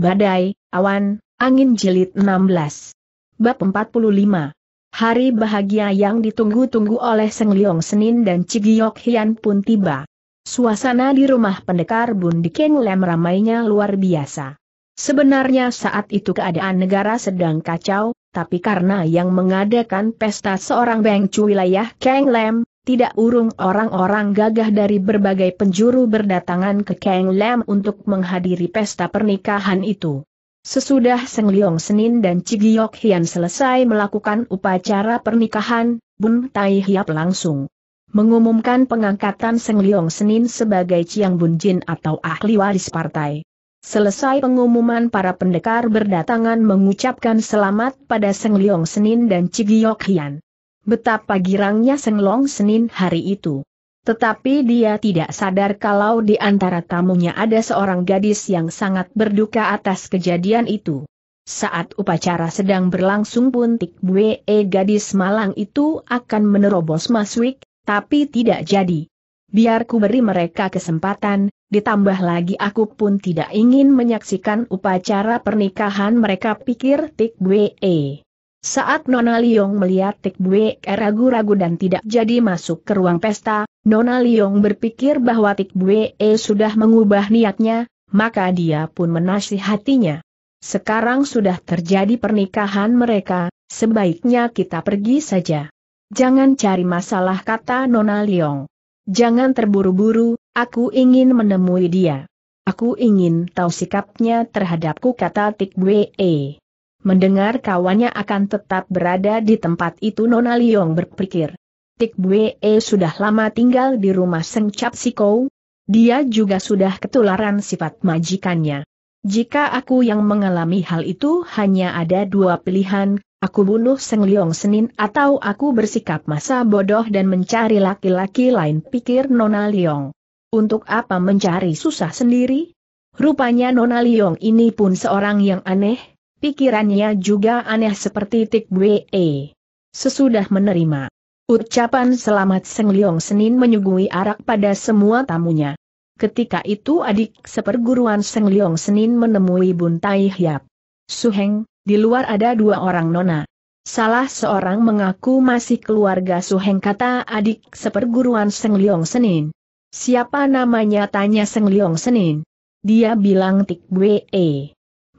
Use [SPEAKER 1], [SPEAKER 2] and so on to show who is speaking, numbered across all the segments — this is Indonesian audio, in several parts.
[SPEAKER 1] Badai, Awan, Angin Jilid 16. Bab 45. Hari bahagia yang ditunggu-tunggu oleh Seng Leong Senin dan Cigiok Hian pun tiba. Suasana di rumah pendekar Bun Keng Lem ramainya luar biasa. Sebenarnya saat itu keadaan negara sedang kacau, tapi karena yang mengadakan pesta seorang bengcu wilayah Keng Lem, tidak urung orang-orang gagah dari berbagai penjuru berdatangan ke Kang Lam untuk menghadiri pesta pernikahan itu. Sesudah Seng Liong Senin dan Cigiok Hian selesai melakukan upacara pernikahan, Bun Tai Hiap langsung mengumumkan pengangkatan Seng Liong Senin sebagai Chiang Bun Jin atau ahli waris partai. Selesai pengumuman para pendekar berdatangan mengucapkan selamat pada Seng Liong Senin dan Cigiok Hian. Betapa girangnya Senglong Senin hari itu. Tetapi dia tidak sadar kalau di antara tamunya ada seorang gadis yang sangat berduka atas kejadian itu. Saat upacara sedang berlangsung pun Tik Bue gadis malang itu akan menerobos Maswik, tapi tidak jadi. Biar ku beri mereka kesempatan, ditambah lagi aku pun tidak ingin menyaksikan upacara pernikahan mereka pikir Tik Bue. Saat Nona Liong melihat Tik Buek ragu-ragu dan tidak jadi masuk ke ruang pesta, Nona Liong berpikir bahwa Tik Buek sudah mengubah niatnya, maka dia pun menasihatinya. Sekarang sudah terjadi pernikahan mereka, sebaiknya kita pergi saja. Jangan cari masalah kata Nona Liong. Jangan terburu-buru, aku ingin menemui dia. Aku ingin tahu sikapnya terhadapku kata Tik Buek. Mendengar kawannya akan tetap berada di tempat itu Nona Liong berpikir. Tik Bue eh, sudah lama tinggal di rumah Seng Cap Sikou. Dia juga sudah ketularan sifat majikannya. Jika aku yang mengalami hal itu hanya ada dua pilihan, aku bunuh Seng Liong Senin atau aku bersikap masa bodoh dan mencari laki-laki lain pikir Nona Liong. Untuk apa mencari susah sendiri? Rupanya Nona Liong ini pun seorang yang aneh, Pikirannya juga aneh seperti Tik Bwe. Sesudah menerima ucapan selamat Seng Liong Senin menyuguhi arak pada semua tamunya. Ketika itu adik seperguruan Seng Liong Senin menemui Bun Tai Hiap. Suheng, di luar ada dua orang nona. Salah seorang mengaku masih keluarga Suheng kata adik seperguruan Seng Liong Senin. Siapa namanya tanya Seng Liong Senin. Dia bilang Tik Bwe.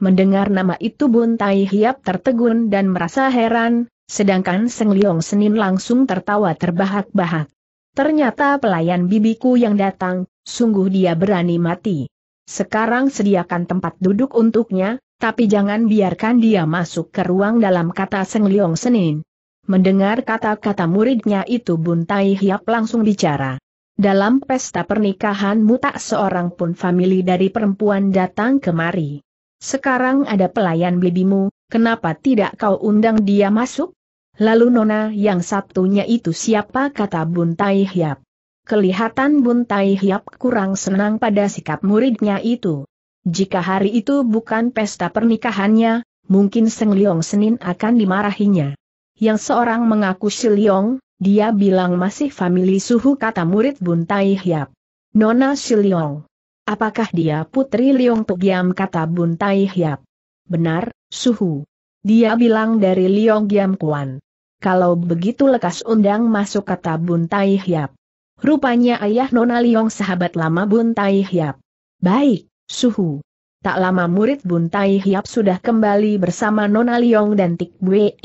[SPEAKER 1] Mendengar nama itu Bun Tai Hiap tertegun dan merasa heran, sedangkan Seng Liong Senin langsung tertawa terbahak-bahak. Ternyata pelayan bibiku yang datang, sungguh dia berani mati. Sekarang sediakan tempat duduk untuknya, tapi jangan biarkan dia masuk ke ruang dalam kata Seng Liong Senin. Mendengar kata-kata muridnya itu Bun Tai Hiap langsung bicara. Dalam pesta pernikahanmu tak seorang pun famili dari perempuan datang kemari. Sekarang ada pelayan bibimu, kenapa tidak kau undang dia masuk? Lalu nona yang satunya itu siapa kata Buntai Hiap. Kelihatan Buntai Hiap kurang senang pada sikap muridnya itu. Jika hari itu bukan pesta pernikahannya, mungkin Seng Leong Senin akan dimarahinya. Yang seorang mengaku Si Liong, dia bilang masih famili suhu kata murid Buntai Hiap. Nona Si Liong. Apakah dia putri Liong Tugiam kata Bun Tai Hiap? Benar, Suhu. Dia bilang dari Liong Giam Kuan. Kalau begitu lekas undang masuk kata Bun Tai Hiap. Rupanya ayah Nona Liong sahabat lama Bun Tai Hiap. Baik, Suhu. Tak lama murid Bun Tai Hiap sudah kembali bersama Nona Liong dan Tik Bwe.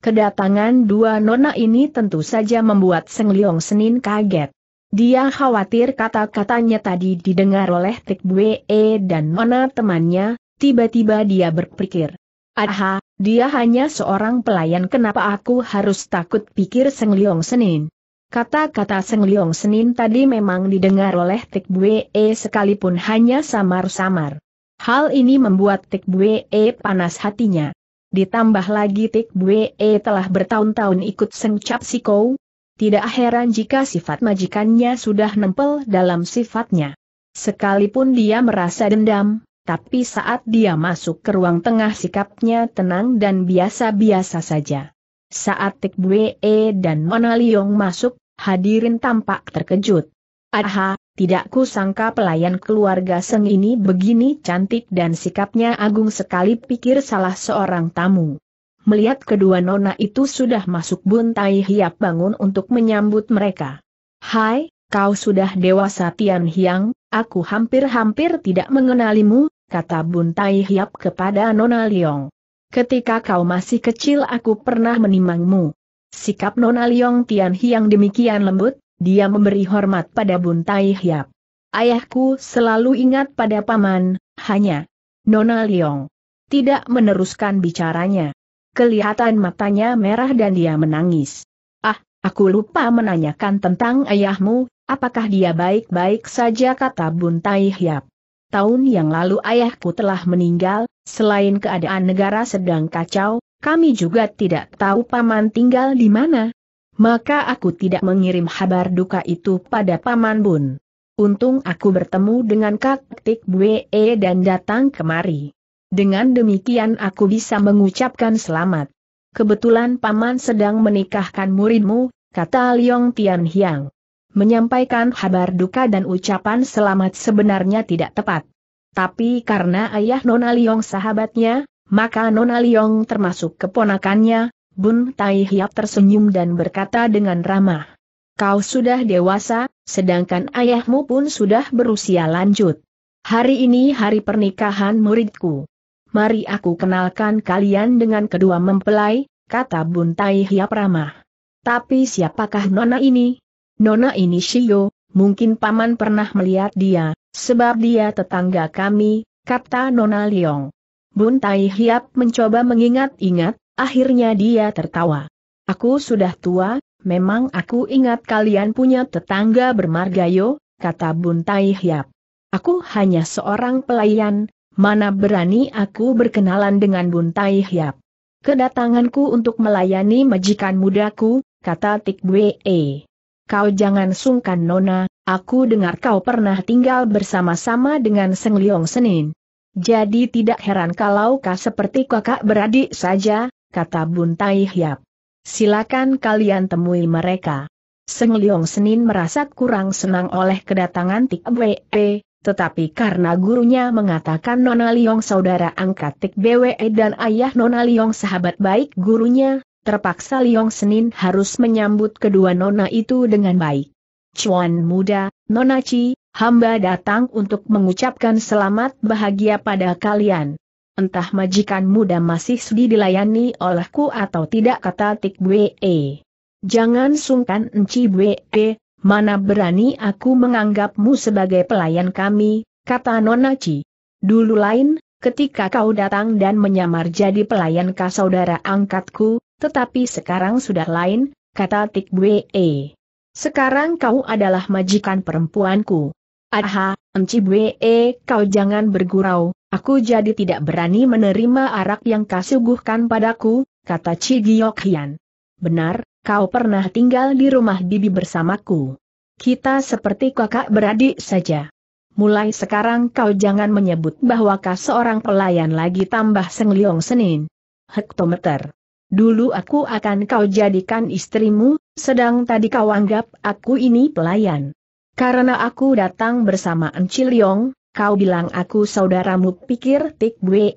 [SPEAKER 1] Kedatangan dua nona ini tentu saja membuat Seng Liong Senin kaget. Dia khawatir kata-katanya tadi didengar oleh Tik Bue dan mana temannya, tiba-tiba dia berpikir. Aha, dia hanya seorang pelayan kenapa aku harus takut pikir Seng Liong Senin. Kata-kata Seng Liong Senin tadi memang didengar oleh Tik Bue sekalipun hanya samar-samar. Hal ini membuat Tik Bue panas hatinya. Ditambah lagi Tik Bue telah bertahun-tahun ikut Seng Cap Sikou, tidak heran jika sifat majikannya sudah nempel dalam sifatnya. Sekalipun dia merasa dendam, tapi saat dia masuk ke ruang tengah sikapnya tenang dan biasa-biasa saja. Saat Tik Bwe dan Mona Liong masuk, hadirin tampak terkejut. Aha, tidak kusangka pelayan keluarga Seng ini begini cantik dan sikapnya agung sekali pikir salah seorang tamu melihat kedua nona itu sudah masuk buntai hiap bangun untuk menyambut mereka. Hai, kau sudah dewasa Tian Hiang, aku hampir-hampir tidak mengenalimu, kata buntai hiap kepada nona Liong. Ketika kau masih kecil aku pernah menimangmu. Sikap nona Liong Tian Hiang demikian lembut, dia memberi hormat pada buntai hiap. Ayahku selalu ingat pada paman, hanya Nona Liong tidak meneruskan bicaranya. Kelihatan matanya merah dan dia menangis. Ah, aku lupa menanyakan tentang ayahmu, apakah dia baik-baik saja kata Bun Hiap. Tahun yang lalu ayahku telah meninggal, selain keadaan negara sedang kacau, kami juga tidak tahu paman tinggal di mana. Maka aku tidak mengirim kabar duka itu pada paman Bun. Untung aku bertemu dengan Kak Tik Bue dan datang kemari. Dengan demikian aku bisa mengucapkan selamat. Kebetulan paman sedang menikahkan muridmu, kata Liong Tian Hyang. Menyampaikan kabar duka dan ucapan selamat sebenarnya tidak tepat. Tapi karena ayah Nona Liong sahabatnya, maka Nona Liong termasuk keponakannya, Bun Tai Hiap tersenyum dan berkata dengan ramah. Kau sudah dewasa, sedangkan ayahmu pun sudah berusia lanjut. Hari ini hari pernikahan muridku mari aku kenalkan kalian dengan kedua mempelai, kata Buntai Hiap ramah. Tapi siapakah Nona ini? Nona ini Shio, mungkin Paman pernah melihat dia, sebab dia tetangga kami, kata Nona Liong. Buntai Hiap mencoba mengingat-ingat, akhirnya dia tertawa. Aku sudah tua, memang aku ingat kalian punya tetangga bermarga Yo, kata Buntai Hiap. Aku hanya seorang pelayan, mana berani aku berkenalan dengan Buntai Hiap. Kedatanganku untuk melayani majikan mudaku, kata Tik Bwe. Kau jangan sungkan Nona, aku dengar kau pernah tinggal bersama-sama dengan Seng Leong Senin. Jadi tidak heran kalau kau seperti kakak beradik saja, kata Buntai Hiap. Silakan kalian temui mereka. Seng Leong Senin merasa kurang senang oleh kedatangan Tik Bwe, tetapi karena gurunya mengatakan Nona Liong saudara angkat Tik BWE dan ayah Nona Liong sahabat baik gurunya, terpaksa Liong Senin harus menyambut kedua Nona itu dengan baik. Cuan muda, Nona Ci, hamba datang untuk mengucapkan selamat bahagia pada kalian. Entah majikan muda masih sudi dilayani olehku atau tidak kata Tik BWE. Jangan sungkan Enci BWE, mana berani aku menganggapmu sebagai pelayan kami, kata Nonaci. Dulu lain, ketika kau datang dan menyamar jadi pelayan kau saudara angkatku, tetapi sekarang sudah lain, kata Tikbue. Sekarang kau adalah majikan perempuanku. Aha, Encibue, kau jangan bergurau, aku jadi tidak berani menerima arak yang kau suguhkan padaku, kata Chigiok Hian. Benar, kau pernah tinggal di rumah bibi bersamaku. Kita seperti kakak beradik saja. Mulai sekarang kau jangan menyebut bahwa kau seorang pelayan lagi tambah Seng Senin. Hektometer. Dulu aku akan kau jadikan istrimu, sedang tadi kau anggap aku ini pelayan. Karena aku datang bersama Enci Liong, kau bilang aku saudaramu pikir Tik Bwe.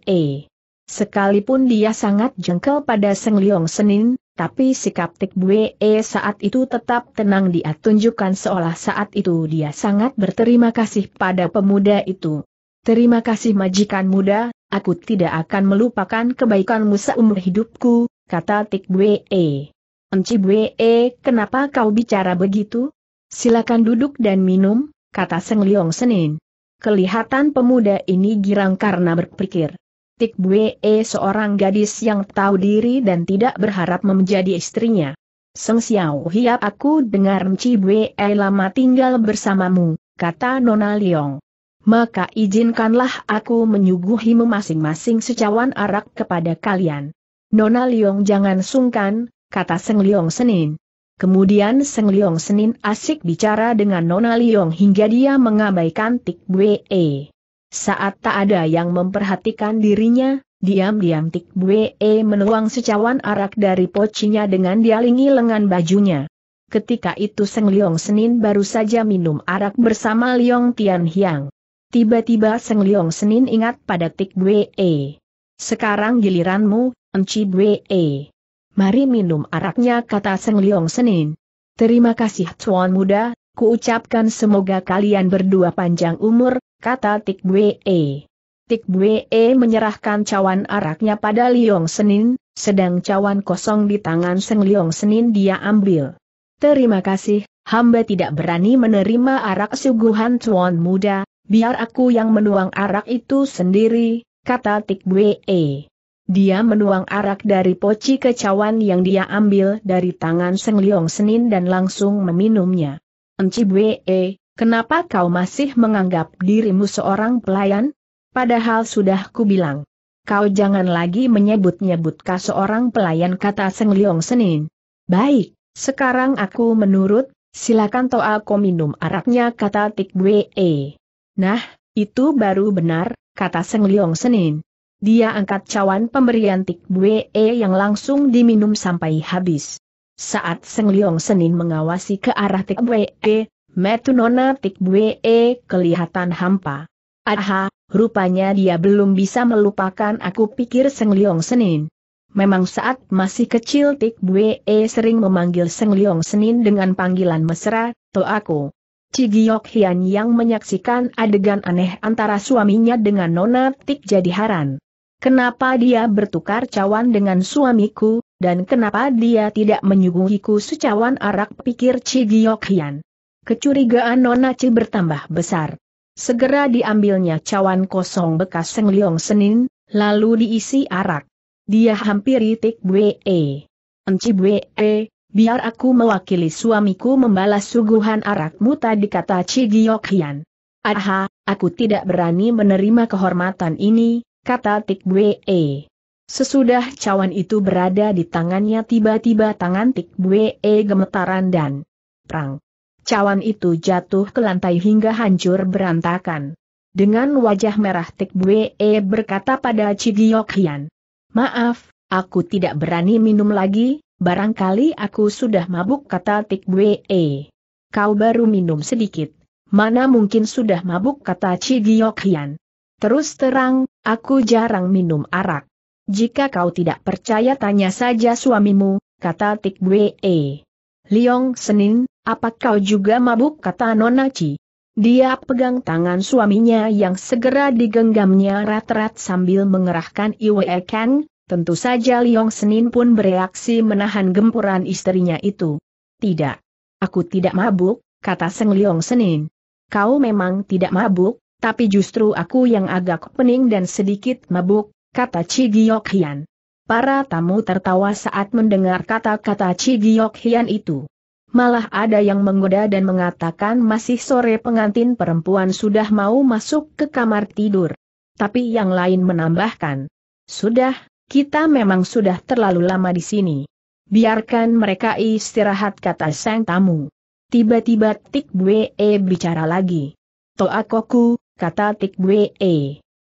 [SPEAKER 1] Sekalipun dia sangat jengkel pada Seng Senin, tapi sikap Tik Bue eh, saat itu tetap tenang dia tunjukkan seolah saat itu dia sangat berterima kasih pada pemuda itu. Terima kasih majikan muda, aku tidak akan melupakan kebaikanmu seumur hidupku, kata Tik Bue. Eh. Enci Bue, eh, kenapa kau bicara begitu? Silakan duduk dan minum, kata Seng Leong Senin. Kelihatan pemuda ini girang karena berpikir. Tik Bue eh, seorang gadis yang tahu diri dan tidak berharap menjadi istrinya. Seng Xiao Hiap aku dengar Mci Bue eh, lama tinggal bersamamu, kata Nona Liong. Maka izinkanlah aku menyuguhi masing-masing secawan arak kepada kalian. Nona Liong jangan sungkan, kata Seng Liong Senin. Kemudian Seng Liong Senin asik bicara dengan Nona Liong hingga dia mengabaikan Tik Bue. Eh. Saat tak ada yang memperhatikan dirinya, diam-diam Tik Bue menuang secawan arak dari pocinya dengan dialingi lengan bajunya. Ketika itu Seng Leong Senin baru saja minum arak bersama Leong Tian Hiang. Tiba-tiba Seng Leong Senin ingat pada Tik Bue. Sekarang giliranmu, Enci Bue. Mari minum araknya kata Seng Leong Senin. Terima kasih Tuan Muda, Kuucapkan semoga kalian berdua panjang umur, kata Tik Bwe. Tik Bwe menyerahkan cawan araknya pada Liong Senin, sedang cawan kosong di tangan Seng Liong Senin dia ambil. Terima kasih, hamba tidak berani menerima arak suguhan cuan muda, biar aku yang menuang arak itu sendiri, kata Tik Bwe. Dia menuang arak dari poci ke cawan yang dia ambil dari tangan Seng Liong Senin dan langsung meminumnya. Encibwe, eh, kenapa kau masih menganggap dirimu seorang pelayan? Padahal sudah kubilang. Kau jangan lagi menyebut-nyebut kau seorang pelayan kata Seng Leong Senin. Baik, sekarang aku menurut, silakan Toa aku minum araknya kata Tikwe. Eh. Nah, itu baru benar, kata Seng Leong Senin. Dia angkat cawan pemberian Tikwe eh, yang langsung diminum sampai habis saat Seng Liong Senin mengawasi ke arah Tik Bwe, e, nona Tik Bwe e kelihatan hampa. Aha, rupanya dia belum bisa melupakan aku pikir Seng Liong Senin. Memang saat masih kecil Tik Bwe e sering memanggil Seng Liong Senin dengan panggilan mesra, to aku. Cigiok Hian yang menyaksikan adegan aneh antara suaminya dengan Nona Tik jadi haran. Kenapa dia bertukar cawan dengan suamiku, dan kenapa dia tidak menyuguhiku secawan arak pikir Cigiok Hian. Kecurigaan Nona Ci bertambah besar. Segera diambilnya cawan kosong bekas Seng Liong Senin, lalu diisi arak. Dia hampiri Tik Bwe. Enci Bwe, e, biar aku mewakili suamiku membalas suguhan arakmu tadi kata Cigiok Hian. Aha, aku tidak berani menerima kehormatan ini, kata Tik Bwe. E. Sesudah cawan itu berada di tangannya tiba-tiba tangan Tik Bue e gemetaran dan perang. Cawan itu jatuh ke lantai hingga hancur berantakan. Dengan wajah merah Tik Bue e berkata pada Cigiok Hian. Maaf, aku tidak berani minum lagi, barangkali aku sudah mabuk kata Tik Bue. E. Kau baru minum sedikit, mana mungkin sudah mabuk kata Cigiok Hian. Terus terang, aku jarang minum arak. Jika kau tidak percaya tanya saja suamimu, kata Tik Bwe. Liong Senin, apa kau juga mabuk kata Nona Chi? Dia pegang tangan suaminya yang segera digenggamnya rat-rat sambil mengerahkan Iwe Ken, tentu saja Liong Senin pun bereaksi menahan gempuran istrinya itu. Tidak. Aku tidak mabuk, kata Seng Liong Senin. Kau memang tidak mabuk, tapi justru aku yang agak pening dan sedikit mabuk, kata Cigiok Hian. Para tamu tertawa saat mendengar kata-kata Cigiok Hian itu. Malah ada yang menggoda dan mengatakan masih sore pengantin perempuan sudah mau masuk ke kamar tidur. Tapi yang lain menambahkan, sudah, kita memang sudah terlalu lama di sini. Biarkan mereka istirahat kata sang tamu. Tiba-tiba Tik Bwe bicara lagi. koku, kata Tik Bwe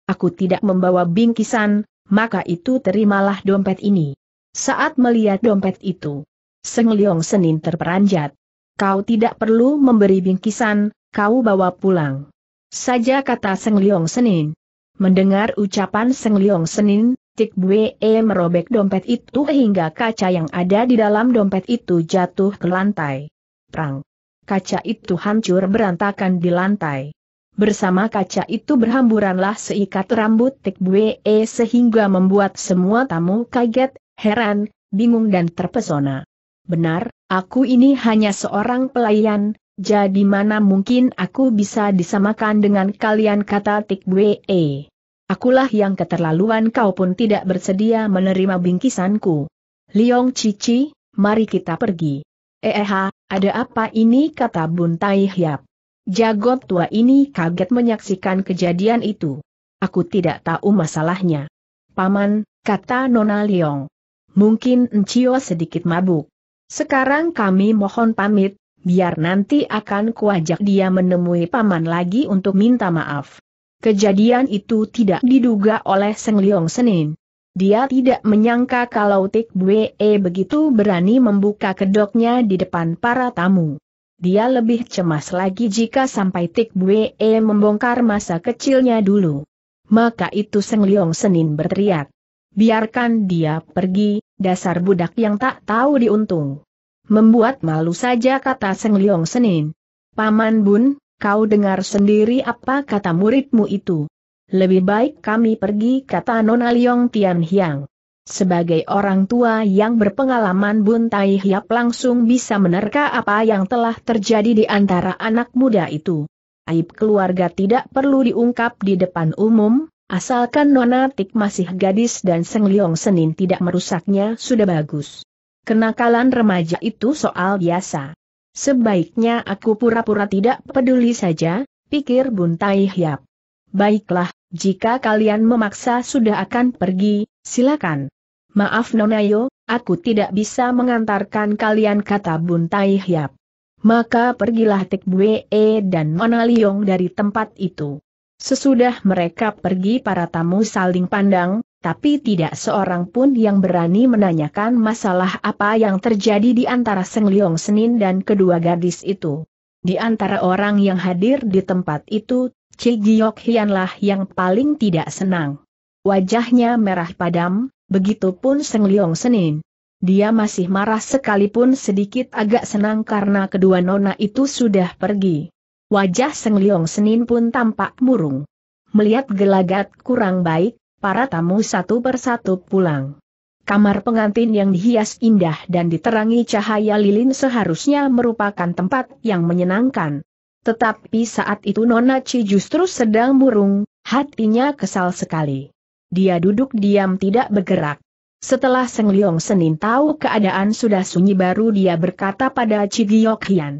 [SPEAKER 1] aku tidak membawa bingkisan, maka itu terimalah dompet ini. Saat melihat dompet itu, Seng Liong Senin terperanjat. Kau tidak perlu memberi bingkisan, kau bawa pulang. Saja kata Seng Liong Senin. Mendengar ucapan Seng Liong Senin, Tik Bwe e merobek dompet itu hingga kaca yang ada di dalam dompet itu jatuh ke lantai. Prang. Kaca itu hancur berantakan di lantai. Bersama kaca itu berhamburanlah seikat rambut Tik e sehingga membuat semua tamu kaget, heran, bingung dan terpesona. Benar, aku ini hanya seorang pelayan, jadi mana mungkin aku bisa disamakan dengan kalian kata Tik e. Akulah yang keterlaluan kau pun tidak bersedia menerima bingkisanku. Liong Cici, mari kita pergi. Eh, eh ada apa ini kata Bun Tai Hiap. Jagob tua ini kaget menyaksikan kejadian itu. Aku tidak tahu masalahnya. Paman, kata Nona Leong. Mungkin Encio sedikit mabuk. Sekarang kami mohon pamit, biar nanti akan kuajak dia menemui paman lagi untuk minta maaf. Kejadian itu tidak diduga oleh Seng Leong Senin. Dia tidak menyangka kalau Tik Bwe begitu berani membuka kedoknya di depan para tamu. Dia lebih cemas lagi jika sampai Tik Bue membongkar masa kecilnya dulu. Maka itu Seng Leong Senin berteriak. Biarkan dia pergi, dasar budak yang tak tahu diuntung. Membuat malu saja kata Seng Leong Senin. Paman Bun, kau dengar sendiri apa kata muridmu itu. Lebih baik kami pergi kata Nona Leong Tian Hiang. Sebagai orang tua yang berpengalaman Bun Tai Hiap langsung bisa menerka apa yang telah terjadi di antara anak muda itu. Aib keluarga tidak perlu diungkap di depan umum, asalkan Nona Tik masih gadis dan Seng Senin tidak merusaknya sudah bagus. Kenakalan remaja itu soal biasa. Sebaiknya aku pura-pura tidak peduli saja, pikir Bun Tai Hiap. Baiklah, jika kalian memaksa sudah akan pergi, silakan. Maaf Nonayo, aku tidak bisa mengantarkan kalian kata tai Hiap. Maka pergilah Tek Bue e dan Nona Liong dari tempat itu. Sesudah mereka pergi para tamu saling pandang, tapi tidak seorang pun yang berani menanyakan masalah apa yang terjadi di antara Seng Liong Senin dan kedua gadis itu. Di antara orang yang hadir di tempat itu, Ci Giok Hianlah yang paling tidak senang. Wajahnya merah padam, Begitupun Seng Leong Senin. Dia masih marah sekalipun sedikit agak senang karena kedua nona itu sudah pergi. Wajah Seng Leong Senin pun tampak murung. Melihat gelagat kurang baik, para tamu satu persatu pulang. Kamar pengantin yang dihias indah dan diterangi cahaya lilin seharusnya merupakan tempat yang menyenangkan. Tetapi saat itu Nona Ci justru sedang murung, hatinya kesal sekali. Dia duduk diam tidak bergerak. Setelah Seng Liong Senin tahu keadaan sudah sunyi baru dia berkata pada Cigiok Hian.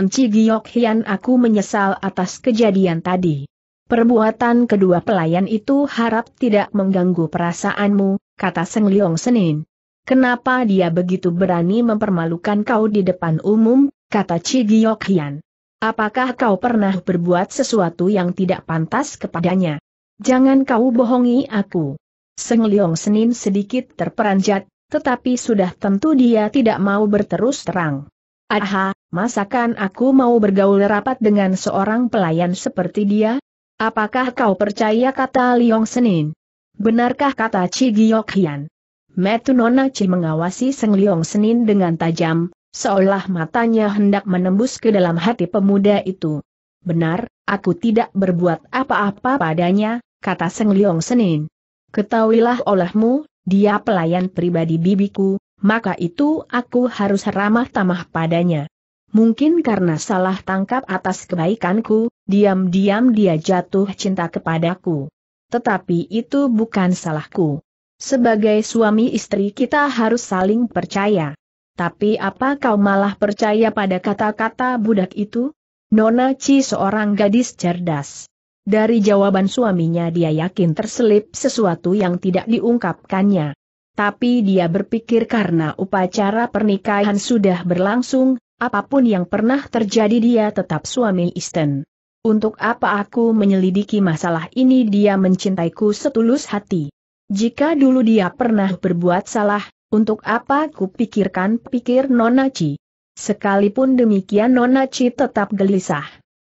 [SPEAKER 1] "Cigiok Hian aku menyesal atas kejadian tadi. Perbuatan kedua pelayan itu harap tidak mengganggu perasaanmu, kata Seng Liong Senin. Kenapa dia begitu berani mempermalukan kau di depan umum, kata Cigiok Hian. Apakah kau pernah berbuat sesuatu yang tidak pantas kepadanya? Jangan kau bohongi aku. Seng Leong Senin sedikit terperanjat, tetapi sudah tentu dia tidak mau berterus terang. Aha, masakan aku mau bergaul rapat dengan seorang pelayan seperti dia? Apakah kau percaya kata Leong Senin? Benarkah kata Chi Giok Hian? Nona Chi mengawasi Seng Leong Senin dengan tajam, seolah matanya hendak menembus ke dalam hati pemuda itu. Benar, Aku tidak berbuat apa-apa padanya, kata Seng Liong Senin. Ketahuilah olehmu, dia pelayan pribadi bibiku, maka itu aku harus ramah tamah padanya. Mungkin karena salah tangkap atas kebaikanku, diam-diam dia jatuh cinta kepadaku. Tetapi itu bukan salahku. Sebagai suami istri kita harus saling percaya. Tapi apa kau malah percaya pada kata-kata budak itu? Nona Chi seorang gadis cerdas. Dari jawaban suaminya dia yakin terselip sesuatu yang tidak diungkapkannya. Tapi dia berpikir karena upacara pernikahan sudah berlangsung, apapun yang pernah terjadi dia tetap suami Isten. Untuk apa aku menyelidiki masalah ini dia mencintaiku setulus hati. Jika dulu dia pernah berbuat salah, untuk apa ku pikirkan pikir Nona Chi. Sekalipun demikian Nona Chi tetap gelisah.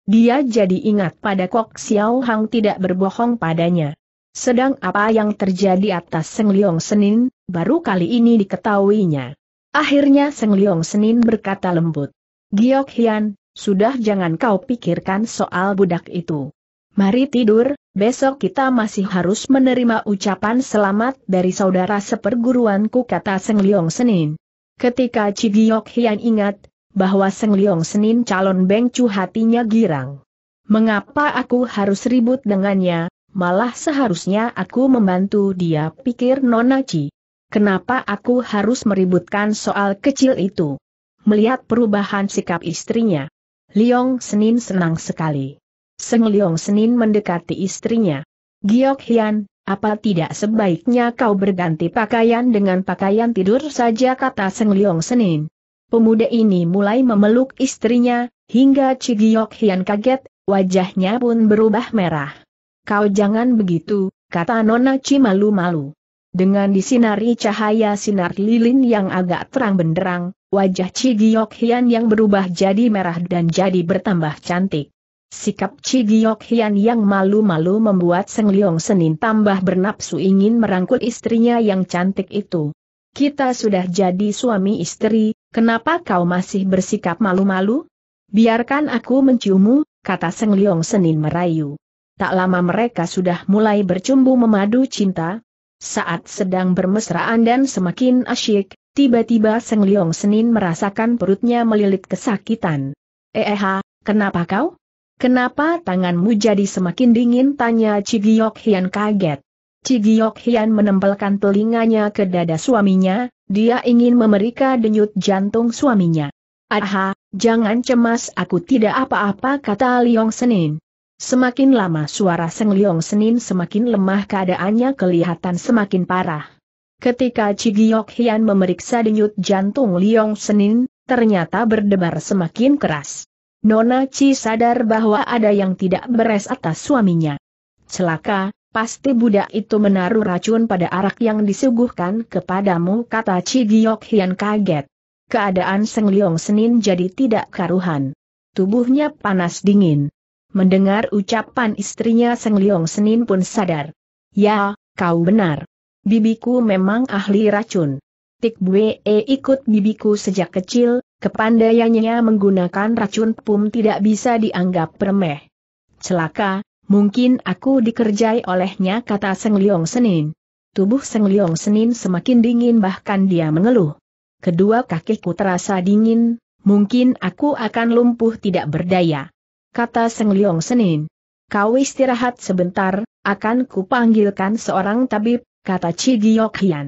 [SPEAKER 1] Dia jadi ingat pada Kok Xiao Hang tidak berbohong padanya. Sedang apa yang terjadi atas Seng Liong Senin, baru kali ini diketahuinya. Akhirnya Seng Liong Senin berkata lembut. Giok Hian, sudah jangan kau pikirkan soal budak itu. Mari tidur, besok kita masih harus menerima ucapan selamat dari saudara seperguruanku kata Seng Liong Senin. Ketika Cigiok Hian ingat, bahwa Seng Leong Senin calon Beng hatinya girang. Mengapa aku harus ribut dengannya, malah seharusnya aku membantu dia pikir Nona Ci. Kenapa aku harus meributkan soal kecil itu? Melihat perubahan sikap istrinya, Liong Senin senang sekali. Seng Liong Senin mendekati istrinya. Giok Hian, apa tidak sebaiknya kau berganti pakaian dengan pakaian tidur saja kata Seng Leong Senin. Pemuda ini mulai memeluk istrinya, hingga Cigiok Hian kaget, wajahnya pun berubah merah. Kau jangan begitu, kata Nona Ci malu-malu. Dengan disinari cahaya sinar lilin yang agak terang benderang, wajah Cigiok Hian yang berubah jadi merah dan jadi bertambah cantik. Sikap Cigiok Hian yang malu-malu membuat Seng Leong Senin tambah bernapsu ingin merangkul istrinya yang cantik itu. Kita sudah jadi suami istri, kenapa kau masih bersikap malu-malu? Biarkan aku menciummu, kata Seng Leong Senin merayu. Tak lama mereka sudah mulai bercumbu memadu cinta. Saat sedang bermesraan dan semakin asyik, tiba-tiba Seng Leong Senin merasakan perutnya melilit kesakitan. Eh, eh kenapa kau? Kenapa tanganmu jadi semakin dingin? Tanya Cigiok Hian kaget. Cigiok Hian menempelkan telinganya ke dada suaminya, dia ingin memeriksa denyut jantung suaminya. Aha, jangan cemas aku tidak apa-apa kata Liong Senin. Semakin lama suara Seng Liong Senin semakin lemah keadaannya kelihatan semakin parah. Ketika Cigiok Hian memeriksa denyut jantung Liong Senin, ternyata berdebar semakin keras. Nona Chi sadar bahwa ada yang tidak beres atas suaminya. Celaka, pasti budak itu menaruh racun pada arak yang disuguhkan kepadamu kata Chi Giok Hian kaget. Keadaan Seng Leong Senin jadi tidak karuhan. Tubuhnya panas dingin. Mendengar ucapan istrinya Seng Leong Senin pun sadar. Ya, kau benar. Bibiku memang ahli racun. Tik Bue ikut bibiku sejak kecil, Kepandaiannya menggunakan racun pum tidak bisa dianggap remeh. Celaka, mungkin aku dikerjai olehnya kata Seng Liong Senin. Tubuh Seng Liong Senin semakin dingin bahkan dia mengeluh. Kedua kakiku terasa dingin, mungkin aku akan lumpuh tidak berdaya. Kata Seng Liong Senin. Kau istirahat sebentar, akan kupanggilkan seorang tabib, kata Chi Giyok Hian.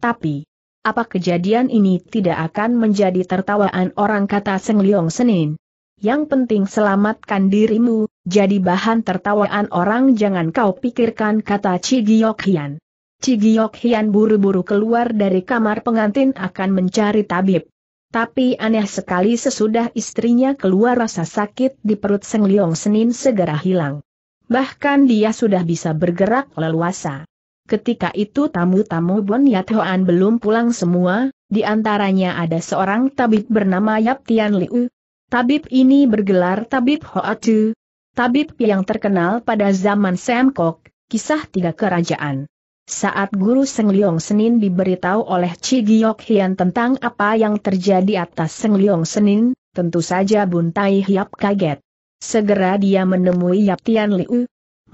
[SPEAKER 1] Tapi, apa kejadian ini tidak akan menjadi tertawaan orang kata Seng Liong Senin? Yang penting selamatkan dirimu, jadi bahan tertawaan orang jangan kau pikirkan kata Cigiok Hian. Cigiok Hian buru-buru keluar dari kamar pengantin akan mencari tabib. Tapi aneh sekali sesudah istrinya keluar rasa sakit di perut Seng Liong Senin segera hilang. Bahkan dia sudah bisa bergerak leluasa. Ketika itu tamu-tamu Bon Yathoan belum pulang semua, di antaranya ada seorang tabib bernama Yap Tian Liu. Tabib ini bergelar Tabib Hoatu, tabib yang terkenal pada zaman Sam Kok, kisah tiga kerajaan. Saat Guru Seng Liong Senin diberitahu oleh Chi Giok Hian tentang apa yang terjadi atas Seng Liong Senin, tentu saja Bun Tai Hiap kaget. Segera dia menemui Yap Tian Liu,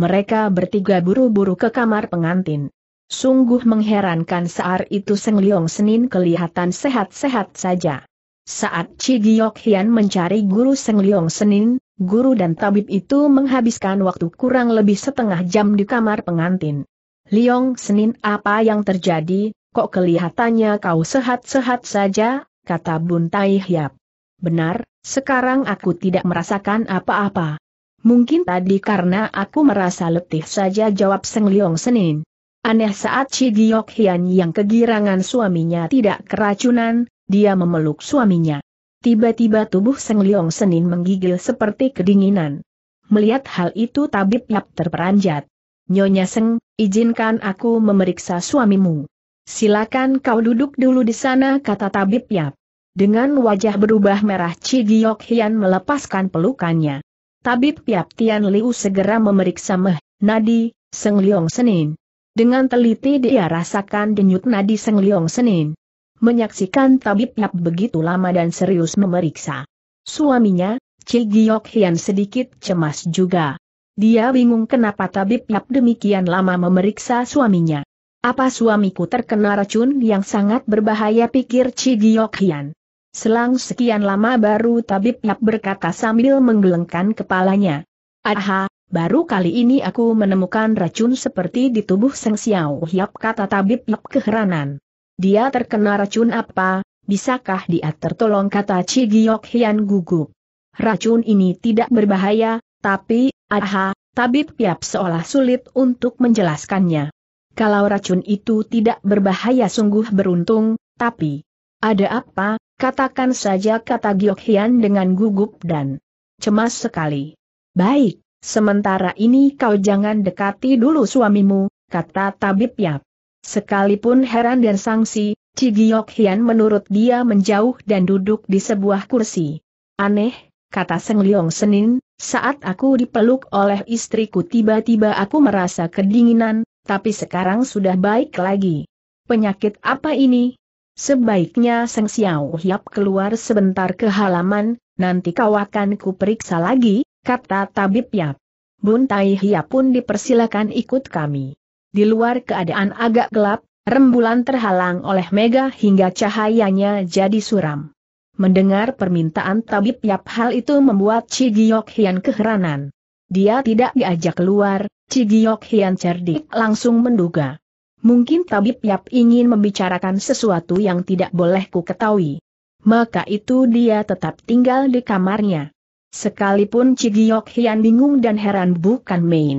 [SPEAKER 1] mereka bertiga buru-buru ke kamar pengantin. Sungguh mengherankan saat itu Seng Liong Senin kelihatan sehat-sehat saja. Saat Chi Giok Hian mencari guru Seng Liong Senin, guru dan tabib itu menghabiskan waktu kurang lebih setengah jam di kamar pengantin. Liong Senin apa yang terjadi, kok kelihatannya kau sehat-sehat saja, kata Bun Tai Hiap. Benar, sekarang aku tidak merasakan apa-apa, Mungkin tadi karena aku merasa letih saja jawab Seng Leong Senin. Aneh saat Chi Giok Hian yang kegirangan suaminya tidak keracunan, dia memeluk suaminya. Tiba-tiba tubuh Seng Leong Senin menggigil seperti kedinginan. Melihat hal itu tabib Yap terperanjat. Nyonya Seng, izinkan aku memeriksa suamimu. Silakan kau duduk dulu di sana kata tabib Yap. Dengan wajah berubah merah Chi Giok Hian melepaskan pelukannya. Tabib Piap Tian Liu segera memeriksa meh, nadi, Seng Liong Senin. Dengan teliti dia rasakan denyut nadi Seng Liong Senin. Menyaksikan Tabib Piap begitu lama dan serius memeriksa. Suaminya, Chi Giok Hian sedikit cemas juga. Dia bingung kenapa Tabib Piap demikian lama memeriksa suaminya. Apa suamiku terkena racun yang sangat berbahaya pikir Chi Giok Hian. Selang sekian lama baru tabib Yap berkata sambil menggelengkan kepalanya. Aha, baru kali ini aku menemukan racun seperti di tubuh Seng Xiao Yap kata tabib Yap keheranan. Dia terkena racun apa, bisakah dia tertolong kata Chi Giok Hian gugup. Racun ini tidak berbahaya, tapi, aha, tabib Yap seolah sulit untuk menjelaskannya. Kalau racun itu tidak berbahaya sungguh beruntung, tapi... Ada apa, Katakan saja kata Hyun dengan gugup dan cemas sekali. Baik, sementara ini kau jangan dekati dulu suamimu, kata tabib Yap. Sekalipun heran dan sangsi, Cigiok Hian menurut dia menjauh dan duduk di sebuah kursi. Aneh, kata Seng Liong Senin, saat aku dipeluk oleh istriku tiba-tiba aku merasa kedinginan, tapi sekarang sudah baik lagi. Penyakit apa ini? Sebaiknya Seng Xiao Hiap keluar sebentar ke halaman, nanti kau akan kuperiksa lagi, kata Tabib Yap. Bun Tai Hiap pun dipersilakan ikut kami. Di luar keadaan agak gelap, rembulan terhalang oleh mega hingga cahayanya jadi suram. Mendengar permintaan Tabib Yap hal itu membuat Chi Hian keheranan. Dia tidak diajak keluar, Cigiok Hian cerdik langsung menduga. Mungkin Tabib Yap ingin membicarakan sesuatu yang tidak boleh ku ketahui. Maka itu dia tetap tinggal di kamarnya. Sekalipun Cigiok Hian bingung dan heran bukan main.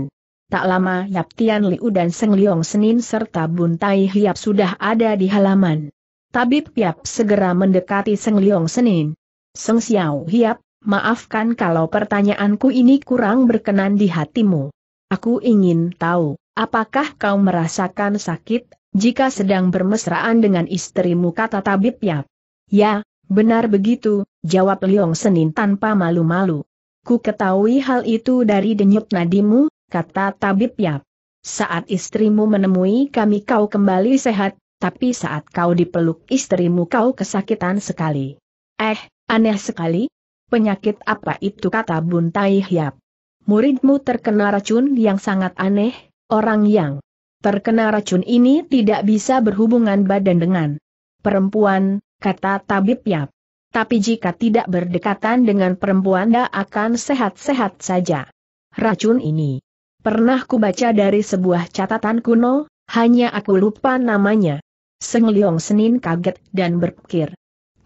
[SPEAKER 1] Tak lama Yap Tian Liu dan Seng Leong Senin serta Buntai Hiap sudah ada di halaman. Tabib Yap segera mendekati Seng Leong Senin. Seng Xiao Hiap, maafkan kalau pertanyaanku ini kurang berkenan di hatimu. Aku ingin tahu Apakah kau merasakan sakit, jika sedang bermesraan dengan istrimu kata tabib Yap? Ya, benar begitu, jawab Liong Senin tanpa malu-malu. Ku ketahui hal itu dari denyut nadimu, kata tabib Yap. Saat istrimu menemui kami kau kembali sehat, tapi saat kau dipeluk istrimu kau kesakitan sekali. Eh, aneh sekali. Penyakit apa itu kata Buntai Yap. Muridmu terkena racun yang sangat aneh, Orang yang terkena racun ini tidak bisa berhubungan badan dengan perempuan, kata tabib Yap. Tapi jika tidak berdekatan dengan perempuan dia akan sehat-sehat saja. Racun ini pernah kubaca dari sebuah catatan kuno, hanya aku lupa namanya. Seng Leong Senin kaget dan berpikir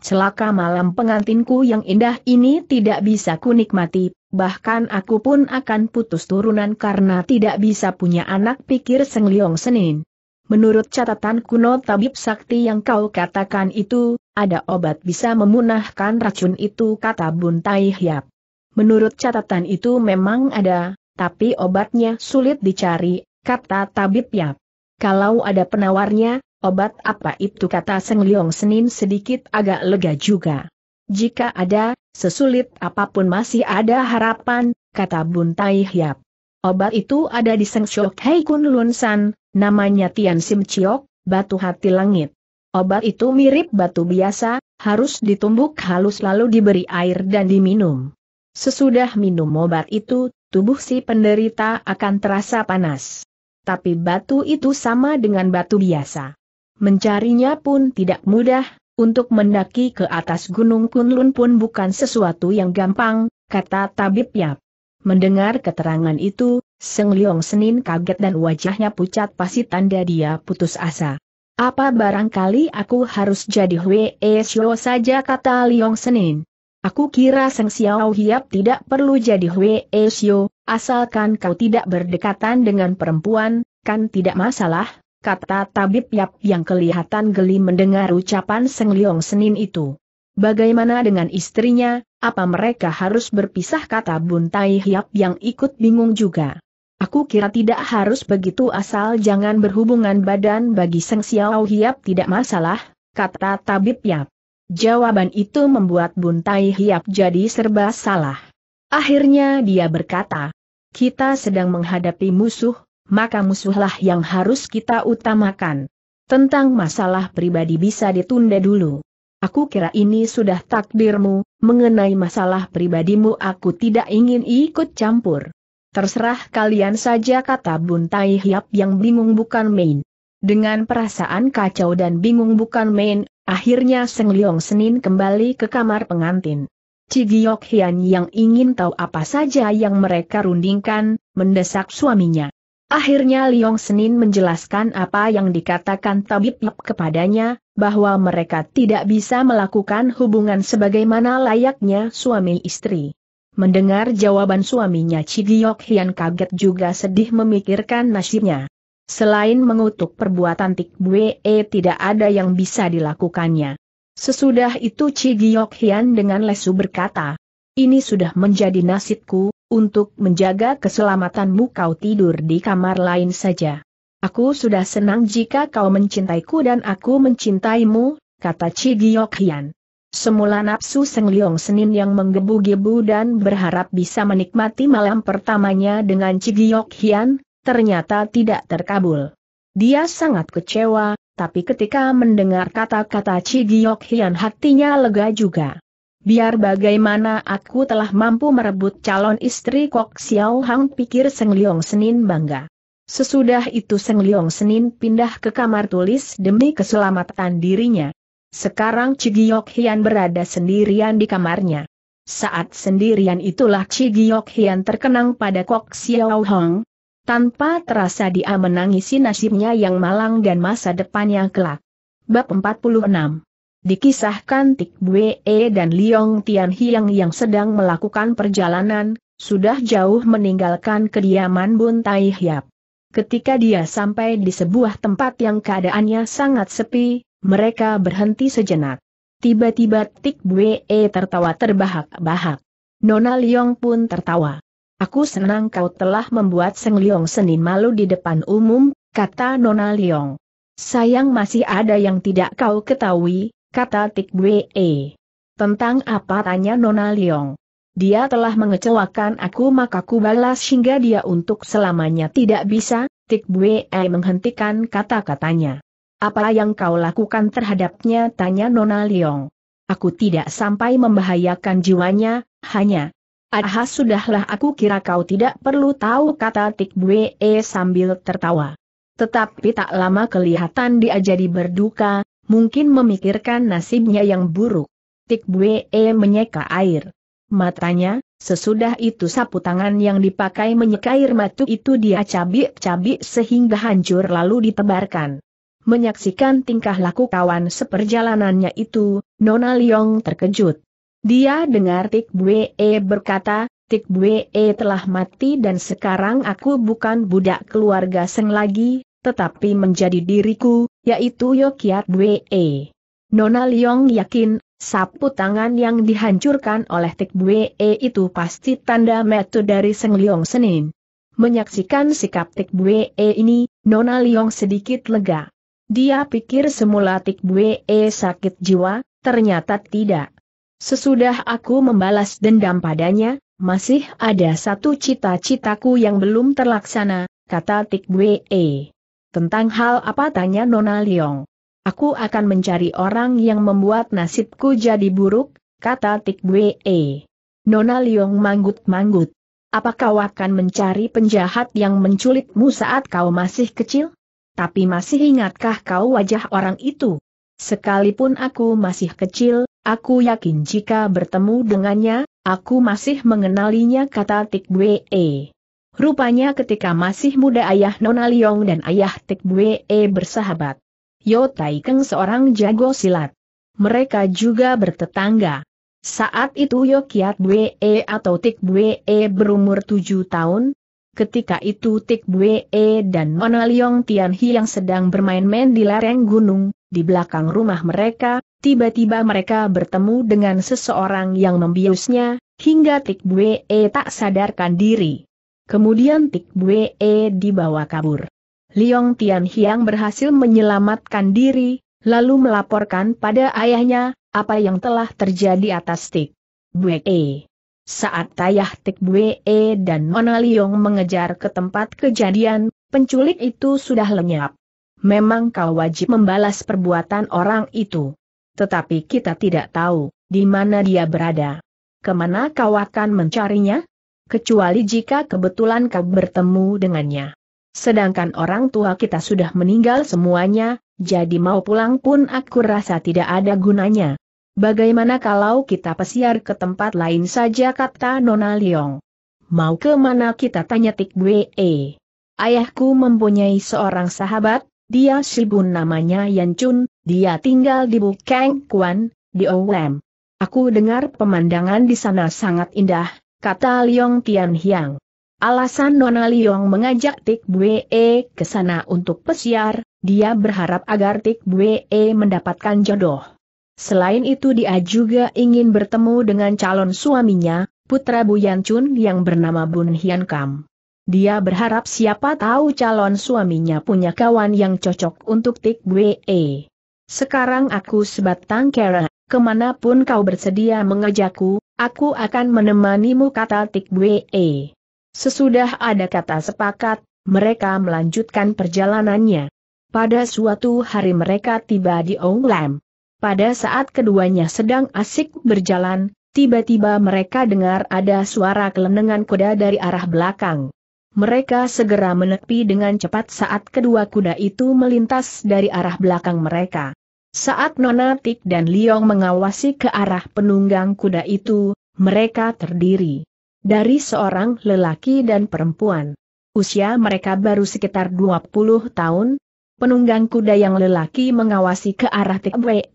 [SPEAKER 1] celaka malam pengantinku yang indah ini tidak bisa kunikmati, bahkan aku pun akan putus turunan karena tidak bisa punya anak pikir Seng Liong Senin. Menurut catatan kuno tabib sakti yang kau katakan itu, ada obat bisa memunahkan racun itu kata Bun Tai Hiap. Menurut catatan itu memang ada, tapi obatnya sulit dicari, kata tabib Yap. Kalau ada penawarnya, Obat apa itu kata Seng Liong Senin sedikit agak lega juga. Jika ada, sesulit apapun masih ada harapan, kata Bun Tai Hiap. Obat itu ada di Seng Shok Hei Kun Lun San, namanya Tian Sim Chiok, batu hati langit. Obat itu mirip batu biasa, harus ditumbuk halus lalu diberi air dan diminum. Sesudah minum obat itu, tubuh si penderita akan terasa panas. Tapi batu itu sama dengan batu biasa. Mencarinya pun tidak mudah, untuk mendaki ke atas Gunung Kunlun pun bukan sesuatu yang gampang, kata Tabib Yap. Mendengar keterangan itu, Seng Leong Senin kaget dan wajahnya pucat pasti tanda dia putus asa. Apa barangkali aku harus jadi Hwe Xiao e saja kata Leong Senin. Aku kira Seng Xiao Hiap tidak perlu jadi Hwe Xiao, e asalkan kau tidak berdekatan dengan perempuan, kan tidak masalah, kata tabib Yap yang kelihatan geli mendengar ucapan Seng Liong Senin itu. Bagaimana dengan istrinya, apa mereka harus berpisah kata Bun Tai Yap yang ikut bingung juga. Aku kira tidak harus begitu asal jangan berhubungan badan bagi Seng Xiao Hiap tidak masalah, kata tabib Yap. Jawaban itu membuat Bun Tai Hiap jadi serba salah. Akhirnya dia berkata, kita sedang menghadapi musuh, maka musuhlah yang harus kita utamakan. Tentang masalah pribadi bisa ditunda dulu. Aku kira ini sudah takdirmu, mengenai masalah pribadimu aku tidak ingin ikut campur. Terserah kalian saja kata Bun Tai Hiap yang bingung bukan main. Dengan perasaan kacau dan bingung bukan main, akhirnya Seng Liong Senin kembali ke kamar pengantin. Cigiok Hian yang ingin tahu apa saja yang mereka rundingkan, mendesak suaminya. Akhirnya Liong Senin menjelaskan apa yang dikatakan Tabib Yap kepadanya, bahwa mereka tidak bisa melakukan hubungan sebagaimana layaknya suami istri. Mendengar jawaban suaminya Cigiok Hian kaget juga sedih memikirkan nasibnya. Selain mengutuk perbuatan Tik Bue tidak ada yang bisa dilakukannya. Sesudah itu Cigiok Hian dengan lesu berkata, ini sudah menjadi nasibku, untuk menjaga keselamatanmu kau tidur di kamar lain saja. Aku sudah senang jika kau mencintaiku dan aku mencintaimu, kata Cigiok Hian. Semula nafsu Seng Liong Senin yang menggebu-gebu dan berharap bisa menikmati malam pertamanya dengan Cigiok Hian, ternyata tidak terkabul. Dia sangat kecewa, tapi ketika mendengar kata-kata Cigiok Hian hatinya lega juga. Biar bagaimana aku telah mampu merebut calon istri Kok Xiao Hang pikir Seng Liong Senin bangga. Sesudah itu Seng Liong Senin pindah ke kamar tulis demi keselamatan dirinya. Sekarang Cigiok Hian berada sendirian di kamarnya. Saat sendirian itulah Cigiok Hian terkenang pada Kok Xiao Hang. Tanpa terasa dia menangisi nasibnya yang malang dan masa depannya kelak. Bab 46 dikisahkan Tik Bue e dan Liong Tian Hiang yang sedang melakukan perjalanan, sudah jauh meninggalkan kediaman Bun Tai Hiap. Ketika dia sampai di sebuah tempat yang keadaannya sangat sepi, mereka berhenti sejenak. Tiba-tiba Tik Bue e tertawa terbahak-bahak. Nona Liong pun tertawa. Aku senang kau telah membuat Seng Liong Senin malu di depan umum, kata Nona Liong. Sayang masih ada yang tidak kau ketahui, kata Tik Bwe. Tentang apa tanya Nona Leong? Dia telah mengecewakan aku maka ku balas hingga dia untuk selamanya tidak bisa, Tik Bwe menghentikan kata-katanya. Apa yang kau lakukan terhadapnya tanya Nona Leong? Aku tidak sampai membahayakan jiwanya, hanya. Aha sudahlah aku kira kau tidak perlu tahu kata Tik Bwe sambil tertawa. Tetapi tak lama kelihatan dia jadi berduka, mungkin memikirkan nasibnya yang buruk. Tik Bue e menyeka air matanya, sesudah itu sapu tangan yang dipakai menyeka air matu itu dia cabik-cabik sehingga hancur lalu ditebarkan. Menyaksikan tingkah laku kawan seperjalanannya itu, Nona Liong terkejut. Dia dengar Tik Bue e berkata, Tik Bue e telah mati dan sekarang aku bukan budak keluarga Seng lagi, tetapi menjadi diriku, yaitu Yokiat Bwe. E. Nona Liong yakin, sapu tangan yang dihancurkan oleh Tik Bwe e itu pasti tanda metu dari Seng Liong Senin. Menyaksikan sikap Tik Bwe e ini, Nona Liong sedikit lega. Dia pikir semula Tik Bwe sakit jiwa, ternyata tidak. Sesudah aku membalas dendam padanya, masih ada satu cita-citaku yang belum terlaksana, kata Tik Bwe. Tentang hal apa tanya Nona Liong. Aku akan mencari orang yang membuat nasibku jadi buruk, kata Tik Bwe. Nona Liong manggut-manggut. Apa kau akan mencari penjahat yang menculikmu saat kau masih kecil? Tapi masih ingatkah kau wajah orang itu? Sekalipun aku masih kecil, aku yakin jika bertemu dengannya, aku masih mengenalinya kata Tik Rupanya ketika masih muda ayah Nona Liong dan ayah Tek Bue e bersahabat. Yo Tai Keng seorang jago silat. Mereka juga bertetangga. Saat itu Yo Kiat Bue e atau Tek Bue e berumur tujuh tahun. Ketika itu Tik Bue dan Nona Liong Tian Hi yang sedang bermain-main di lereng gunung, di belakang rumah mereka, tiba-tiba mereka bertemu dengan seseorang yang membiusnya, hingga Tik Bue tak sadarkan diri. Kemudian Tik Bue e dibawa kabur. Liong Tian Hiang berhasil menyelamatkan diri, lalu melaporkan pada ayahnya, apa yang telah terjadi atas Tik Bue. E. Saat Tayah Tik Bue e dan Nona Liong mengejar ke tempat kejadian, penculik itu sudah lenyap. Memang kau wajib membalas perbuatan orang itu. Tetapi kita tidak tahu, di mana dia berada. Kemana kau akan mencarinya? kecuali jika kebetulan kau bertemu dengannya. Sedangkan orang tua kita sudah meninggal semuanya, jadi mau pulang pun aku rasa tidak ada gunanya. Bagaimana kalau kita pesiar ke tempat lain saja kata Nona Liong. Mau ke mana kita tanya Tik Bwe. Ayahku mempunyai seorang sahabat, dia Shibun namanya Yan Chun, dia tinggal di Bukeng Kuan, di Owem. Aku dengar pemandangan di sana sangat indah, kata Liong Tian Hyang. Alasan Nona Liong mengajak Tik Bue e ke sana untuk pesiar, dia berharap agar Tik Bue e mendapatkan jodoh. Selain itu dia juga ingin bertemu dengan calon suaminya, putra Bu Yan Chun yang bernama Bun Hian Kam. Dia berharap siapa tahu calon suaminya punya kawan yang cocok untuk Tik Bue. E. Sekarang aku sebatang kera, kemanapun kau bersedia mengajakku, Aku akan menemanimu kata Tikbue. Sesudah ada kata sepakat, mereka melanjutkan perjalanannya. Pada suatu hari mereka tiba di Ong Lam. Pada saat keduanya sedang asik berjalan, tiba-tiba mereka dengar ada suara kelenengan kuda dari arah belakang. Mereka segera menepi dengan cepat saat kedua kuda itu melintas dari arah belakang mereka. Saat Nona Tik dan Liong mengawasi ke arah penunggang kuda itu, mereka terdiri dari seorang lelaki dan perempuan. Usia mereka baru sekitar 20 tahun. Penunggang kuda yang lelaki mengawasi ke arah Tik Wee,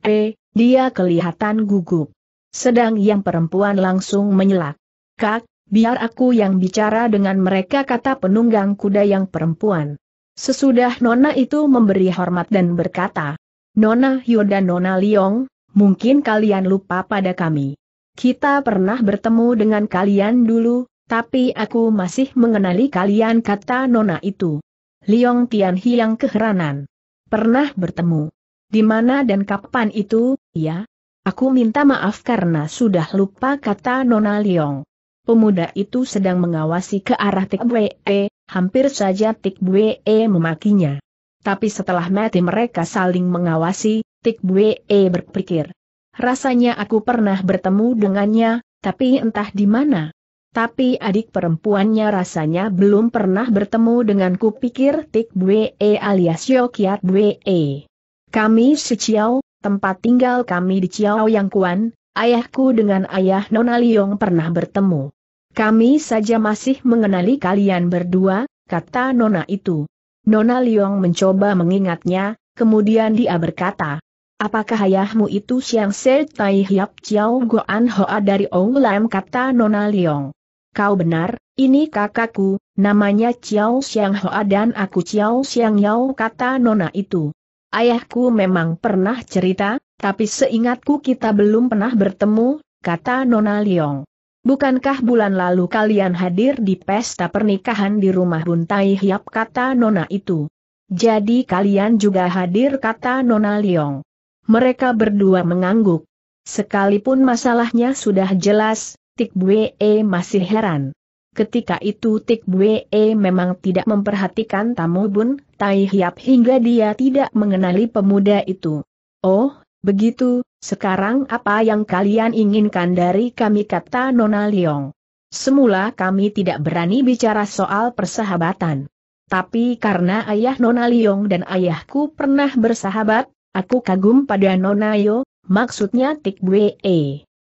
[SPEAKER 1] dia kelihatan gugup. Sedang yang perempuan langsung menyelak. Kak, biar aku yang bicara dengan mereka kata penunggang kuda yang perempuan. Sesudah Nona itu memberi hormat dan berkata, Nona Hyo dan Nona Liong, mungkin kalian lupa pada kami. Kita pernah bertemu dengan kalian dulu, tapi aku masih mengenali kalian kata Nona itu. Liong Tianhi yang keheranan. Pernah bertemu. Di mana dan kapan itu, ya? Aku minta maaf karena sudah lupa kata Nona Liong. Pemuda itu sedang mengawasi ke arah Tik Bwe, hampir saja Tik Bwe memakinya. Tapi setelah mati mereka saling mengawasi, Tik Bue e berpikir. Rasanya aku pernah bertemu dengannya, tapi entah di mana. Tapi adik perempuannya rasanya belum pernah bertemu denganku pikir Tik Bue e alias Yokiat Bue. E. Kami Chiao, tempat tinggal kami di Chiao Yang Kuan, ayahku dengan ayah Nona Liong pernah bertemu. Kami saja masih mengenali kalian berdua, kata Nona itu. Nona Liong mencoba mengingatnya, kemudian dia berkata, Apakah ayahmu itu Siang setai Tai Hiap ciao Goan Hoa dari Ong Lam kata Nona Liong. Kau benar, ini kakakku, namanya Chiao Siang Hoa dan aku Chiao Siang Yao kata Nona itu. Ayahku memang pernah cerita, tapi seingatku kita belum pernah bertemu, kata Nona Liong. Bukankah bulan lalu kalian hadir di pesta pernikahan di rumah Buntai Hiap kata Nona itu? Jadi kalian juga hadir kata Nona Liong. Mereka berdua mengangguk. Sekalipun masalahnya sudah jelas, Tik Bwe e masih heran. Ketika itu Tik Bwe e memang tidak memperhatikan tamu Bun Tai Hiap hingga dia tidak mengenali pemuda itu. Oh, begitu, sekarang apa yang kalian inginkan dari kami kata Nona Leong? Semula kami tidak berani bicara soal persahabatan. Tapi karena ayah Nona Leong dan ayahku pernah bersahabat, aku kagum pada Nona Yo, maksudnya Tik Bwe.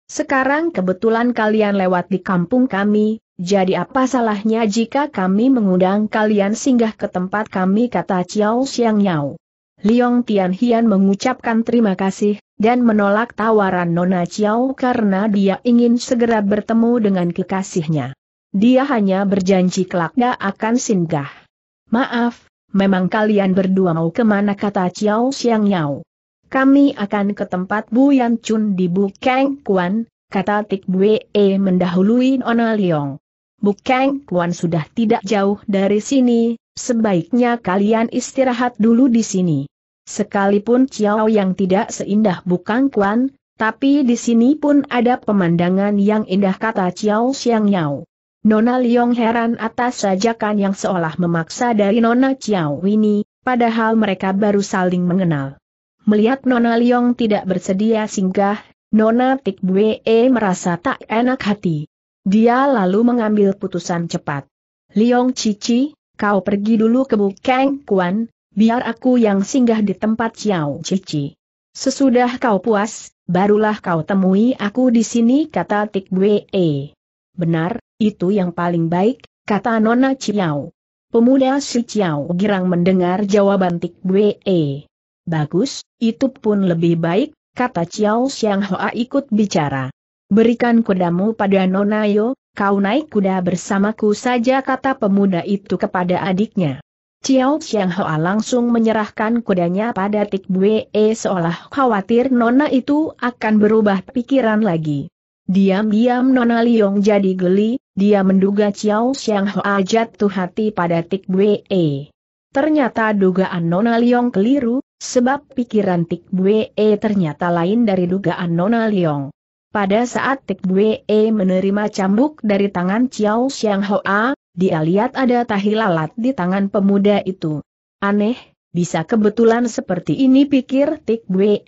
[SPEAKER 1] Sekarang kebetulan kalian lewat di kampung kami, jadi apa salahnya jika kami mengundang kalian singgah ke tempat kami kata Chiao Xiang Yao. Liong Tian Hian mengucapkan terima kasih, dan menolak tawaran Nona Chiao karena dia ingin segera bertemu dengan kekasihnya. Dia hanya berjanji kelaknya akan singgah. Maaf, memang kalian berdua mau kemana kata Chiao Siang Yao. Kami akan ke tempat Bu Yan Chun di Kang Kuan, kata Tik Bue mendahului Nona Liong. Kang Kuan sudah tidak jauh dari sini, sebaiknya kalian istirahat dulu di sini. Sekalipun Ciao yang tidak seindah Bukang Kuan, tapi di sini pun ada pemandangan yang indah kata Ciao Xiang Yao. Nona Liong heran atas sajakan yang seolah memaksa dari Nona Ciao ini, padahal mereka baru saling mengenal. Melihat Nona Liong tidak bersedia singgah, Nona Tik Bue merasa tak enak hati. Dia lalu mengambil putusan cepat. Liong Cici, kau pergi dulu ke Bukeng Kuan, biar aku yang singgah di tempat Xiao Cici. Sesudah kau puas, barulah kau temui aku di sini kata Tik Bue. Benar, itu yang paling baik, kata Nona Ciao. Pemuda si Ciao girang mendengar jawaban Tik Bue. Bagus, itu pun lebih baik, kata Ciao Siang Hoa ikut bicara. Berikan kudamu pada Nona Yo, kau naik kuda bersamaku saja kata pemuda itu kepada adiknya. Chiao Chiang Hoa langsung menyerahkan kudanya pada Tik Bue seolah khawatir Nona itu akan berubah pikiran lagi. Diam-diam Nona Liong jadi geli, dia menduga Chiao Chiang Hoa jatuh hati pada Tik Bue. Ternyata dugaan Nona Liong keliru, sebab pikiran Tik Bue ternyata lain dari dugaan Nona Liong. Pada saat Tik Bue menerima cambuk dari tangan Chiao Xiang Hoa, dia lihat ada tahi lalat di tangan pemuda itu. Aneh, bisa kebetulan seperti ini pikir Tik Bwe.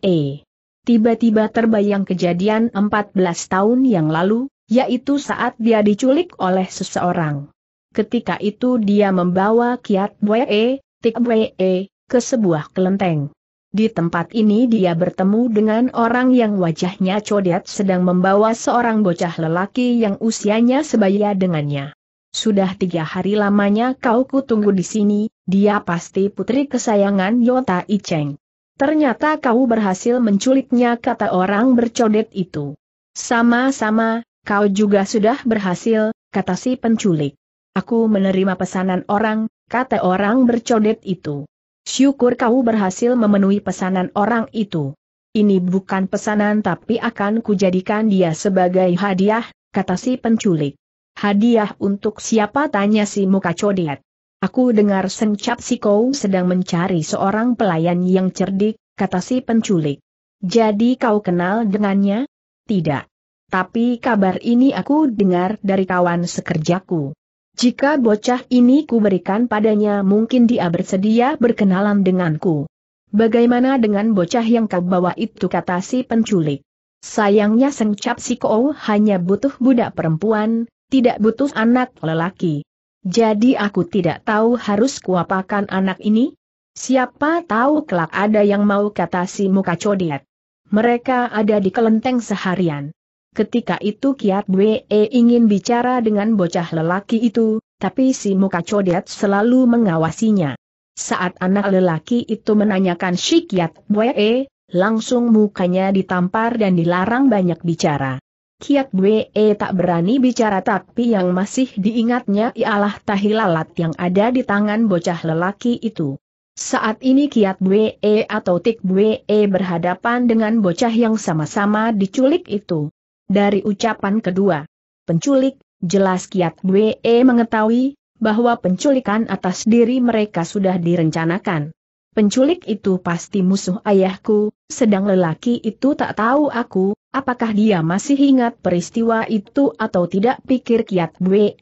[SPEAKER 1] Tiba-tiba terbayang kejadian 14 tahun yang lalu, yaitu saat dia diculik oleh seseorang. Ketika itu dia membawa Kiat Bwe, Tik Bwe, ke sebuah kelenteng. Di tempat ini dia bertemu dengan orang yang wajahnya codet sedang membawa seorang bocah lelaki yang usianya sebaya dengannya. Sudah tiga hari lamanya kau kutunggu di sini, dia pasti putri kesayangan Yota Iceng. Ternyata kau berhasil menculiknya kata orang bercodet itu. Sama-sama, kau juga sudah berhasil, kata si penculik. Aku menerima pesanan orang, kata orang bercodet itu. Syukur kau berhasil memenuhi pesanan orang itu. Ini bukan pesanan tapi akan kujadikan dia sebagai hadiah, kata si penculik. Hadiah untuk siapa tanya si muka codet. Aku dengar sencap si kau sedang mencari seorang pelayan yang cerdik, kata si penculik. Jadi kau kenal dengannya? Tidak. Tapi kabar ini aku dengar dari kawan sekerjaku. Jika bocah ini kuberikan padanya mungkin dia bersedia berkenalan denganku. Bagaimana dengan bocah yang kau bawa itu kata si penculik. Sayangnya sencap si kau hanya butuh budak perempuan, tidak butuh anak lelaki. Jadi aku tidak tahu harus kuapakan anak ini? Siapa tahu kelak ada yang mau kata si muka codet. Mereka ada di kelenteng seharian. Ketika itu Kiat Bwe ingin bicara dengan bocah lelaki itu, tapi si muka codet selalu mengawasinya. Saat anak lelaki itu menanyakan si Kiat Bwe, langsung mukanya ditampar dan dilarang banyak bicara. Kiat Bwe tak berani bicara tapi yang masih diingatnya ialah tahi lalat yang ada di tangan bocah lelaki itu. Saat ini Kiat Bwe atau Tik Bwe berhadapan dengan bocah yang sama-sama diculik itu. Dari ucapan kedua, penculik, jelas Kiat Bwe mengetahui bahwa penculikan atas diri mereka sudah direncanakan. Penculik itu pasti musuh ayahku, sedang lelaki itu tak tahu aku, Apakah dia masih ingat peristiwa itu atau tidak pikir Kiat Bwe?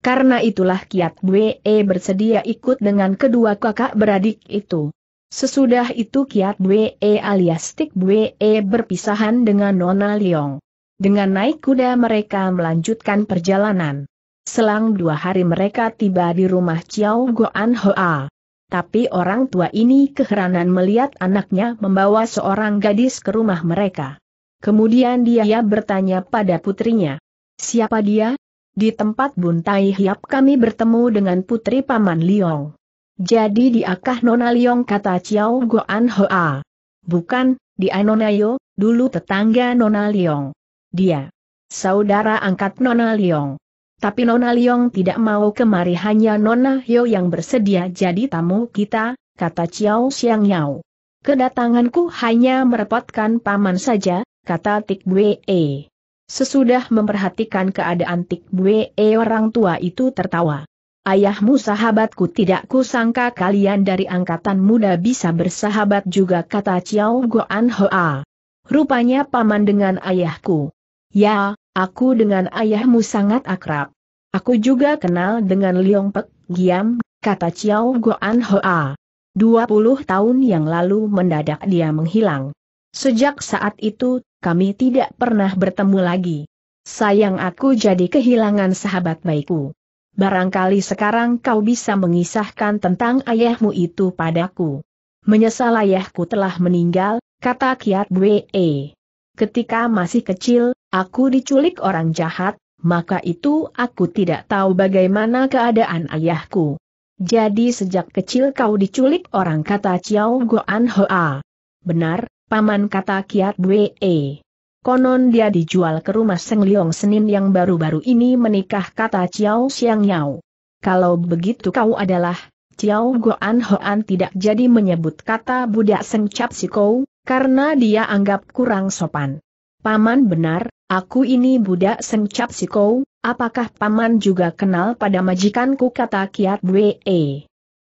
[SPEAKER 1] Karena itulah Kiat Bwe bersedia ikut dengan kedua kakak beradik itu. Sesudah itu Kiat Bwe alias Tik Bwe berpisahan dengan Nona Leong. Dengan naik kuda mereka melanjutkan perjalanan. Selang dua hari mereka tiba di rumah Chiao Goan Hoa. Tapi orang tua ini keheranan melihat anaknya membawa seorang gadis ke rumah mereka. Kemudian dia bertanya pada putrinya. Siapa dia? Di tempat buntai hiap kami bertemu dengan putri Paman Liong. Jadi diakah Nona Liong kata Chiao Goan Hoa? Bukan, di Nona Yo, dulu tetangga Nona Liong. Dia. Saudara angkat Nona Liong. Tapi Nona Liong tidak mau kemari hanya Nona Yo yang bersedia jadi tamu kita, kata Ciao Xiang Yao. Kedatanganku hanya merepotkan paman saja, kata Tik Bue. E. Sesudah memperhatikan keadaan Tik Bue e, orang tua itu tertawa. Ayahmu sahabatku tidak kusangka kalian dari angkatan muda bisa bersahabat juga kata Chiao Goan Hoa. Rupanya paman dengan ayahku. Ya, aku dengan ayahmu sangat akrab. Aku juga kenal dengan Liong Pek Giam, kata Chiao Goan Hoa. 20 tahun yang lalu mendadak dia menghilang. Sejak saat itu kami tidak pernah bertemu lagi. Sayang aku jadi kehilangan sahabat baikku. Barangkali sekarang kau bisa mengisahkan tentang ayahmu itu padaku. Menyesal ayahku telah meninggal, kata Kiat Bwe. Ketika masih kecil, aku diculik orang jahat, maka itu aku tidak tahu bagaimana keadaan ayahku. Jadi sejak kecil kau diculik orang kata Chiao Guan Hoa. Benar, Paman kata Kiat Bue. Konon dia dijual ke rumah Seng Leong Senin yang baru-baru ini menikah kata Chiao Xiang Yao. Kalau begitu kau adalah, Chiao Goan Hoan tidak jadi menyebut kata budak Seng Cap Kou karena dia anggap kurang sopan. Paman benar, aku ini budak sengcap Kou. apakah paman juga kenal pada majikanku kata Kiat Bue.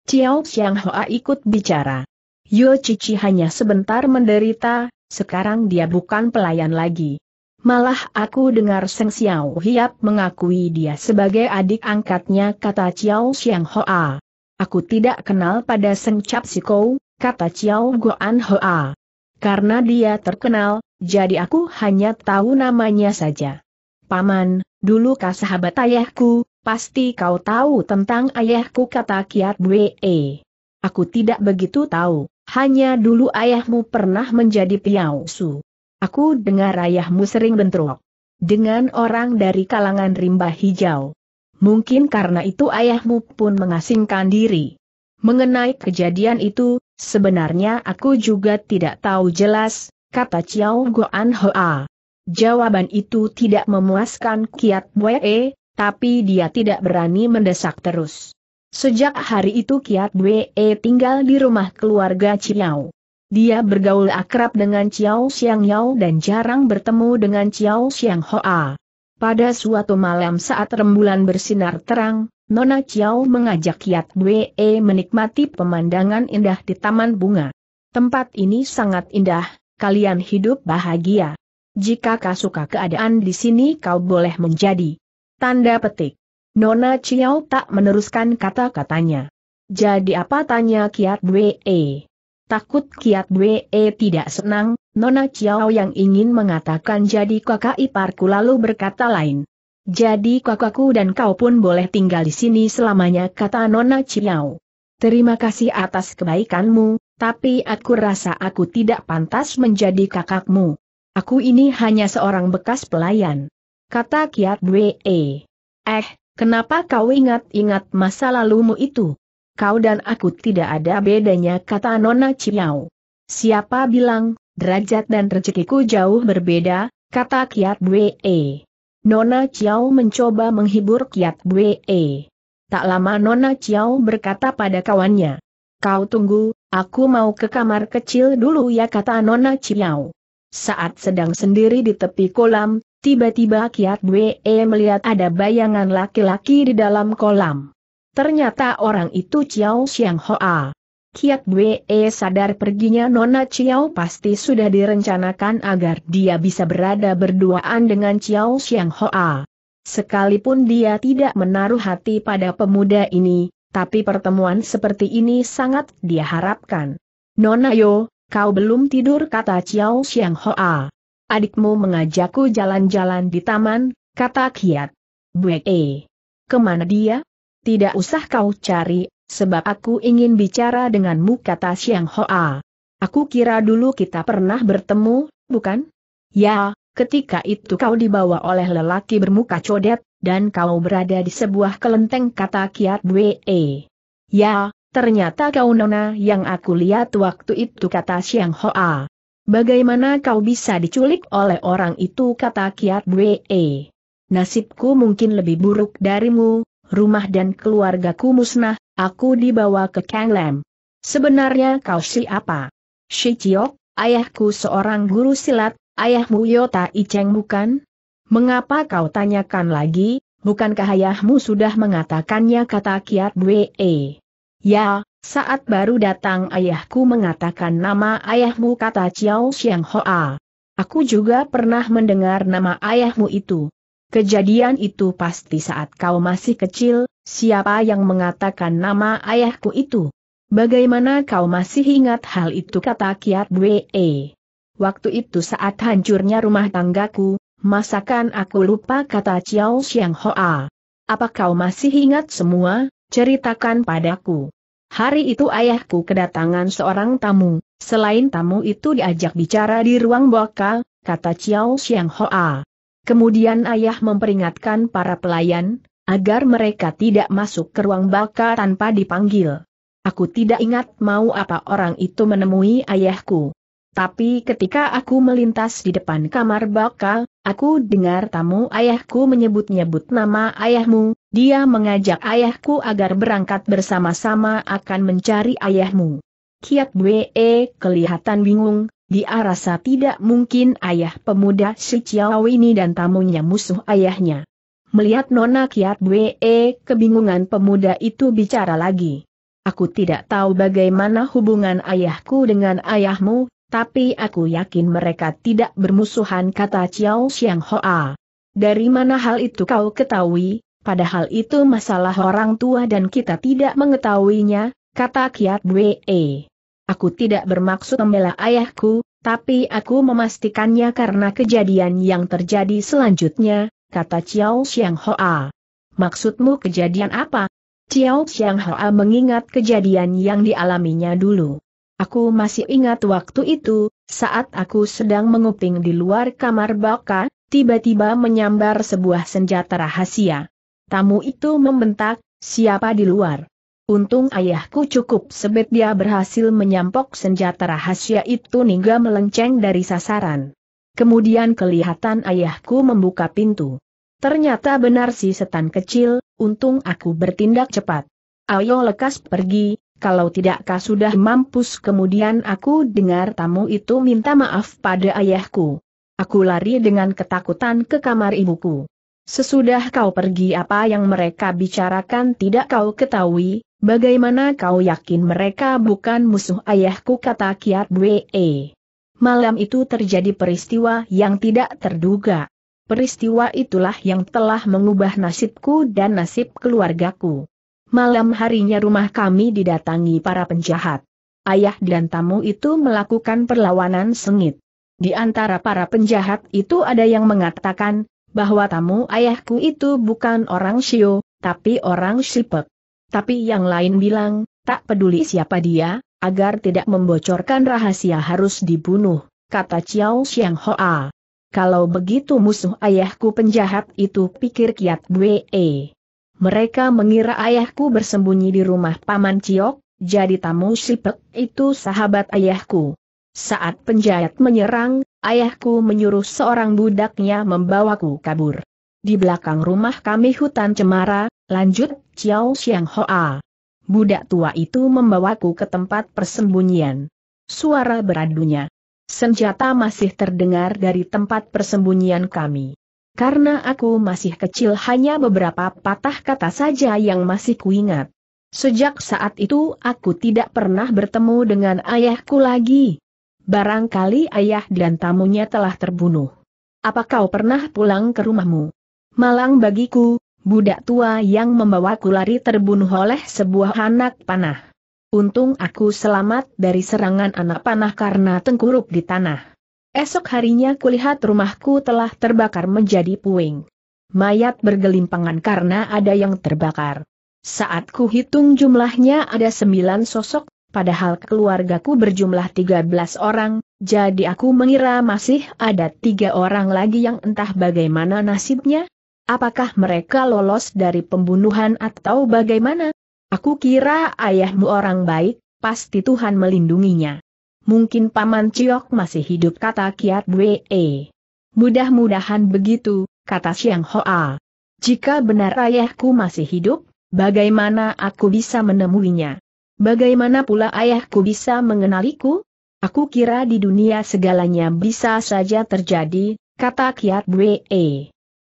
[SPEAKER 1] Ciao Xiang Hoa ikut bicara. Yo Cici hanya sebentar menderita, sekarang dia bukan pelayan lagi. Malah aku dengar Seng Xiao Hiap mengakui dia sebagai adik angkatnya kata Chiao Xiang Hoa. Aku tidak kenal pada Seng Cap Kou, kata Chiao Goan Hoa. Karena dia terkenal, jadi aku hanya tahu namanya saja. Paman, dulu kah sahabat ayahku, pasti kau tahu tentang ayahku kata Kiat Bwe. Aku tidak begitu tahu. Hanya dulu ayahmu pernah menjadi piausu. Aku dengar ayahmu sering bentrok dengan orang dari kalangan rimba hijau. Mungkin karena itu ayahmu pun mengasingkan diri. Mengenai kejadian itu, sebenarnya aku juga tidak tahu jelas, kata Chiao Goan Hoa. Jawaban itu tidak memuaskan Kiat Wei, tapi dia tidak berani mendesak terus. Sejak hari itu Kiat Bwe tinggal di rumah keluarga Chiao. Dia bergaul akrab dengan Chiao Xiang Yao dan jarang bertemu dengan Chiao Xiang Hoa. Pada suatu malam saat rembulan bersinar terang, Nona Chiao mengajak Kiat Bwe menikmati pemandangan indah di taman bunga. Tempat ini sangat indah, kalian hidup bahagia. Jika kau suka keadaan di sini kau boleh menjadi. Tanda petik. Nona Chiao tak meneruskan kata-katanya. Jadi apa tanya Kiat Dwe? Takut Kiat Dwe tidak senang, Nona Chiao yang ingin mengatakan jadi kakak iparku lalu berkata lain. Jadi kakakku dan kau pun boleh tinggal di sini selamanya kata Nona Chiao. Terima kasih atas kebaikanmu, tapi aku rasa aku tidak pantas menjadi kakakmu. Aku ini hanya seorang bekas pelayan. Kata Kiat Dwe. Eh, Kenapa kau ingat-ingat masa lalumu itu? Kau dan aku tidak ada bedanya kata Nona Ciao. Siapa bilang, derajat dan rezekiku jauh berbeda, kata Kiat Bwe. Nona Ciao mencoba menghibur Kiat Bwe. Tak lama Nona Ciao berkata pada kawannya. Kau tunggu, aku mau ke kamar kecil dulu ya kata Nona Ciao. Saat sedang sendiri di tepi kolam, Tiba-tiba Kiat Bwe melihat ada bayangan laki-laki di dalam kolam. Ternyata orang itu Chiao Xiang Hoa. Kiat Bwe sadar perginya Nona Ciao pasti sudah direncanakan agar dia bisa berada berduaan dengan Chiao Xiang Hoa. Sekalipun dia tidak menaruh hati pada pemuda ini, tapi pertemuan seperti ini sangat diharapkan. Nona Yo, kau belum tidur kata Chiao Xiang Hoa adikmu mengajakku jalan-jalan di taman, kata Kiat. Bue, e, kemana dia? Tidak usah kau cari, sebab aku ingin bicara denganmu kata Siang Hoa. Aku kira dulu kita pernah bertemu, bukan? Ya, ketika itu kau dibawa oleh lelaki bermuka codet, dan kau berada di sebuah kelenteng kata Kiat Bue. E. Ya, ternyata kau nona yang aku lihat waktu itu kata Siang Hoa. Bagaimana kau bisa diculik oleh orang itu kata Kiat Bwe. Nasibku mungkin lebih buruk darimu, rumah dan keluargaku musnah, aku dibawa ke Kang Lam. Sebenarnya kau siapa? Si Chiok, ayahku seorang guru silat, ayahmu Yota Iceng bukan? Mengapa kau tanyakan lagi, bukankah ayahmu sudah mengatakannya kata Kiat Bwe? Ya, saat baru datang ayahku mengatakan nama ayahmu kata Chiao Xiang Hoa. Aku juga pernah mendengar nama ayahmu itu. Kejadian itu pasti saat kau masih kecil, siapa yang mengatakan nama ayahku itu? Bagaimana kau masih ingat hal itu kata Kiat Wee? Waktu itu saat hancurnya rumah tanggaku, masakan aku lupa kata Chiao Xiang Hoa. Apa kau masih ingat semua? Ceritakan padaku. Hari itu ayahku kedatangan seorang tamu, selain tamu itu diajak bicara di ruang bakal, kata Chiao Xiang Hoa. Kemudian ayah memperingatkan para pelayan, agar mereka tidak masuk ke ruang bakal tanpa dipanggil. Aku tidak ingat mau apa orang itu menemui ayahku. Tapi ketika aku melintas di depan kamar bakal, aku dengar tamu ayahku menyebut-nyebut nama ayahmu, dia mengajak ayahku agar berangkat bersama-sama akan mencari ayahmu. Kiat Bwe kelihatan bingung, dia rasa tidak mungkin ayah pemuda si Chiao ini dan tamunya musuh ayahnya. Melihat Nona Kiat Bwe, kebingungan pemuda itu bicara lagi. Aku tidak tahu bagaimana hubungan ayahku dengan ayahmu, tapi aku yakin mereka tidak bermusuhan kata Chiao Xiang Hoa. Dari mana hal itu kau ketahui? Padahal itu masalah orang tua dan kita tidak mengetahuinya, kata Kiat Bwe. Aku tidak bermaksud membela ayahku, tapi aku memastikannya karena kejadian yang terjadi selanjutnya, kata Chiao Xiang Hoa. Maksudmu kejadian apa? Chiao Xiang Hoa mengingat kejadian yang dialaminya dulu. Aku masih ingat waktu itu, saat aku sedang menguping di luar kamar Baka, tiba-tiba menyambar sebuah senjata rahasia. Tamu itu membentak, siapa di luar? Untung ayahku cukup sebet dia berhasil menyampok senjata rahasia itu hingga melenceng dari sasaran. Kemudian kelihatan ayahku membuka pintu. Ternyata benar si setan kecil, untung aku bertindak cepat. Ayo lekas pergi, kalau tidak kau sudah mampus kemudian aku dengar tamu itu minta maaf pada ayahku. Aku lari dengan ketakutan ke kamar ibuku. Sesudah kau pergi apa yang mereka bicarakan tidak kau ketahui, bagaimana kau yakin mereka bukan musuh ayahku kata Kiat Bwe. Malam itu terjadi peristiwa yang tidak terduga. Peristiwa itulah yang telah mengubah nasibku dan nasib keluargaku. Malam harinya rumah kami didatangi para penjahat. Ayah dan tamu itu melakukan perlawanan sengit. Di antara para penjahat itu ada yang mengatakan, bahwa tamu ayahku itu bukan orang Shio, tapi orang Shipek. Tapi yang lain bilang, tak peduli siapa dia, agar tidak membocorkan rahasia harus dibunuh, kata Chiao Xiang Hoa. Kalau begitu musuh ayahku penjahat itu pikir Kiat Bwe. Mereka mengira ayahku bersembunyi di rumah Paman Ciok, jadi tamu Sipek itu sahabat ayahku. Saat penjahat menyerang, ayahku menyuruh seorang budaknya membawaku kabur. Di belakang rumah kami hutan cemara, lanjut Chiao Xiang Hoa. Budak tua itu membawaku ke tempat persembunyian. Suara beradunya. Senjata masih terdengar dari tempat persembunyian kami. Karena aku masih kecil hanya beberapa patah kata saja yang masih kuingat. Sejak saat itu aku tidak pernah bertemu dengan ayahku lagi. Barangkali ayah dan tamunya telah terbunuh. Apa kau pernah pulang ke rumahmu? Malang bagiku, budak tua yang membawaku lari terbunuh oleh sebuah anak panah. Untung aku selamat dari serangan anak panah karena tengkurup di tanah. Esok harinya kulihat rumahku telah terbakar menjadi puing. Mayat bergelimpangan karena ada yang terbakar. Saat ku hitung jumlahnya ada sembilan sosok Padahal keluargaku berjumlah 13 orang, jadi aku mengira masih ada tiga orang lagi yang entah bagaimana nasibnya. Apakah mereka lolos dari pembunuhan atau bagaimana? Aku kira ayahmu orang baik, pasti Tuhan melindunginya. Mungkin Paman Ciok masih hidup kata Kiat Bwe. Mudah-mudahan begitu, kata Siang Hoa. Jika benar ayahku masih hidup, bagaimana aku bisa menemuinya? Bagaimana pula ayahku bisa mengenaliku? Aku kira di dunia segalanya bisa saja terjadi, kata Kiat Bwe.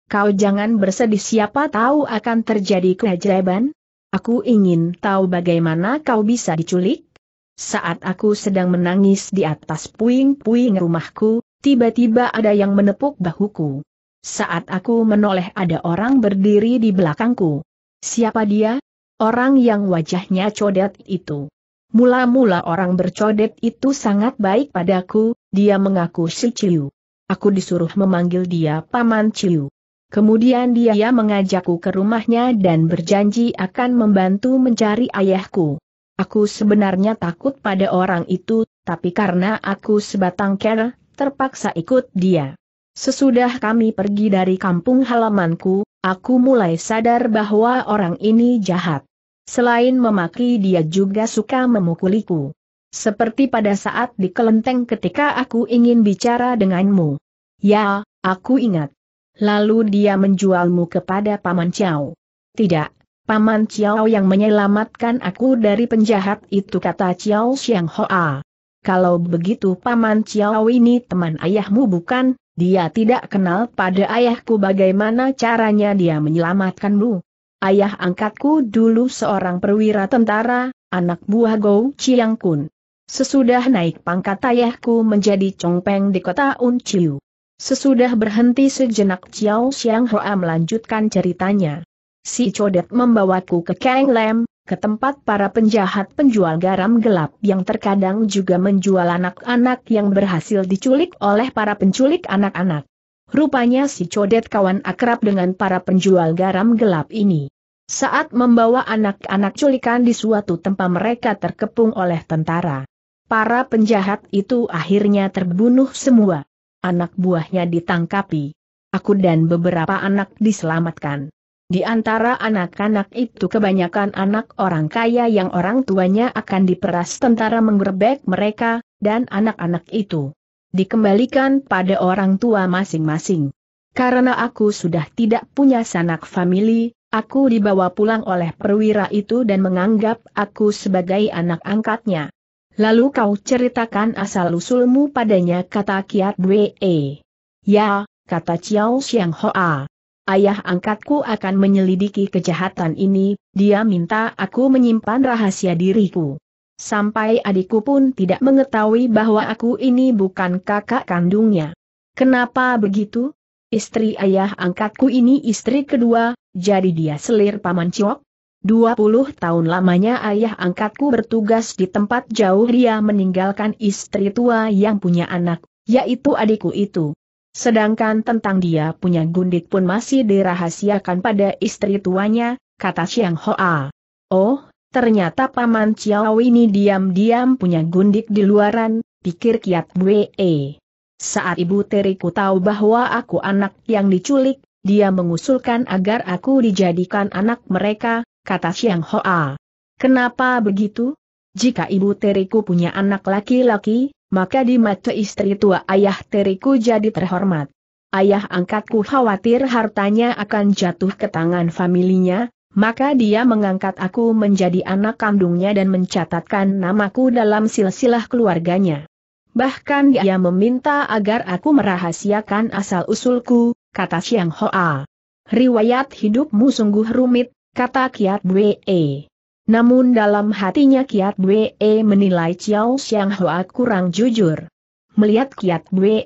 [SPEAKER 1] Kau jangan bersedih siapa tahu akan terjadi keajaiban? Aku ingin tahu bagaimana kau bisa diculik? Saat aku sedang menangis di atas puing-puing rumahku, tiba-tiba ada yang menepuk bahuku. Saat aku menoleh ada orang berdiri di belakangku. Siapa dia? orang yang wajahnya codet itu. Mula-mula orang bercodet itu sangat baik padaku, dia mengaku si Ciu. Aku disuruh memanggil dia Paman Ciu. Kemudian dia mengajakku ke rumahnya dan berjanji akan membantu mencari ayahku. Aku sebenarnya takut pada orang itu, tapi karena aku sebatang ker, terpaksa ikut dia. Sesudah kami pergi dari kampung halamanku, Aku mulai sadar bahwa orang ini jahat. Selain memaki dia juga suka memukuliku. Seperti pada saat di kelenteng ketika aku ingin bicara denganmu. Ya, aku ingat. Lalu dia menjualmu kepada Paman Ciao. Tidak, Paman Ciao yang menyelamatkan aku dari penjahat itu kata Ciao Xiang Hoa. Kalau begitu Paman Ciao ini teman ayahmu bukan? Dia tidak kenal pada ayahku bagaimana caranya dia menyelamatkanmu. Ayah angkatku dulu seorang perwira tentara, anak buah Gou Chiang Kun. Sesudah naik pangkat ayahku menjadi congpeng di kota Unciu. Sesudah berhenti sejenak Chiao Xiang Hoa melanjutkan ceritanya. Si Codet membawaku ke Kang Lam ke tempat para penjahat penjual garam gelap yang terkadang juga menjual anak-anak yang berhasil diculik oleh para penculik anak-anak. Rupanya si codet kawan akrab dengan para penjual garam gelap ini. Saat membawa anak-anak culikan di suatu tempat mereka terkepung oleh tentara. Para penjahat itu akhirnya terbunuh semua. Anak buahnya ditangkapi. Aku dan beberapa anak diselamatkan. Di antara anak-anak itu kebanyakan anak orang kaya yang orang tuanya akan diperas tentara menggerbek mereka, dan anak-anak itu dikembalikan pada orang tua masing-masing. Karena aku sudah tidak punya sanak famili, aku dibawa pulang oleh perwira itu dan menganggap aku sebagai anak angkatnya. Lalu kau ceritakan asal-usulmu padanya kata Kiat Bwe. Ya, kata Chiao Xiang Hoa ayah angkatku akan menyelidiki kejahatan ini, dia minta aku menyimpan rahasia diriku. Sampai adikku pun tidak mengetahui bahwa aku ini bukan kakak kandungnya. Kenapa begitu? Istri ayah angkatku ini istri kedua, jadi dia selir paman Ciok? 20 tahun lamanya ayah angkatku bertugas di tempat jauh dia meninggalkan istri tua yang punya anak, yaitu adikku itu. Sedangkan tentang dia punya gundik pun masih dirahasiakan pada istri tuanya, kata Xiang Hoa. Oh, ternyata Paman Chiao ini diam-diam punya gundik di luaran, pikir Kiat Bwe. Saat ibu teriku tahu bahwa aku anak yang diculik, dia mengusulkan agar aku dijadikan anak mereka, kata Xiang Hoa. Kenapa begitu? Jika ibu teriku punya anak laki-laki, maka di mata istri tua ayah teriku jadi terhormat. Ayah angkatku khawatir hartanya akan jatuh ke tangan familinya, maka dia mengangkat aku menjadi anak kandungnya dan mencatatkan namaku dalam silsilah keluarganya. Bahkan dia meminta agar aku merahasiakan asal-usulku, kata Xiang Hoa. Riwayat hidupmu sungguh rumit, kata Kiat Bwe. Namun dalam hatinya Kiat Bwe menilai Chiao Xiang Hoa kurang jujur. Melihat Kiat Bwe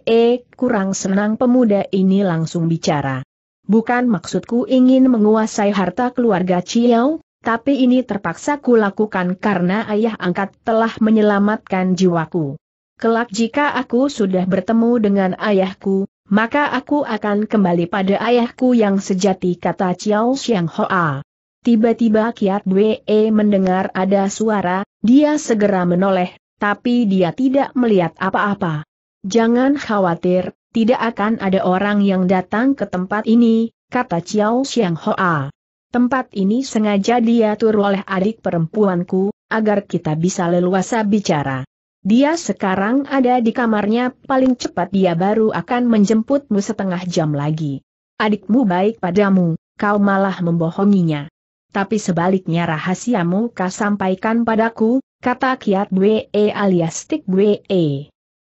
[SPEAKER 1] kurang senang pemuda ini langsung bicara. Bukan maksudku ingin menguasai harta keluarga Chiao, tapi ini terpaksa kulakukan karena ayah angkat telah menyelamatkan jiwaku. Kelak jika aku sudah bertemu dengan ayahku, maka aku akan kembali pada ayahku yang sejati kata Chiao Xiang Hoa. Tiba-tiba Kiat Bwe mendengar ada suara, dia segera menoleh, tapi dia tidak melihat apa-apa. Jangan khawatir, tidak akan ada orang yang datang ke tempat ini, kata Chiao Xiang Hoa. Tempat ini sengaja diatur oleh adik perempuanku, agar kita bisa leluasa bicara. Dia sekarang ada di kamarnya, paling cepat dia baru akan menjemputmu setengah jam lagi. Adikmu baik padamu, kau malah membohonginya tapi sebaliknya rahasiamu kau sampaikan padaku, kata Kiat Bwe alias Tik Bwe.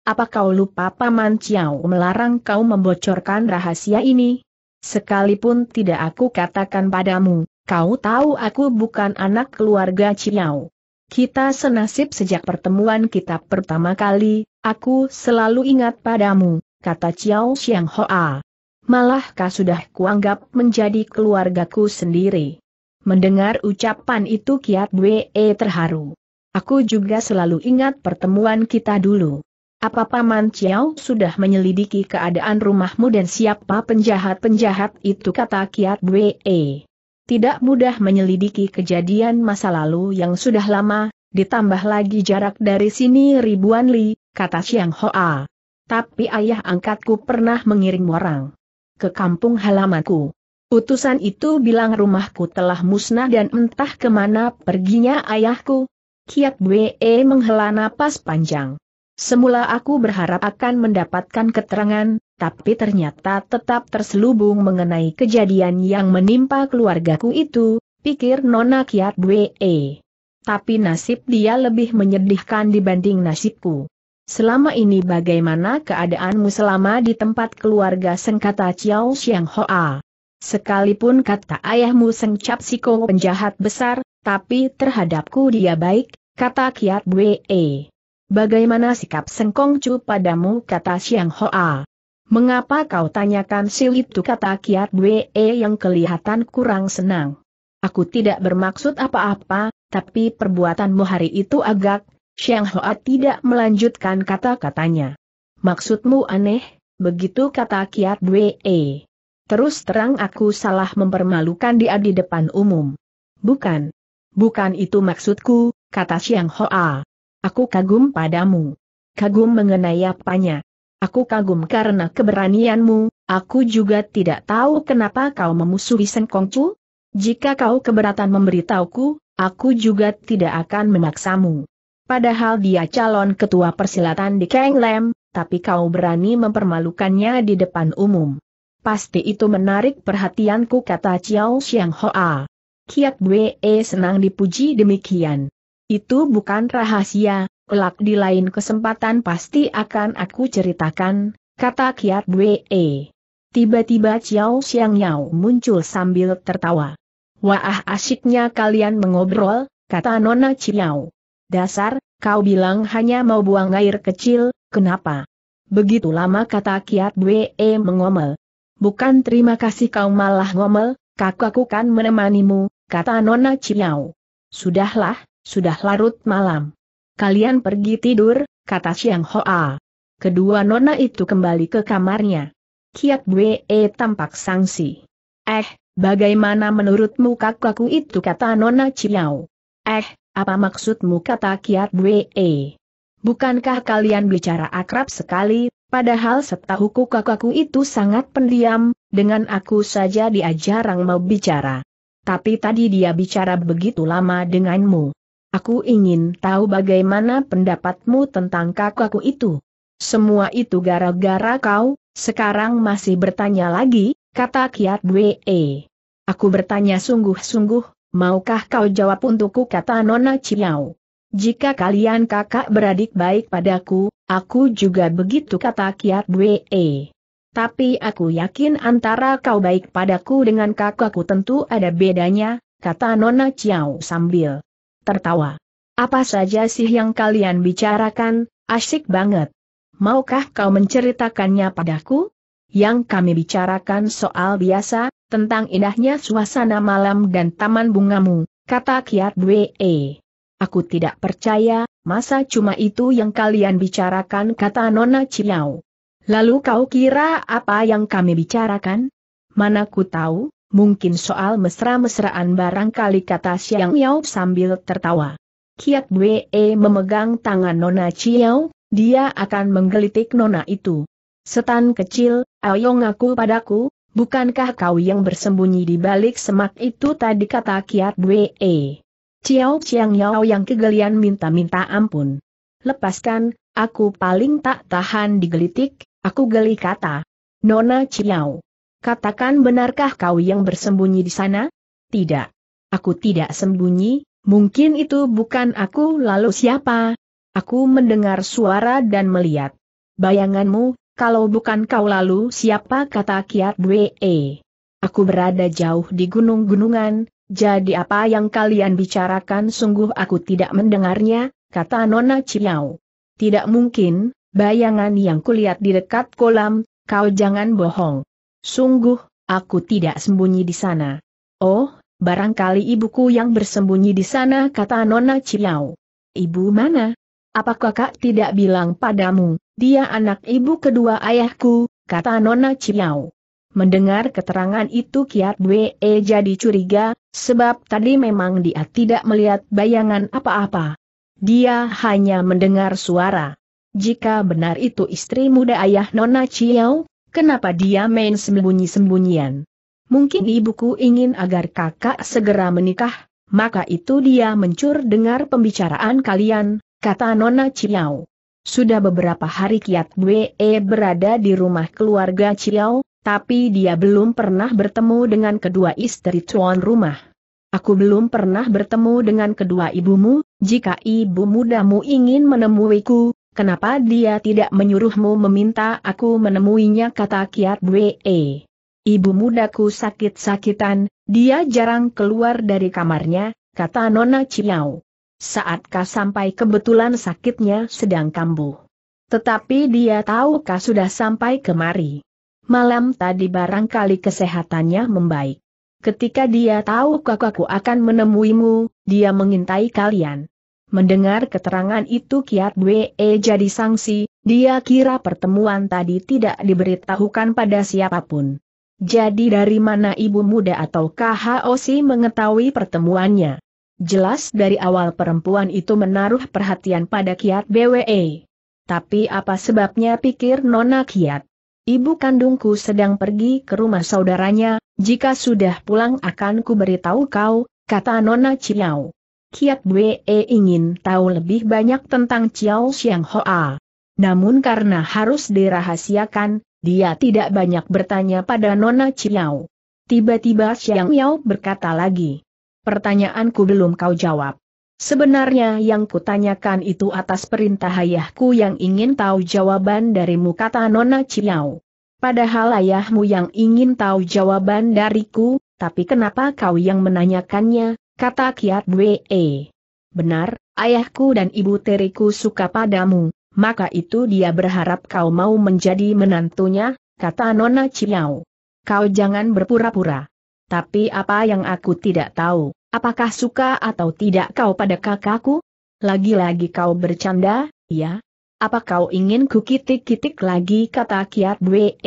[SPEAKER 1] Apa kau lupa Paman Ciao melarang kau membocorkan rahasia ini? Sekalipun tidak aku katakan padamu, kau tahu aku bukan anak keluarga Ciao. Kita senasib sejak pertemuan kita pertama kali, aku selalu ingat padamu, kata Ciao Xiang Hoa. Malah kau sudah kuanggap menjadi keluargaku sendiri. Mendengar ucapan itu Kiat Bwe e terharu. Aku juga selalu ingat pertemuan kita dulu. Apa Paman Chiao sudah menyelidiki keadaan rumahmu dan siapa penjahat-penjahat itu kata Kiat Bwe. E. Tidak mudah menyelidiki kejadian masa lalu yang sudah lama, ditambah lagi jarak dari sini ribuan li, kata Xiang Hoa. Tapi ayah angkatku pernah mengirim orang ke kampung halamanku. Utusan itu bilang rumahku telah musnah dan entah kemana perginya ayahku. Kiat Bwe menghela napas panjang. Semula aku berharap akan mendapatkan keterangan, tapi ternyata tetap terselubung mengenai kejadian yang menimpa keluargaku itu, pikir Nona Kiat Bwe. Tapi nasib dia lebih menyedihkan dibanding nasibku. Selama ini bagaimana keadaanmu selama di tempat keluarga sengkata Chiao Xiang Hoa? Sekalipun kata ayahmu sengcap si siko penjahat besar, tapi terhadapku dia baik, kata Kiat Bwe. Bagaimana sikap Sengkong Chu padamu kata Siang Hoa? Mengapa kau tanyakan silip tu kata Kiat Bwe yang kelihatan kurang senang? Aku tidak bermaksud apa-apa, tapi perbuatanmu hari itu agak, Siang Hoa tidak melanjutkan kata-katanya. Maksudmu aneh, begitu kata Kiat Bwe. Terus terang aku salah mempermalukan dia di depan umum. Bukan. Bukan itu maksudku, kata Siang Hoa. Aku kagum padamu. Kagum mengenai apanya. Aku kagum karena keberanianmu, aku juga tidak tahu kenapa kau memusuhi Sengkongcu. Jika kau keberatan memberitahuku, aku juga tidak akan memaksamu. Padahal dia calon ketua persilatan di Keng Lem, tapi kau berani mempermalukannya di depan umum. Pasti itu menarik perhatianku kata Chiao Xiang Hoa. Kiat E senang dipuji demikian. Itu bukan rahasia, kelak di lain kesempatan pasti akan aku ceritakan, kata Kiat E. Tiba-tiba Chiao Xiang Yao muncul sambil tertawa. Wah asyiknya kalian mengobrol, kata Nona Chiao. Dasar, kau bilang hanya mau buang air kecil, kenapa? Begitu lama kata Kiat E mengomel. Bukan terima kasih kau malah ngomel, kakakku kan menemanimu, kata Nona Ciao. Sudahlah, sudah larut malam. Kalian pergi tidur, kata Siang Hoa. Kedua Nona itu kembali ke kamarnya. Kiat Bwe e tampak sangsi. Eh, bagaimana menurutmu kakakku itu kata Nona Ciao. Eh, apa maksudmu kata Kiat Bwe? E? Bukankah kalian bicara akrab sekali, padahal setahuku kakakku itu sangat pendiam, dengan aku saja dia jarang mau bicara. Tapi tadi dia bicara begitu lama denganmu. Aku ingin tahu bagaimana pendapatmu tentang kakakku itu. Semua itu gara-gara kau, sekarang masih bertanya lagi, kata Kiat Bwe. Aku bertanya sungguh-sungguh, maukah kau jawab untukku kata Nona Ciao. Jika kalian kakak beradik baik padaku, aku juga begitu kata Kiat Bwe. Tapi aku yakin antara kau baik padaku dengan kakakku tentu ada bedanya, kata Nona Ciao sambil tertawa. Apa saja sih yang kalian bicarakan, asik banget. Maukah kau menceritakannya padaku? Yang kami bicarakan soal biasa, tentang indahnya suasana malam dan taman bungamu, kata Kiat Bwe. Aku tidak percaya, masa cuma itu yang kalian bicarakan kata Nona Ciao. Lalu kau kira apa yang kami bicarakan? Mana ku tahu, mungkin soal mesra-mesraan barangkali kata Xiang Yao sambil tertawa. Kiat Wee memegang tangan Nona Ciao, dia akan menggelitik Nona itu. Setan kecil, ayo ngaku padaku, bukankah kau yang bersembunyi di balik semak itu tadi kata Kiat Wee. Ciao Chiang Yao yang kegelian minta-minta ampun. Lepaskan, aku paling tak tahan digelitik, aku geli kata. Nona Ciao. Katakan benarkah kau yang bersembunyi di sana? Tidak. Aku tidak sembunyi, mungkin itu bukan aku lalu siapa? Aku mendengar suara dan melihat. Bayanganmu, kalau bukan kau lalu siapa kata Kiat Bwe. Aku berada jauh di gunung-gunungan, jadi apa yang kalian bicarakan sungguh aku tidak mendengarnya, kata Nona Ciao. Tidak mungkin, bayangan yang kulihat di dekat kolam, kau jangan bohong. Sungguh, aku tidak sembunyi di sana. Oh, barangkali ibuku yang bersembunyi di sana kata Nona Ciao. Ibu mana? Apa kakak tidak bilang padamu, dia anak ibu kedua ayahku, kata Nona Ciao. Mendengar keterangan itu Kiat Wee jadi curiga, sebab tadi memang dia tidak melihat bayangan apa-apa. Dia hanya mendengar suara. Jika benar itu istri muda ayah Nona Chiao, kenapa dia main sembunyi-sembunyian? Mungkin ibuku ingin agar kakak segera menikah, maka itu dia mencur dengar pembicaraan kalian, kata Nona Chiao. Sudah beberapa hari Kiat Bwe berada di rumah keluarga Chiao, tapi dia belum pernah bertemu dengan kedua istri tuan rumah. Aku belum pernah bertemu dengan kedua ibumu, jika ibu mudamu ingin menemuiku, kenapa dia tidak menyuruhmu meminta aku menemuinya kata Kiat Bwe. Ibu mudaku sakit-sakitan, dia jarang keluar dari kamarnya, kata Nona Saat kau sampai kebetulan sakitnya sedang kambuh. Tetapi dia tahu kau sudah sampai kemari. Malam tadi barangkali kesehatannya membaik. Ketika dia tahu kakakku akan menemuimu, dia mengintai kalian. Mendengar keterangan itu Kiat Bwe jadi sanksi. dia kira pertemuan tadi tidak diberitahukan pada siapapun. Jadi dari mana ibu muda atau KHOC mengetahui pertemuannya? Jelas dari awal perempuan itu menaruh perhatian pada Kiat BWE. Tapi apa sebabnya pikir Nona Kiat? Ibu kandungku sedang pergi ke rumah saudaranya, jika sudah pulang akan ku beritahu kau, kata Nona Chiao. Kiat Bwe ingin tahu lebih banyak tentang Chiao Xiang Hoa. Namun karena harus dirahasiakan, dia tidak banyak bertanya pada Nona Chiao. Tiba-tiba Xiang Yao berkata lagi. Pertanyaanku belum kau jawab. Sebenarnya yang kutanyakan itu atas perintah ayahku yang ingin tahu jawaban darimu kata Nona Ciao. Padahal ayahmu yang ingin tahu jawaban dariku, tapi kenapa kau yang menanyakannya, kata Kiat Bwe. Benar, ayahku dan ibu teriku suka padamu, maka itu dia berharap kau mau menjadi menantunya, kata Nona Ciao. Kau jangan berpura-pura. Tapi apa yang aku tidak tahu, Apakah suka atau tidak kau pada kakakku? Lagi-lagi kau bercanda, ya? Apa kau ingin ku kitik-kitik lagi kata Kiat Bwe?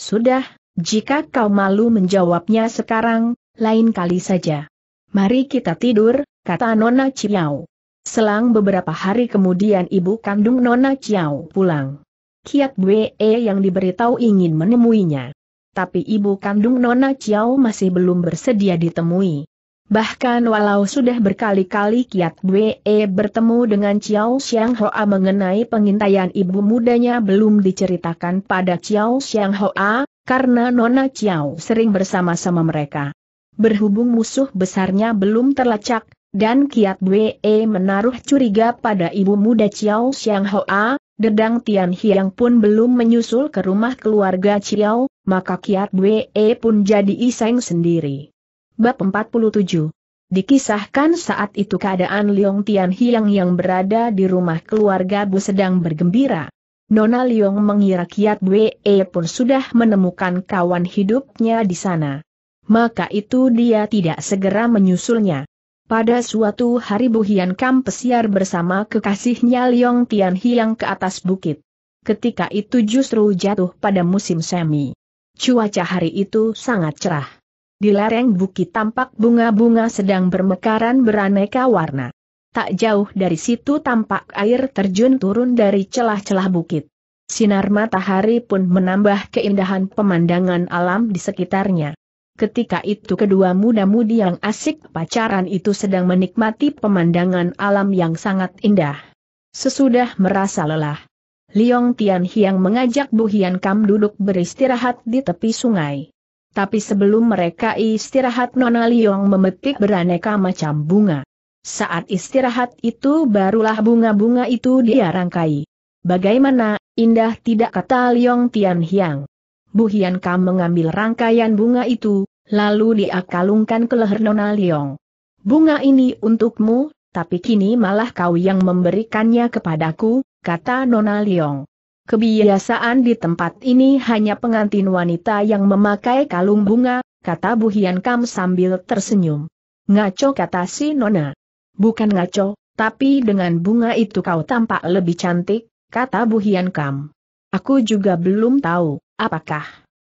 [SPEAKER 1] Sudah, jika kau malu menjawabnya sekarang, lain kali saja. Mari kita tidur, kata Nona Ciao. Selang beberapa hari kemudian ibu kandung Nona Ciao pulang. Kiat Bwe yang diberitahu ingin menemuinya. Tapi ibu kandung Nona Ciao masih belum bersedia ditemui. Bahkan walau sudah berkali-kali Kiat Bwe e bertemu dengan Chiao Xiang Hoa mengenai pengintaian ibu mudanya belum diceritakan pada Chiao Xiang Hoa, karena Nona Chiao sering bersama-sama mereka. Berhubung musuh besarnya belum terlacak, dan Kiat Bwe e menaruh curiga pada ibu muda Chiao Xiang Hoa, Dedang Tian Hiang pun belum menyusul ke rumah keluarga Chiao, maka Kiat Bwe e pun jadi iseng sendiri. Bab 47 Dikisahkan saat itu keadaan Liong Tian Hiang yang berada di rumah keluarga Bu sedang bergembira. Nona Liong mengira Kiat Wei e pun sudah menemukan kawan hidupnya di sana. Maka itu dia tidak segera menyusulnya. Pada suatu hari Bu Hian Kam pesiar bersama kekasihnya Liong Tian Hiang ke atas bukit. Ketika itu justru jatuh pada musim semi. Cuaca hari itu sangat cerah. Di lereng bukit tampak bunga-bunga sedang bermekaran beraneka warna. Tak jauh dari situ tampak air terjun turun dari celah-celah bukit. Sinar matahari pun menambah keindahan pemandangan alam di sekitarnya. Ketika itu kedua muda-mudi yang asik pacaran itu sedang menikmati pemandangan alam yang sangat indah. Sesudah merasa lelah, Liong Tian Hiang mengajak Bu Hian Kam duduk beristirahat di tepi sungai. Tapi sebelum mereka istirahat Nona Liong memetik beraneka macam bunga. Saat istirahat itu barulah bunga-bunga itu dia rangkai. Bagaimana, indah tidak kata Liong Tian Hiang. Bu Hian Kam mengambil rangkaian bunga itu, lalu dia kalungkan ke leher Nona Liong. Bunga ini untukmu, tapi kini malah kau yang memberikannya kepadaku, kata Nona Liong. Kebiasaan di tempat ini hanya pengantin wanita yang memakai kalung bunga, kata Bu Hian Kam sambil tersenyum. Ngaco kata si Nona. Bukan ngaco, tapi dengan bunga itu kau tampak lebih cantik, kata Bu Hian Kam. Aku juga belum tahu, apakah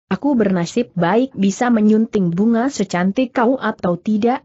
[SPEAKER 1] aku bernasib baik bisa menyunting bunga secantik kau atau tidak?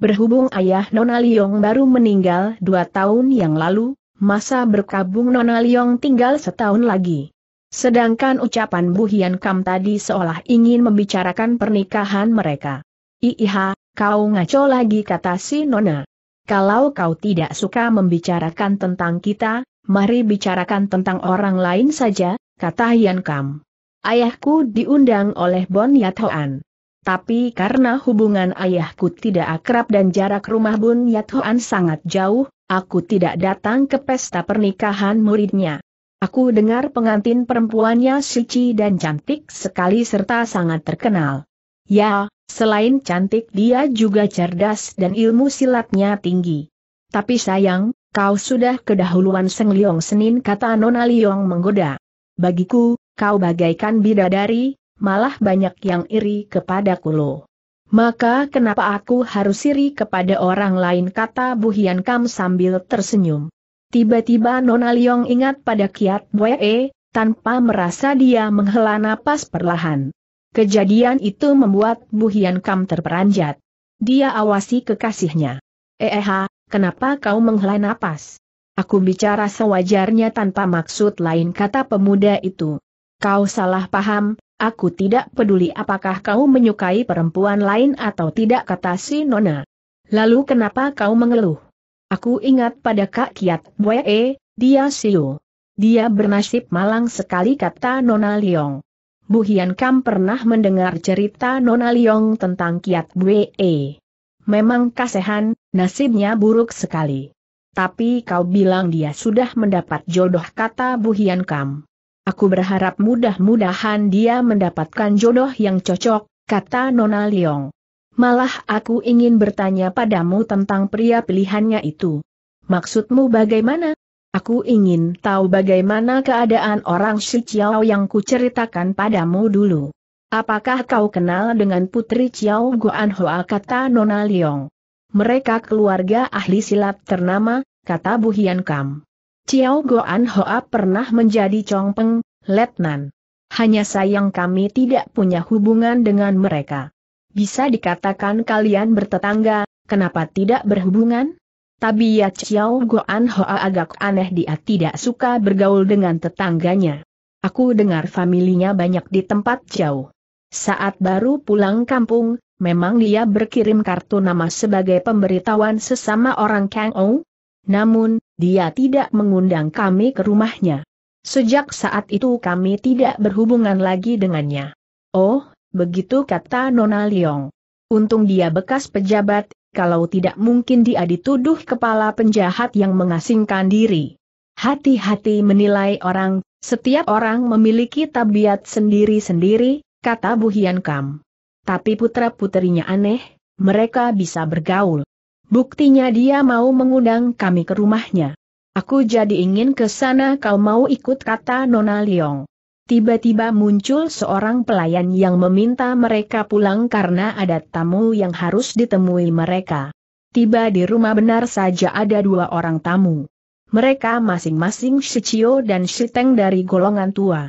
[SPEAKER 1] Berhubung ayah Nona Liong baru meninggal dua tahun yang lalu, masa berkabung Nona Liong tinggal setahun lagi. Sedangkan ucapan Bu Hian Kam tadi seolah ingin membicarakan pernikahan mereka. Iha, kau ngaco lagi kata si Nona. Kalau kau tidak suka membicarakan tentang kita, mari bicarakan tentang orang lain saja, kata Hian Kam. Ayahku diundang oleh Bon Yat Hoan. Tapi karena hubungan ayahku tidak akrab dan jarak rumah Bun Yat Hoan sangat jauh, Aku tidak datang ke pesta pernikahan muridnya. Aku dengar pengantin perempuannya suci dan cantik sekali serta sangat terkenal. Ya, selain cantik dia juga cerdas dan ilmu silatnya tinggi. Tapi sayang, kau sudah kedahuluan Seng Liong Senin kata Nona Liong menggoda. Bagiku, kau bagaikan bidadari, malah banyak yang iri kepada loh. Maka kenapa aku harus siri kepada orang lain kata Bu Hian Kam sambil tersenyum. Tiba-tiba Nona Liong ingat pada kiat Wee, e, tanpa merasa dia menghela napas perlahan. Kejadian itu membuat Bu Hian Kam terperanjat. Dia awasi kekasihnya. eh, eh kenapa kau menghela napas? Aku bicara sewajarnya tanpa maksud lain kata pemuda itu. Kau salah paham, Aku tidak peduli apakah kau menyukai perempuan lain atau tidak kata si Nona. Lalu kenapa kau mengeluh? Aku ingat pada Kak Kiat Boye, dia siu. Dia bernasib malang sekali kata Nona Liong. Bu Hian Kam pernah mendengar cerita Nona Liong tentang Kiat Boye. Memang kasihan, nasibnya buruk sekali. Tapi kau bilang dia sudah mendapat jodoh kata Bu Hian Kam. Aku berharap mudah-mudahan dia mendapatkan jodoh yang cocok, kata Nona Leong. Malah aku ingin bertanya padamu tentang pria pilihannya itu. Maksudmu bagaimana? Aku ingin tahu bagaimana keadaan orang si Chiao yang kuceritakan padamu dulu. Apakah kau kenal dengan putri Chiao Guan Hoa kata Nona Leong? Mereka keluarga ahli silat ternama, kata Bu Hian Kam. Ciao Goan Hoa pernah menjadi congpeng, Letnan. Hanya sayang kami tidak punya hubungan dengan mereka. Bisa dikatakan kalian bertetangga, kenapa tidak berhubungan? Tapi ya Ciao Goan Hoa agak aneh dia tidak suka bergaul dengan tetangganya. Aku dengar familinya banyak di tempat jauh. Saat baru pulang kampung, memang dia berkirim kartu nama sebagai pemberitahuan sesama orang Kang Ou. Namun, dia tidak mengundang kami ke rumahnya. Sejak saat itu kami tidak berhubungan lagi dengannya. Oh, begitu kata Nona Leong. Untung dia bekas pejabat, kalau tidak mungkin dia dituduh kepala penjahat yang mengasingkan diri. Hati-hati menilai orang, setiap orang memiliki tabiat sendiri-sendiri, kata Bu Hian Kam. Tapi putra putrinya aneh, mereka bisa bergaul. Buktinya dia mau mengundang kami ke rumahnya. Aku jadi ingin ke sana kau mau ikut kata Nona Liong. Tiba-tiba muncul seorang pelayan yang meminta mereka pulang karena ada tamu yang harus ditemui mereka. Tiba di rumah benar saja ada dua orang tamu. Mereka masing-masing Shichio dan Shiteng dari golongan tua.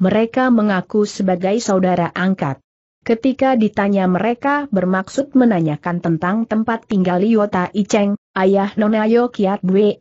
[SPEAKER 1] Mereka mengaku sebagai saudara angkat. Ketika ditanya mereka bermaksud menanyakan tentang tempat tinggal Liota Iceng, ayah Nona Yokiat Bwe.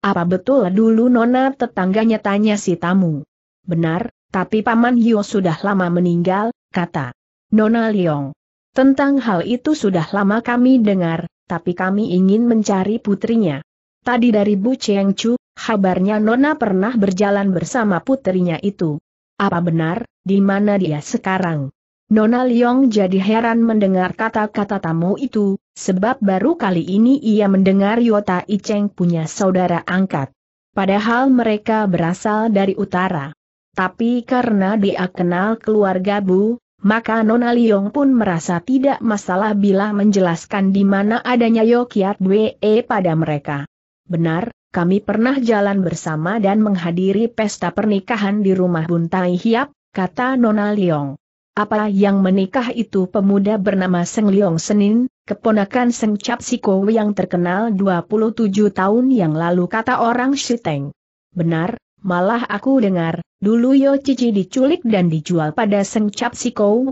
[SPEAKER 1] Apa betul dulu Nona tetangganya tanya si tamu? Benar, tapi Paman Hyo sudah lama meninggal, kata Nona Liong. Tentang hal itu sudah lama kami dengar, tapi kami ingin mencari putrinya. Tadi dari Bu Cheng Chu, kabarnya Nona pernah berjalan bersama putrinya itu. Apa benar, di mana dia sekarang? Nona Liong jadi heran mendengar kata-kata tamu itu, sebab baru kali ini ia mendengar Yota Iceng punya saudara angkat. Padahal mereka berasal dari utara. Tapi karena dia kenal keluarga Bu, maka Nona Liong pun merasa tidak masalah bila menjelaskan di mana adanya Yokiat Dwe e pada mereka. Benar, kami pernah jalan bersama dan menghadiri pesta pernikahan di rumah Buntai Hiap, kata Nona Liong. Apa yang menikah itu pemuda bernama Seng Liong Senin, keponakan Seng Cap yang terkenal 27 tahun yang lalu kata orang Shiteng. Benar, malah aku dengar, dulu Yo Cici diculik dan dijual pada Seng Cap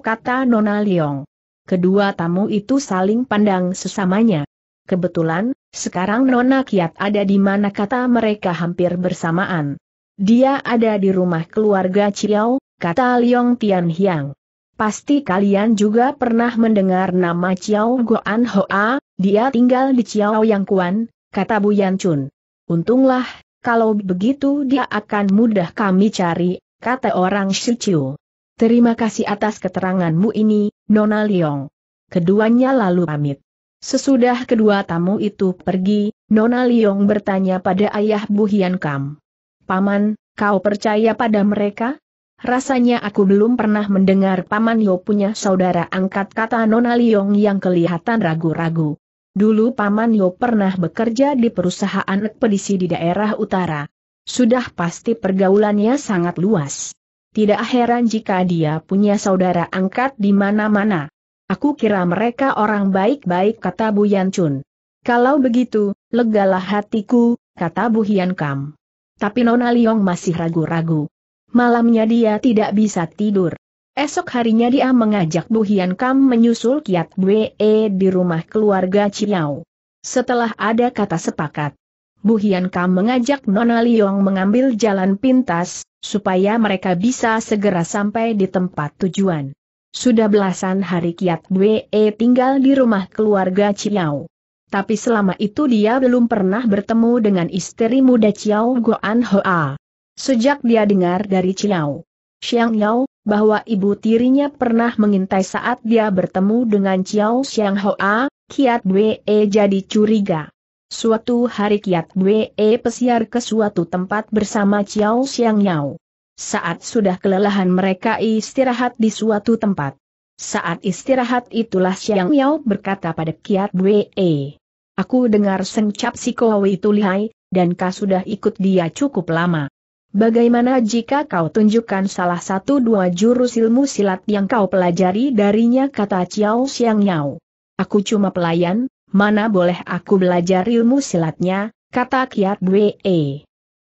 [SPEAKER 1] kata Nona Liong. Kedua tamu itu saling pandang sesamanya. Kebetulan, sekarang Nona Kiat ada di mana kata mereka hampir bersamaan. Dia ada di rumah keluarga Chiao, kata Liong Tian Hiang. Pasti kalian juga pernah mendengar nama Chiao Goan Hoa, dia tinggal di Chiao Yang Kuan, kata Bu Yan Chun. Untunglah, kalau begitu dia akan mudah kami cari, kata orang Chiu. Terima kasih atas keteranganmu ini, Nona Liong. Keduanya lalu pamit. Sesudah kedua tamu itu pergi, Nona Liong bertanya pada ayah Bu Hian Kam. Paman, kau percaya pada mereka? Rasanya aku belum pernah mendengar Paman Yo punya saudara angkat kata Nona Liong yang kelihatan ragu-ragu. Dulu Paman Yo pernah bekerja di perusahaan ekspedisi di daerah utara. Sudah pasti pergaulannya sangat luas. Tidak heran jika dia punya saudara angkat di mana-mana. Aku kira mereka orang baik-baik kata Bu Yan Chun. Kalau begitu, legalah hatiku, kata Bu Hian Kam. Tapi Nona Liong masih ragu-ragu. Malamnya dia tidak bisa tidur. Esok harinya dia mengajak Bu Hian Kam menyusul Kiat Bwe di rumah keluarga Ciau. Setelah ada kata sepakat, Bu Hian Kam mengajak Nona Liong mengambil jalan pintas, supaya mereka bisa segera sampai di tempat tujuan. Sudah belasan hari Kiat Bwe tinggal di rumah keluarga Ciau, Tapi selama itu dia belum pernah bertemu dengan istri muda Ciao Goan Hoa. Sejak dia dengar dari Ciao Xiang Yao, bahwa ibu tirinya pernah mengintai saat dia bertemu dengan Ciao Xiang Hoa, Kiat Wei jadi curiga. Suatu hari Kiat Wei pesiar ke suatu tempat bersama Ciao Xiang Yao. Saat sudah kelelahan mereka istirahat di suatu tempat. Saat istirahat itulah Xiang Yao berkata pada Kiat Wei, Aku dengar sengcap si Kowei itu lihai, dan kau sudah ikut dia cukup lama. Bagaimana jika kau tunjukkan salah satu dua jurus ilmu silat yang kau pelajari darinya kata Chiao Xiang Yao. Aku cuma pelayan, mana boleh aku belajar ilmu silatnya, kata Kiat Bwe.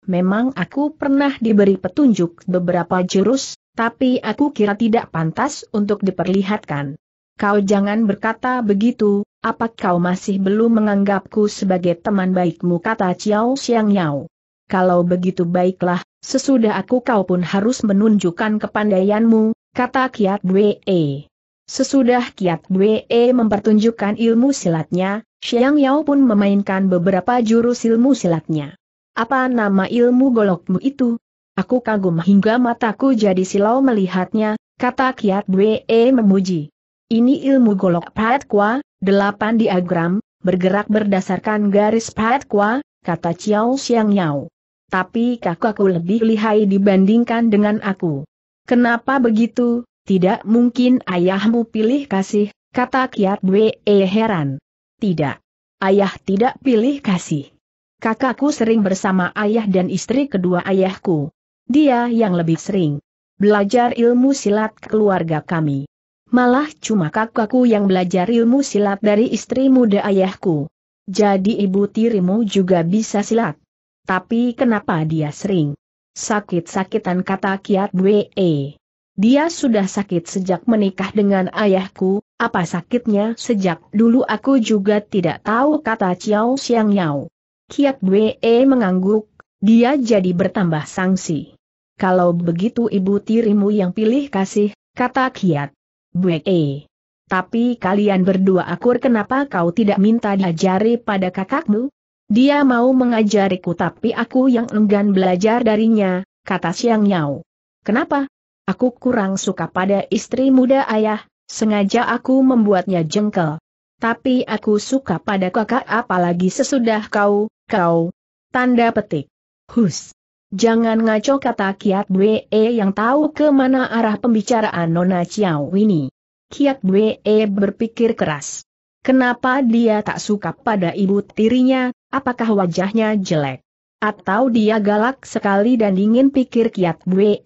[SPEAKER 1] Memang aku pernah diberi petunjuk beberapa jurus, tapi aku kira tidak pantas untuk diperlihatkan. Kau jangan berkata begitu, apa kau masih belum menganggapku sebagai teman baikmu kata Chiao Xiang Yao. Kalau begitu baiklah, Sesudah aku kau pun harus menunjukkan kepandaianmu, kata Kiat Dwe. E. Sesudah Kiat Dwe e mempertunjukkan ilmu silatnya, Xiang Yao pun memainkan beberapa jurus ilmu silatnya. Apa nama ilmu golokmu itu? Aku kagum hingga mataku jadi silau melihatnya, kata Kiat Dwe e memuji. Ini ilmu golok Pat Kwa, delapan diagram, bergerak berdasarkan garis Pat Kwa, kata Chiao Xiang Yao tapi kakakku lebih lihai dibandingkan dengan aku. Kenapa begitu? Tidak mungkin ayahmu pilih kasih, kata Kiat Bwe e heran. Tidak. Ayah tidak pilih kasih. Kakakku sering bersama ayah dan istri kedua ayahku. Dia yang lebih sering belajar ilmu silat keluarga kami. Malah cuma kakakku yang belajar ilmu silat dari istri muda ayahku. Jadi ibu tirimu juga bisa silat. Tapi kenapa dia sering sakit-sakitan kata Kiat Bwe? Dia sudah sakit sejak menikah dengan ayahku, apa sakitnya sejak dulu aku juga tidak tahu kata Ciao Xiang Yao. Kiat Bwe mengangguk, dia jadi bertambah sanksi. Kalau begitu ibu tirimu yang pilih kasih, kata Kiat Bwe. Tapi kalian berdua akur kenapa kau tidak minta diajari pada kakakmu? Dia mau mengajariku tapi aku yang enggan belajar darinya, kata Siang Yao. Kenapa? Aku kurang suka pada istri muda ayah, sengaja aku membuatnya jengkel. Tapi aku suka pada kakak apalagi sesudah kau, kau. Tanda petik. Hus. Jangan ngaco kata Kiat Bwe yang tahu ke mana arah pembicaraan Nona Chiao ini. Kiat Bwe berpikir keras. Kenapa dia tak suka pada ibu tirinya, apakah wajahnya jelek? Atau dia galak sekali dan ingin pikir kiat bue?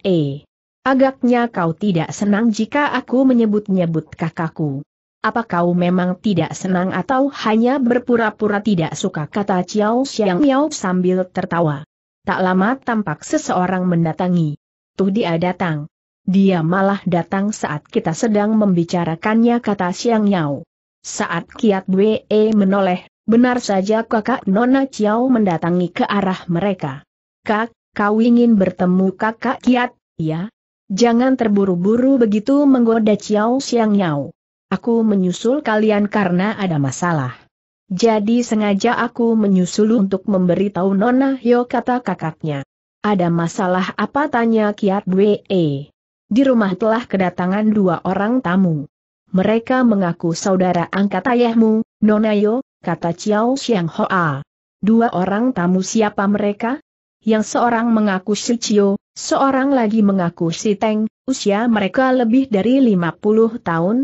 [SPEAKER 1] Agaknya kau tidak senang jika aku menyebut-nyebut kakakku. Apa kau memang tidak senang atau hanya berpura-pura tidak suka kata Chiao Xiang Miao sambil tertawa. Tak lama tampak seseorang mendatangi. Tuh dia datang. Dia malah datang saat kita sedang membicarakannya kata Xiang Miao. Saat Kiat Wee menoleh, benar saja kakak Nona Chiao mendatangi ke arah mereka. Kak, kau ingin bertemu kakak Kiat, ya? Jangan terburu-buru begitu menggoda Chiao siang Yao. Aku menyusul kalian karena ada masalah. Jadi sengaja aku menyusul untuk memberitahu Nona Yo kata kakaknya. Ada masalah apa tanya Kiat Wee? Di rumah telah kedatangan dua orang tamu mereka mengaku saudara angkat ayahmu, Nonayo, kata Chiao Xiang Hoa. Dua orang tamu siapa mereka? Yang seorang mengaku si Chio, seorang lagi mengaku si Teng, usia mereka lebih dari 50 tahun.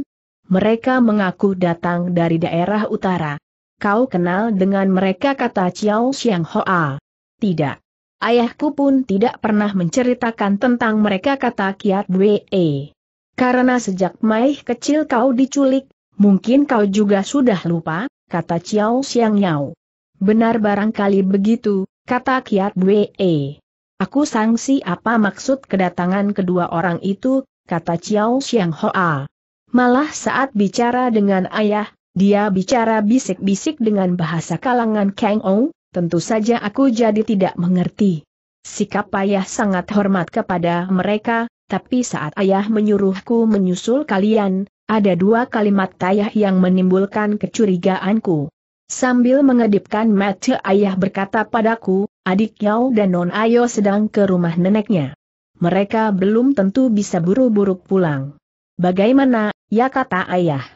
[SPEAKER 1] Mereka mengaku datang dari daerah utara. Kau kenal dengan mereka kata Chiao Xiang Hoa. Tidak. Ayahku pun tidak pernah menceritakan tentang mereka kata Kiat Wei. Karena sejak Maih kecil kau diculik, mungkin kau juga sudah lupa, kata Chiao Xiang Yao. Benar barangkali begitu, kata Kiat Wei. Aku sangsi apa maksud kedatangan kedua orang itu, kata Chiao Xiang Hoa. Malah saat bicara dengan ayah, dia bicara bisik-bisik dengan bahasa kalangan Kang O, tentu saja aku jadi tidak mengerti. Sikap ayah sangat hormat kepada mereka, tapi saat ayah menyuruhku menyusul kalian, ada dua kalimat ayah yang menimbulkan kecurigaanku. Sambil mengedipkan mata ayah berkata padaku, adik Yau dan non Ayo sedang ke rumah neneknya. Mereka belum tentu bisa buru-buru pulang. Bagaimana, ya kata ayah.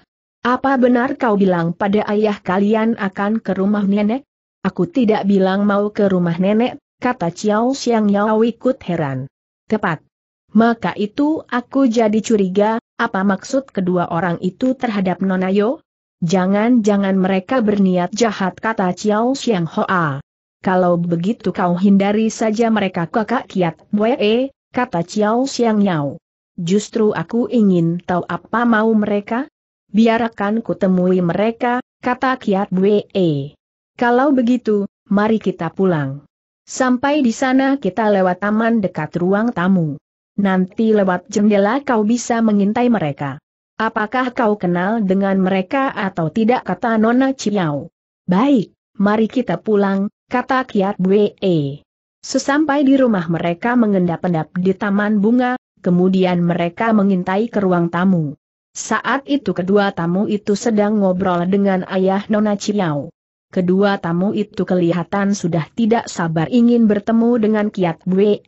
[SPEAKER 1] Apa benar kau bilang pada ayah kalian akan ke rumah nenek? Aku tidak bilang mau ke rumah nenek, kata Chiao Xiang Yao ikut heran. Tepat. Maka itu aku jadi curiga, apa maksud kedua orang itu terhadap Nonayo? Jangan-jangan mereka berniat jahat kata Chiao Xiang Hoa. Kalau begitu kau hindari saja mereka kakak kiat bue, e, kata Chiao Xiang Yao. Justru aku ingin tahu apa mau mereka? Biarkan ku temui mereka, kata Kiat bue. E. Kalau begitu, mari kita pulang. Sampai di sana kita lewat taman dekat ruang tamu. Nanti lewat jendela kau bisa mengintai mereka. Apakah kau kenal dengan mereka atau tidak kata Nona Ciao? Baik, mari kita pulang, kata Kiat Bwe. Sesampai di rumah mereka mengendap-endap di taman bunga, kemudian mereka mengintai ke ruang tamu. Saat itu kedua tamu itu sedang ngobrol dengan ayah Nona Ciao. Kedua tamu itu kelihatan sudah tidak sabar ingin bertemu dengan Kiat Bwe.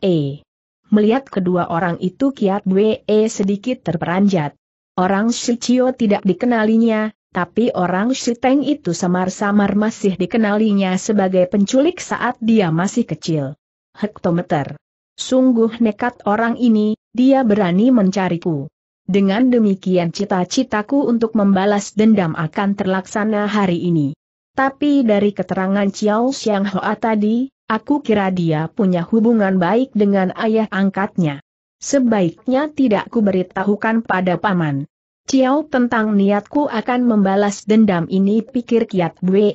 [SPEAKER 1] Melihat kedua orang itu Kiat Wee sedikit terperanjat. Orang Shichio tidak dikenalinya, tapi orang Shiteng itu samar-samar masih dikenalinya sebagai penculik saat dia masih kecil. Hektometer. Sungguh nekat orang ini, dia berani mencariku. Dengan demikian cita-citaku untuk membalas dendam akan terlaksana hari ini. Tapi dari keterangan Chiao Xiang Hoa tadi, Aku kira dia punya hubungan baik dengan ayah angkatnya. Sebaiknya tidak kuberitahukan pada paman. Ciao tentang niatku akan membalas dendam ini pikir Kiat Bwe.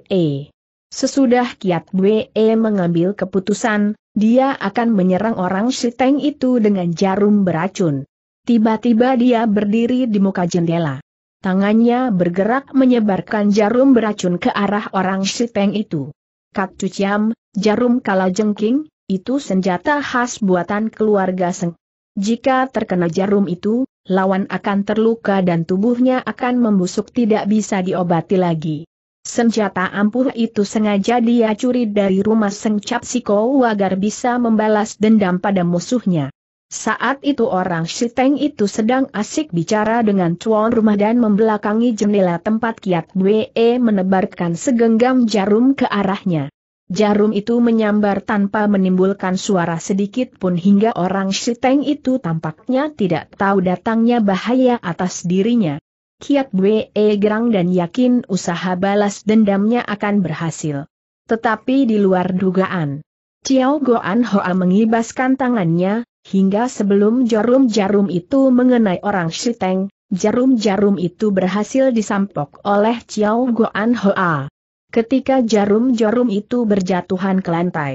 [SPEAKER 1] Sesudah Kiat Bwe mengambil keputusan, dia akan menyerang orang Shiteng itu dengan jarum beracun. Tiba-tiba dia berdiri di muka jendela. Tangannya bergerak menyebarkan jarum beracun ke arah orang Shiteng itu. Kak cuciam, jarum kala jengking, itu senjata khas buatan keluarga Seng. Jika terkena jarum itu, lawan akan terluka dan tubuhnya akan membusuk tidak bisa diobati lagi. Senjata ampuh itu sengaja dia curi dari rumah Seng Capsiko agar bisa membalas dendam pada musuhnya. Saat itu orang Shiteng itu sedang asik bicara dengan tuan rumah dan membelakangi jendela tempat Kiat Bwe menebarkan segenggam jarum ke arahnya. Jarum itu menyambar tanpa menimbulkan suara sedikit pun hingga orang Shiteng itu tampaknya tidak tahu datangnya bahaya atas dirinya. Kiat Bwe gerang dan yakin usaha balas dendamnya akan berhasil. Tetapi di luar dugaan. Chiao Goan Hoa mengibaskan tangannya, Hingga sebelum jarum-jarum itu mengenai orang Shiteng, jarum-jarum itu berhasil disampok oleh Ciao Goan Hoa. Ketika jarum-jarum itu berjatuhan ke lantai,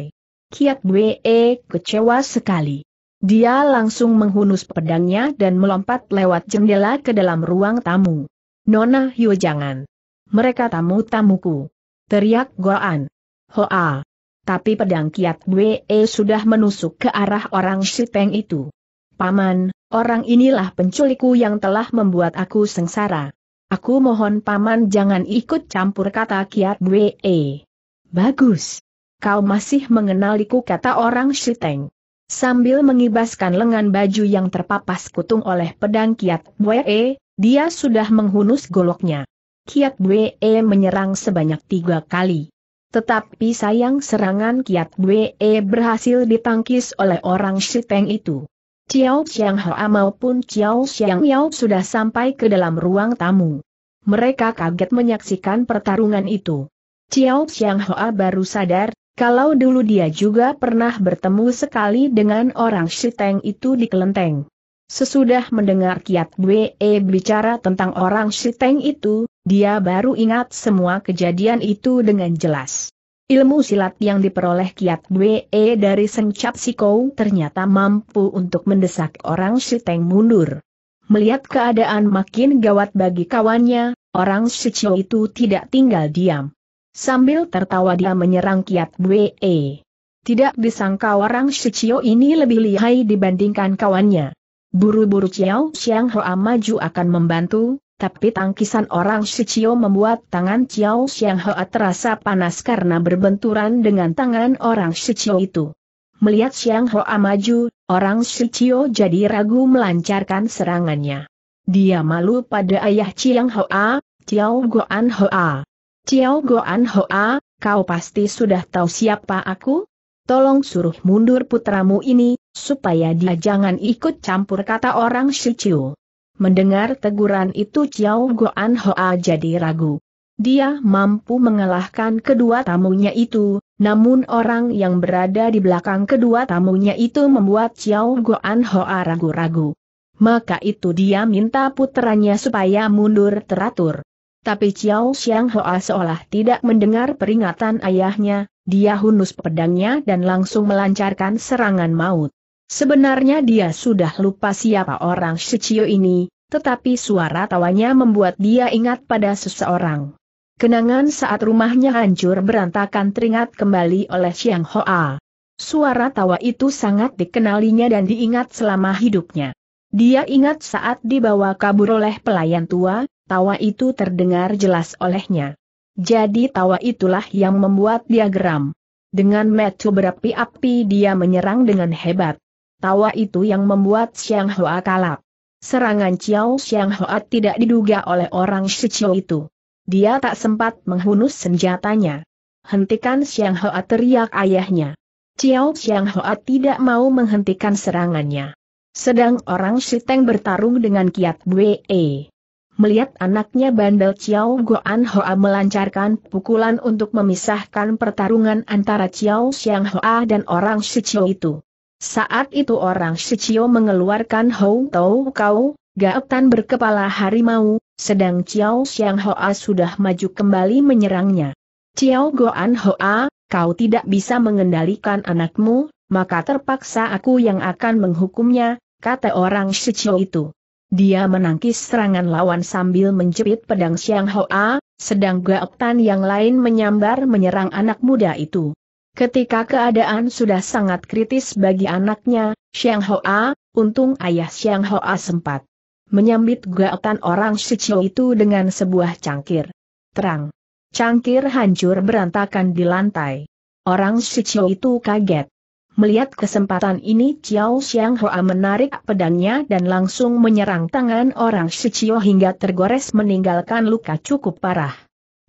[SPEAKER 1] Kiat Bwe kecewa sekali. Dia langsung menghunus pedangnya dan melompat lewat jendela ke dalam ruang tamu. Nona Hyo jangan. Mereka tamu-tamuku. Teriak Goan. Hoa. Tapi pedang kiat Bwe e sudah menusuk ke arah orang Siteng itu. Paman, orang inilah penculikku yang telah membuat aku sengsara. Aku mohon paman jangan ikut campur kata kiat Bwe. E. Bagus. Kau masih mengenaliku kata orang Siteng. Sambil mengibaskan lengan baju yang terpapas kutung oleh pedang Kiat Bwe, e, dia sudah menghunus goloknya. Kiat Bwe menyerang sebanyak tiga kali. Tetapi sayang serangan Kiat Bwe e berhasil ditangkis oleh orang Shiteng itu. Chiao Chiang Hoa maupun Chiao Chiang Yao sudah sampai ke dalam ruang tamu. Mereka kaget menyaksikan pertarungan itu. Chiao Chiang Hoa baru sadar, kalau dulu dia juga pernah bertemu sekali dengan orang Shiteng itu di kelenteng. Sesudah mendengar Kiat Bwe e bicara tentang orang Shiteng itu, dia baru ingat semua kejadian itu dengan jelas. Ilmu silat yang diperoleh Kiat Bwe e dari Cap Sikou ternyata mampu untuk mendesak orang teng mundur. Melihat keadaan makin gawat bagi kawannya, orang Shichou itu tidak tinggal diam. Sambil tertawa dia menyerang Kiat Bwe. E. Tidak disangka orang Shichou ini lebih lihai dibandingkan kawannya. Buru-buru Chiao Xiang Hoa maju akan membantu, tapi tangkisan orang Shichio membuat tangan Chiao Xiang Hoa terasa panas karena berbenturan dengan tangan orang Shichio itu. Melihat Xiang Hoa maju, orang Shichio jadi ragu melancarkan serangannya. Dia malu pada ayah Chiang Hoa, Chiao Goan Hoa. Chiao Goan Hoa, kau pasti sudah tahu siapa aku? Tolong suruh mundur putramu ini, supaya dia jangan ikut campur kata orang Shichio. Mendengar teguran itu Chiao Goan Hoa jadi ragu. Dia mampu mengalahkan kedua tamunya itu, namun orang yang berada di belakang kedua tamunya itu membuat Chiao Goan Hoa ragu-ragu. Maka itu dia minta putranya supaya mundur teratur. Tapi Chiao Xiang Hoa seolah tidak mendengar peringatan ayahnya, dia hunus pedangnya dan langsung melancarkan serangan maut. Sebenarnya dia sudah lupa siapa orang Shichio ini, tetapi suara tawanya membuat dia ingat pada seseorang. Kenangan saat rumahnya hancur berantakan teringat kembali oleh Xiang Hoa. Suara tawa itu sangat dikenalinya dan diingat selama hidupnya. Dia ingat saat dibawa kabur oleh pelayan tua, tawa itu terdengar jelas olehnya. Jadi tawa itulah yang membuat dia geram. Dengan metu berapi-api dia menyerang dengan hebat. Tawa itu yang membuat Xiang Hoa kalap. Serangan Xiao Xiang Hoa tidak diduga oleh orang Shichou itu. Dia tak sempat menghunus senjatanya. Hentikan Xiang Hoa teriak ayahnya. Xiao Xiang Hoa tidak mau menghentikan serangannya. Sedang orang Shiteng bertarung dengan kiat Wei. Melihat anaknya bandel Xiao Goan Hoa melancarkan pukulan untuk memisahkan pertarungan antara Xiao Xiang Hoa dan orang Shichou itu. Saat itu orang Shichio mengeluarkan Hou Tau Kau, Gaetan berkepala harimau, sedang Chiao Xiang Hoa sudah maju kembali menyerangnya. Chiao Goan Hoa, kau tidak bisa mengendalikan anakmu, maka terpaksa aku yang akan menghukumnya, kata orang Shichio itu. Dia menangkis serangan lawan sambil menjepit pedang Xiang Hoa, sedang Gaetan yang lain menyambar menyerang anak muda itu. Ketika keadaan sudah sangat kritis bagi anaknya, Xiang Hoa, untung ayah Xiang Hoa sempat menyambit gugatan orang Shichio itu dengan sebuah cangkir. Terang. Cangkir hancur berantakan di lantai. Orang Shichio itu kaget. Melihat kesempatan ini Chiao Xiang Hoa menarik pedangnya dan langsung menyerang tangan orang Shichio hingga tergores meninggalkan luka cukup parah.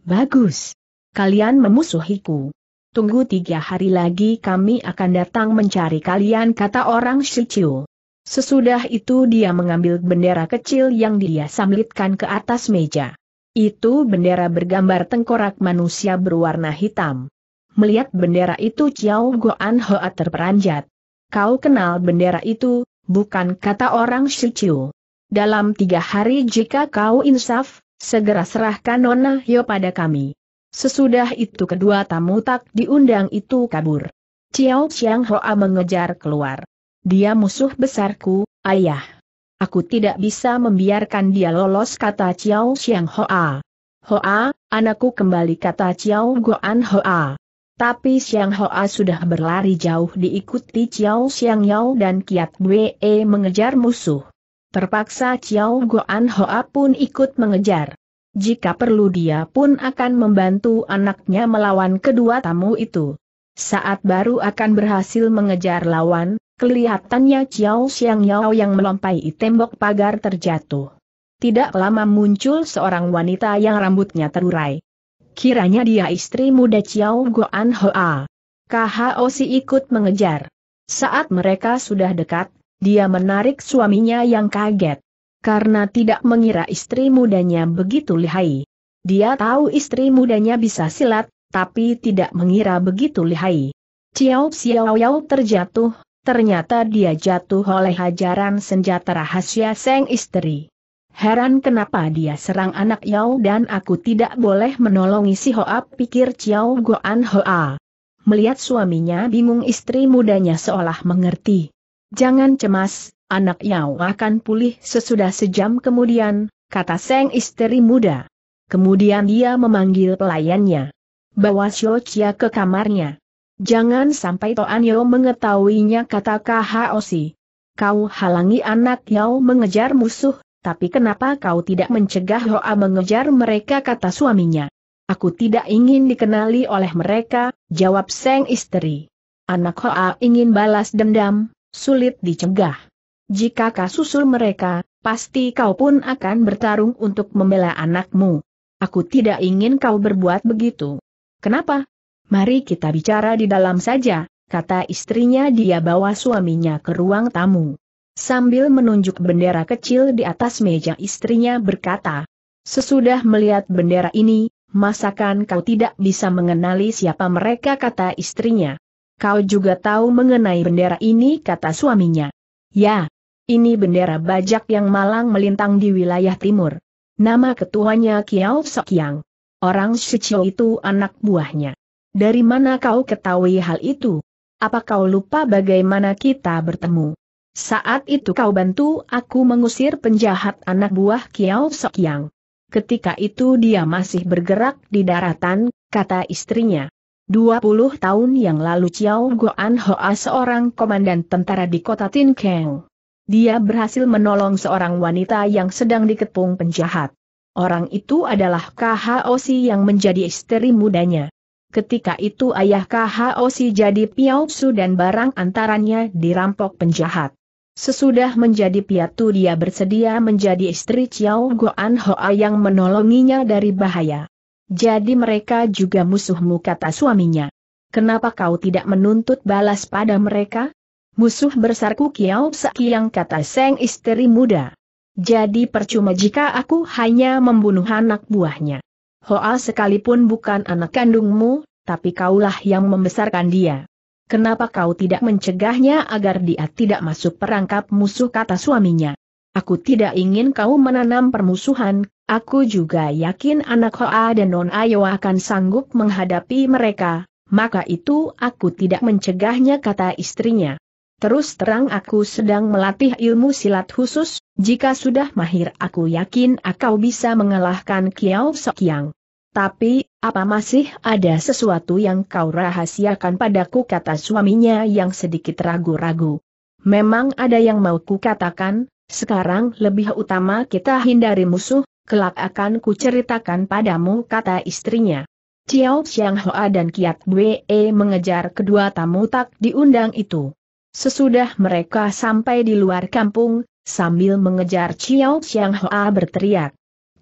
[SPEAKER 1] Bagus. Kalian memusuhiku. Tunggu tiga hari lagi kami akan datang mencari kalian kata orang Shichu. Sesudah itu dia mengambil bendera kecil yang dia samlitkan ke atas meja. Itu bendera bergambar tengkorak manusia berwarna hitam. Melihat bendera itu Chiao Goan Hoa terperanjat. Kau kenal bendera itu, bukan kata orang Shichu. Dalam tiga hari jika kau insaf, segera serahkan Nona Hyo pada kami. Sesudah itu kedua tamu tak diundang itu kabur. Ciao Chiang Hoa mengejar keluar. Dia musuh besarku, ayah. Aku tidak bisa membiarkan dia lolos kata Ciao Chiang Hoa. Hoa, anakku kembali kata Ciao Goan Hoa. Tapi Xiang Hoa sudah berlari jauh diikuti Ciao Xiang Yao dan Kiat Bwe mengejar musuh. Terpaksa Ciao Goan Hoa pun ikut mengejar. Jika perlu dia pun akan membantu anaknya melawan kedua tamu itu. Saat baru akan berhasil mengejar lawan, kelihatannya Chiao Xiang Yao yang melompai tembok pagar terjatuh. Tidak lama muncul seorang wanita yang rambutnya terurai. Kiranya dia istri muda Chiao Goan Hoa. si ikut mengejar. Saat mereka sudah dekat, dia menarik suaminya yang kaget karena tidak mengira istri mudanya begitu lihai. Dia tahu istri mudanya bisa silat, tapi tidak mengira begitu lihai. Ciao Xiao Yao terjatuh, ternyata dia jatuh oleh hajaran senjata rahasia Seng istri. Heran kenapa dia serang anak Yao dan aku tidak boleh menolongi si Hoa pikir Ciao Goan Hoa. Melihat suaminya bingung istri mudanya seolah mengerti. Jangan cemas, anak Yao akan pulih sesudah sejam kemudian, kata Seng istri muda. Kemudian dia memanggil pelayannya. Bawa Xiao Cia ke kamarnya. Jangan sampai Toan Yao mengetahuinya kata Kahaosi. Kau halangi anak Yao mengejar musuh, tapi kenapa kau tidak mencegah Hoa mengejar mereka kata suaminya. Aku tidak ingin dikenali oleh mereka, jawab Seng istri. Anak Hoa ingin balas dendam, sulit dicegah. Jika kau susul mereka, pasti kau pun akan bertarung untuk membela anakmu. Aku tidak ingin kau berbuat begitu. Kenapa? Mari kita bicara di dalam saja, kata istrinya dia bawa suaminya ke ruang tamu. Sambil menunjuk bendera kecil di atas meja istrinya berkata, Sesudah melihat bendera ini, masakan kau tidak bisa mengenali siapa mereka kata istrinya. Kau juga tahu mengenai bendera ini kata suaminya. Ya, ini bendera bajak yang malang melintang di wilayah timur. Nama ketuanya Kiao Sokyang. Orang Shichio itu anak buahnya. Dari mana kau ketahui hal itu? Apa kau lupa bagaimana kita bertemu? Saat itu kau bantu aku mengusir penjahat anak buah Kiao Sokyang. Ketika itu dia masih bergerak di daratan, kata istrinya. 20 tahun yang lalu Chiao Goan Hoa seorang komandan tentara di kota Tin Keng. Dia berhasil menolong seorang wanita yang sedang dikepung penjahat. Orang itu adalah KHOC yang menjadi istri mudanya. Ketika itu ayah KHOC jadi piautsu dan barang antaranya dirampok penjahat. Sesudah menjadi piatu dia bersedia menjadi istri Chiao Goan Hoa yang menolonginya dari bahaya. Jadi mereka juga musuhmu kata suaminya. Kenapa kau tidak menuntut balas pada mereka? musuh bersarku kiau Saki yang kata Seng istri muda. Jadi percuma jika aku hanya membunuh anak buahnya. Hoa sekalipun bukan anak kandungmu, tapi kaulah yang membesarkan dia. Kenapa kau tidak mencegahnya agar dia tidak masuk perangkap musuh kata suaminya. Aku tidak ingin kau menanam permusuhan, aku juga yakin anak Hoa dan Non Ayo akan sanggup menghadapi mereka, maka itu aku tidak mencegahnya kata istrinya. Terus terang aku sedang melatih ilmu silat khusus, jika sudah mahir aku yakin akau bisa mengalahkan Kiao Sokyang. Tapi, apa masih ada sesuatu yang kau rahasiakan padaku kata suaminya yang sedikit ragu-ragu. Memang ada yang mau ku katakan. sekarang lebih utama kita hindari musuh, kelak akan ku ceritakan padamu kata istrinya. Ciao Xiang Hoa dan Kiat Bwe mengejar kedua tamu tak diundang itu. Sesudah mereka sampai di luar kampung, sambil mengejar Chiao Xiang Hoa berteriak.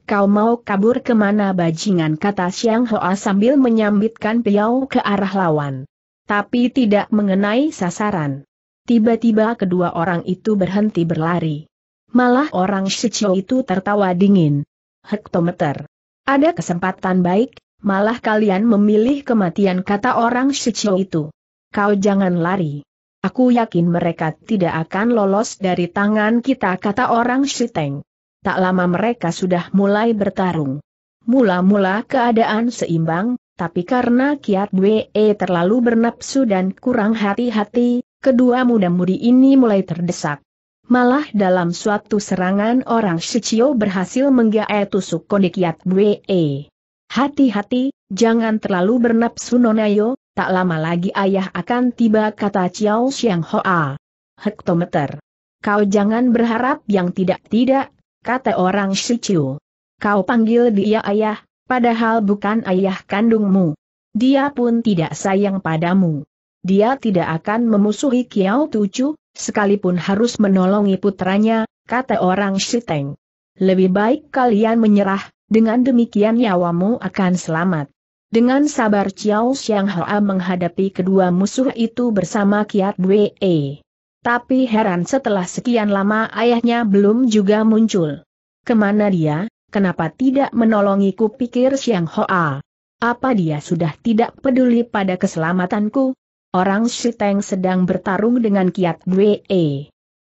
[SPEAKER 1] Kau mau kabur kemana bajingan kata Xiang Hoa sambil menyambitkan Piao ke arah lawan. Tapi tidak mengenai sasaran. Tiba-tiba kedua orang itu berhenti berlari. Malah orang Shichio itu tertawa dingin. Hektometer. Ada kesempatan baik, malah kalian memilih kematian kata orang Shichio itu. Kau jangan lari. Aku yakin mereka tidak akan lolos dari tangan kita kata orang Shiteng. Tak lama mereka sudah mulai bertarung. Mula-mula keadaan seimbang, tapi karena Kiat Wee terlalu bernapsu dan kurang hati-hati, kedua muda-mudi ini mulai terdesak. Malah dalam suatu serangan orang Shichio berhasil menggae tusuk konde Kiat Wee. Hati-hati, jangan terlalu bernapsu Nonayo, Tak lama lagi ayah akan tiba kata Chiao Xiang Hoa. Hektometer. Kau jangan berharap yang tidak-tidak, kata orang Shiciu. Kau panggil dia ayah, padahal bukan ayah kandungmu. Dia pun tidak sayang padamu. Dia tidak akan memusuhi Kiao Tucu, sekalipun harus menolongi putranya, kata orang Shiteng. Lebih baik kalian menyerah, dengan demikian nyawamu akan selamat. Dengan sabar Chiao Xiang Hoa menghadapi kedua musuh itu bersama Kiat Bue. Tapi heran setelah sekian lama ayahnya belum juga muncul. Kemana dia, kenapa tidak menolongiku pikir Xiang Hoa. Apa dia sudah tidak peduli pada keselamatanku? Orang Shiteng sedang bertarung dengan Kiat Bue.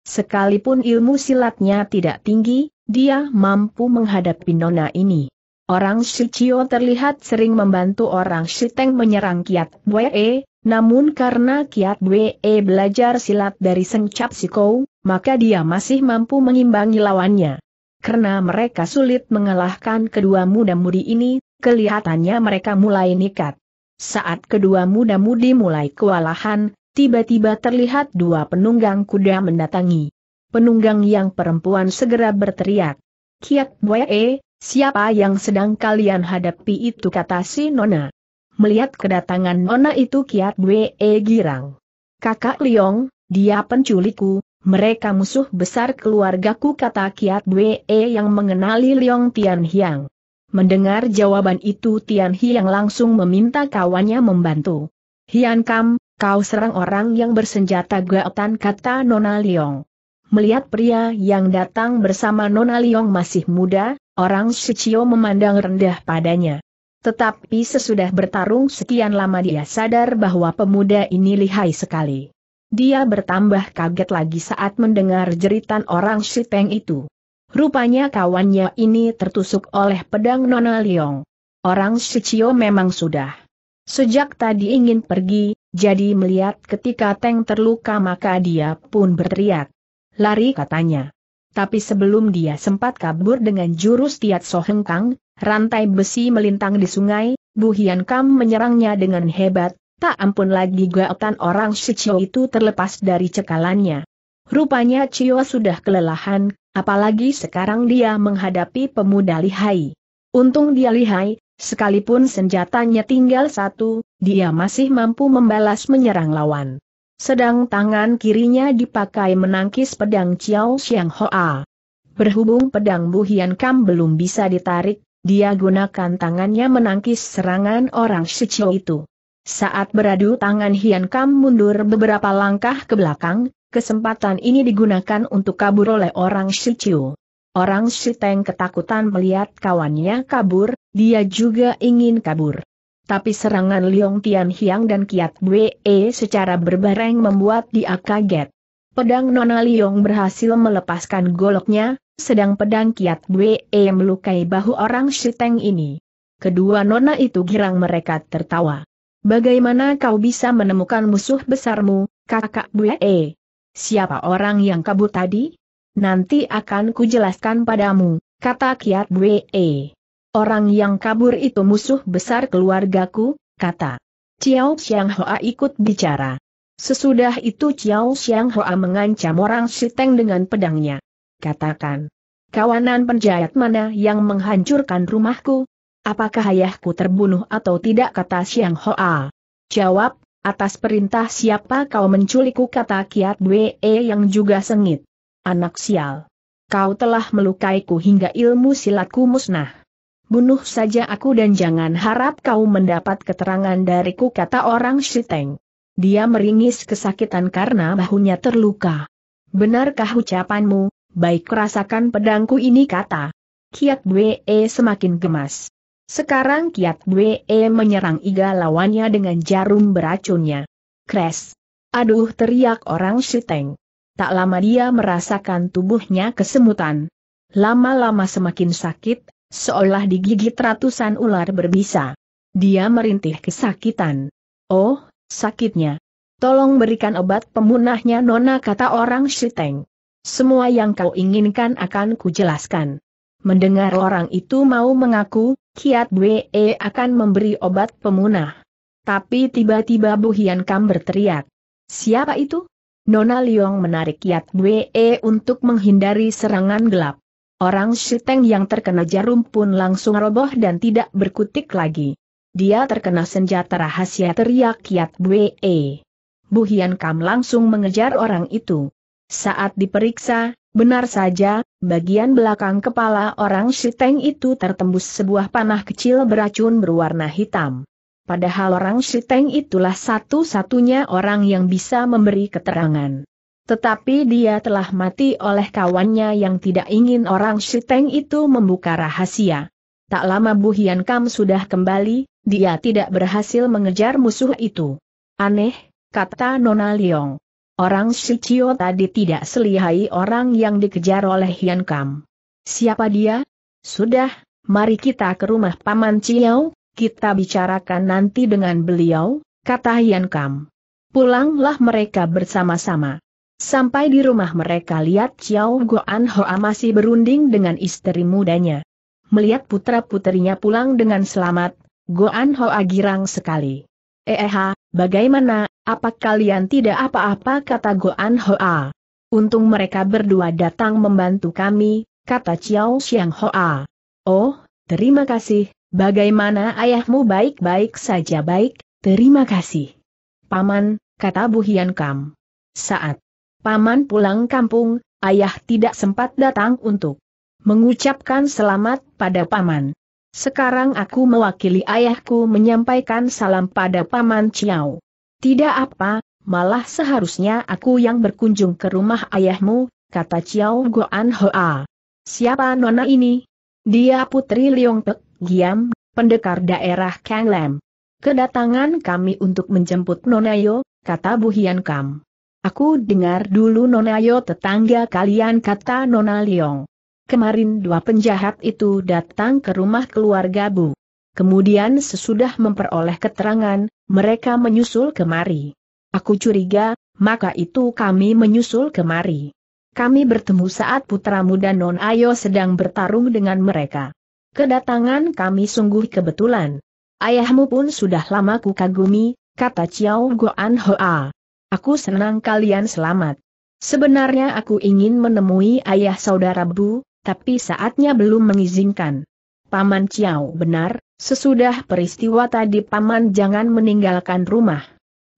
[SPEAKER 1] Sekalipun ilmu silatnya tidak tinggi, dia mampu menghadapi nona ini. Orang Shichio terlihat sering membantu orang Shiteng menyerang Kiat Bwe, namun karena Kiat Bwe belajar silat dari Seng Cap Sikou, maka dia masih mampu mengimbangi lawannya. Karena mereka sulit mengalahkan kedua muda-mudi ini, kelihatannya mereka mulai nikat. Saat kedua muda-mudi mulai kewalahan, tiba-tiba terlihat dua penunggang kuda mendatangi. Penunggang yang perempuan segera berteriak. Kiat Bwe, Siapa yang sedang kalian hadapi itu kata si Nona. Melihat kedatangan Nona itu kiat Bwe e girang. Kakak Liong, dia penculikku, mereka musuh besar keluargaku kata kiat Bwe e yang mengenali Liong Tian Hiang. Mendengar jawaban itu Tian Hiang langsung meminta kawannya membantu. Hian Kam, kau serang orang yang bersenjata gaotan kata Nona Liong. Melihat pria yang datang bersama Nona Liong masih muda, orang Sucio memandang rendah padanya. Tetapi sesudah bertarung sekian lama dia sadar bahwa pemuda ini lihai sekali. Dia bertambah kaget lagi saat mendengar jeritan orang Shiteng itu. Rupanya kawannya ini tertusuk oleh pedang Nona Liong. Orang Shichio memang sudah. Sejak tadi ingin pergi, jadi melihat ketika Teng terluka maka dia pun berteriak. Lari katanya tapi sebelum dia sempat kabur dengan jurus Tiat Sohengkang, rantai besi melintang di sungai, Bu Hian Kam menyerangnya dengan hebat, tak ampun lagi gaotan orang Shichio itu terlepas dari cekalannya. Rupanya Cio sudah kelelahan, apalagi sekarang dia menghadapi pemuda lihai. Untung dia lihai, sekalipun senjatanya tinggal satu, dia masih mampu membalas menyerang lawan. Sedang tangan kirinya dipakai menangkis pedang Chiao Xiang Hoa. Berhubung pedang Bu Hian Kam belum bisa ditarik, dia gunakan tangannya menangkis serangan orang Shichio itu. Saat beradu tangan Hian Kam mundur beberapa langkah ke belakang, kesempatan ini digunakan untuk kabur oleh orang Shichio. Orang Shiteng ketakutan melihat kawannya kabur, dia juga ingin kabur. Tapi serangan Liong Tian Hiang dan Kiat Bwe secara berbareng membuat dia kaget. Pedang Nona Liong berhasil melepaskan goloknya, sedang pedang Kiat Bwe melukai bahu orang Shiteng ini. Kedua Nona itu girang mereka tertawa. Bagaimana kau bisa menemukan musuh besarmu, kakak Bwe? Siapa orang yang kabur tadi? Nanti akan kujelaskan padamu, kata Kiat Bwe. Orang yang kabur itu musuh besar keluargaku, kata. Chiao Xiang Hoa ikut bicara. Sesudah itu Chiao Xiang Hoa mengancam orang Siteng dengan pedangnya. Katakan. Kawanan penjahat mana yang menghancurkan rumahku? Apakah ayahku terbunuh atau tidak kata Xiang Hoa? Jawab, atas perintah siapa kau menculikku kata Kiat Wee yang juga sengit. Anak sial. Kau telah melukaiku hingga ilmu silatku musnah bunuh saja aku dan jangan harap kau mendapat keterangan dariku kata orang Shiteng. Dia meringis kesakitan karena bahunya terluka. Benarkah ucapanmu, baik rasakan pedangku ini kata. Kiat Bwe e semakin gemas. Sekarang Kiat Bwe e menyerang iga lawannya dengan jarum beracunnya. Kres. Aduh teriak orang Shiteng. Tak lama dia merasakan tubuhnya kesemutan. Lama-lama semakin sakit, seolah digigit ratusan ular berbisa. Dia merintih kesakitan. Oh, sakitnya. Tolong berikan obat pemunahnya Nona kata orang Shiteng. Semua yang kau inginkan akan kujelaskan. Mendengar orang itu mau mengaku, Kiat Bwe akan memberi obat pemunah. Tapi tiba-tiba Bu Hian Kam berteriak. Siapa itu? Nona Liong menarik Kiat Bwe untuk menghindari serangan gelap. Orang Shiteng yang terkena jarum pun langsung roboh dan tidak berkutik lagi. Dia terkena senjata rahasia teriak Kiat Bue. Bu Hian Kam langsung mengejar orang itu. Saat diperiksa, benar saja, bagian belakang kepala orang Shiteng itu tertembus sebuah panah kecil beracun berwarna hitam. Padahal orang Shiteng itulah satu-satunya orang yang bisa memberi keterangan. Tetapi dia telah mati oleh kawannya yang tidak ingin orang Shiteng itu membuka rahasia. Tak lama Bu Hian Kam sudah kembali, dia tidak berhasil mengejar musuh itu. Aneh, kata Nona Liong. Orang Shichio tadi tidak selihai orang yang dikejar oleh Hian Kam. Siapa dia? Sudah, mari kita ke rumah Paman Ciao, kita bicarakan nanti dengan beliau, kata Hian Kam. Pulanglah mereka bersama-sama. Sampai di rumah mereka lihat Xiao Goan Hoa masih berunding dengan istri mudanya. Melihat putra-putrinya pulang dengan selamat, Goan Hoa girang sekali. eh, eh bagaimana, apa kalian tidak apa-apa kata Goan Hoa. Untung mereka berdua datang membantu kami, kata Xiao Xiang Hoa. Oh, terima kasih, bagaimana ayahmu baik-baik saja baik, terima kasih. Paman, kata Bu Hian Kam. Saat Paman pulang kampung, ayah tidak sempat datang untuk mengucapkan selamat pada paman. Sekarang aku mewakili ayahku menyampaikan salam pada Paman Ciao. Tidak apa, malah seharusnya aku yang berkunjung ke rumah ayahmu, kata Ciao Goan Hoa. Siapa nona ini? Dia putri Leong Pek, Giam, pendekar daerah Kang Lam. Kedatangan kami untuk menjemput Nona Yo, kata Bu Hian Kam. Aku dengar dulu Nona Yo tetangga kalian kata Nona Liong. Kemarin dua penjahat itu datang ke rumah keluarga Bu. Kemudian sesudah memperoleh keterangan, mereka menyusul kemari. Aku curiga, maka itu kami menyusul kemari. Kami bertemu saat putramu dan Non Ayo sedang bertarung dengan mereka. Kedatangan kami sungguh kebetulan. Ayahmu pun sudah lama kukagumi, kata Chiao Goan Hoa. Aku senang kalian selamat. Sebenarnya aku ingin menemui ayah saudara Bu, tapi saatnya belum mengizinkan. Paman Ciao benar, sesudah peristiwa tadi Paman jangan meninggalkan rumah.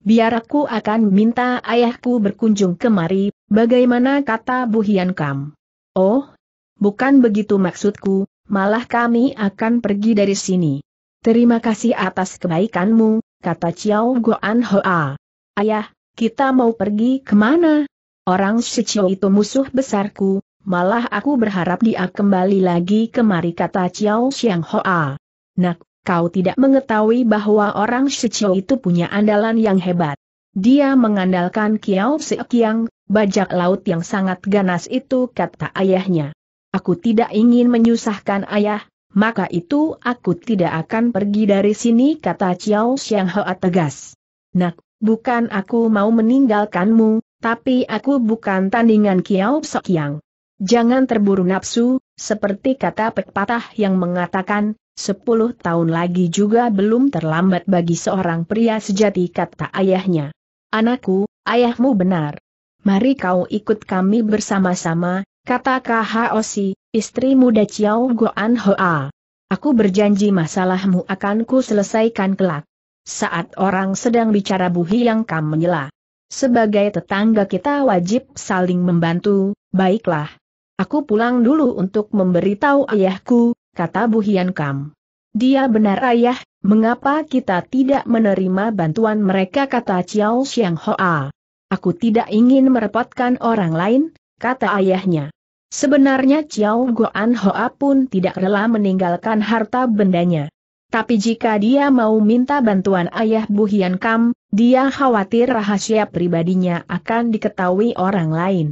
[SPEAKER 1] Biar aku akan minta ayahku berkunjung kemari, bagaimana kata Bu Hian Kam? Oh, bukan begitu maksudku, malah kami akan pergi dari sini. Terima kasih atas kebaikanmu, kata Ciao Goan Hoa. Ayah, kita mau pergi kemana? Orang Shichio itu musuh besarku, malah aku berharap dia kembali lagi kemari kata Chiao Xiang Hoa. Nak, kau tidak mengetahui bahwa orang Shichio itu punya andalan yang hebat. Dia mengandalkan Kiao Sekiang, bajak laut yang sangat ganas itu kata ayahnya. Aku tidak ingin menyusahkan ayah, maka itu aku tidak akan pergi dari sini kata Chiao Xiang Hoa tegas. Nak, Bukan aku mau meninggalkanmu, tapi aku bukan tandingan Kiao Sokyang. Jangan terburu nafsu, seperti kata pepatah yang mengatakan, sepuluh tahun lagi juga belum terlambat bagi seorang pria sejati kata ayahnya. Anakku, ayahmu benar. Mari kau ikut kami bersama-sama, kata Kahaosi, istri muda Chiao Goan Hoa. Aku berjanji masalahmu akan ku selesaikan kelak. Saat orang sedang bicara buhi yang kam menyela. Sebagai tetangga kita wajib saling membantu, baiklah. Aku pulang dulu untuk memberitahu ayahku, kata Buhian Kam. Dia benar ayah, mengapa kita tidak menerima bantuan mereka kata Chiao Xiang Hoa. Aku tidak ingin merepotkan orang lain, kata ayahnya. Sebenarnya Chiao Guan Hoa pun tidak rela meninggalkan harta bendanya. Tapi jika dia mau minta bantuan ayah Bu Hian Kam, dia khawatir rahasia pribadinya akan diketahui orang lain.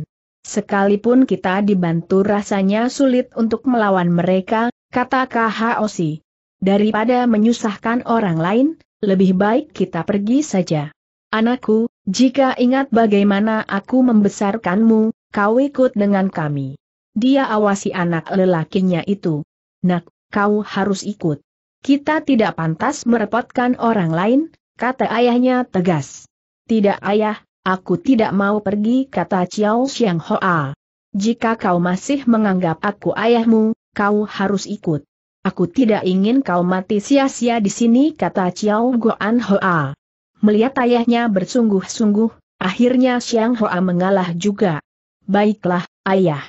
[SPEAKER 1] Sekalipun kita dibantu rasanya sulit untuk melawan mereka, kata KHOC. Daripada menyusahkan orang lain, lebih baik kita pergi saja. Anakku, jika ingat bagaimana aku membesarkanmu, kau ikut dengan kami. Dia awasi anak lelakinya itu. Nak, kau harus ikut. Kita tidak pantas merepotkan orang lain, kata ayahnya tegas. Tidak ayah, aku tidak mau pergi kata Chiao Xiang Hoa. Jika kau masih menganggap aku ayahmu, kau harus ikut. Aku tidak ingin kau mati sia-sia di sini kata Chiao Guan Hoa. Melihat ayahnya bersungguh-sungguh, akhirnya Xiang Hoa mengalah juga. Baiklah, ayah.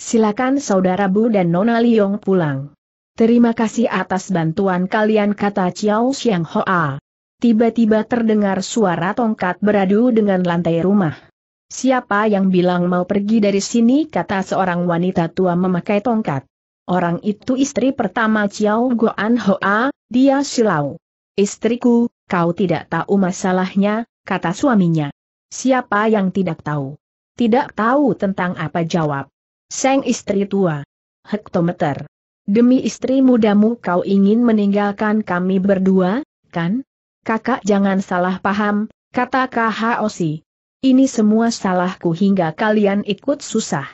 [SPEAKER 1] Silakan saudara Bu dan Nona Liong pulang. Terima kasih atas bantuan kalian kata Chiao Xiang Hoa. Tiba-tiba terdengar suara tongkat beradu dengan lantai rumah. Siapa yang bilang mau pergi dari sini kata seorang wanita tua memakai tongkat. Orang itu istri pertama Chiao Goan Hoa, dia silau. Istriku, kau tidak tahu masalahnya, kata suaminya. Siapa yang tidak tahu? Tidak tahu tentang apa jawab. Seng istri tua. Hektometer. Demi istri mudamu kau ingin meninggalkan kami berdua, kan? Kakak jangan salah paham, kata KHOC. Ini semua salahku hingga kalian ikut susah.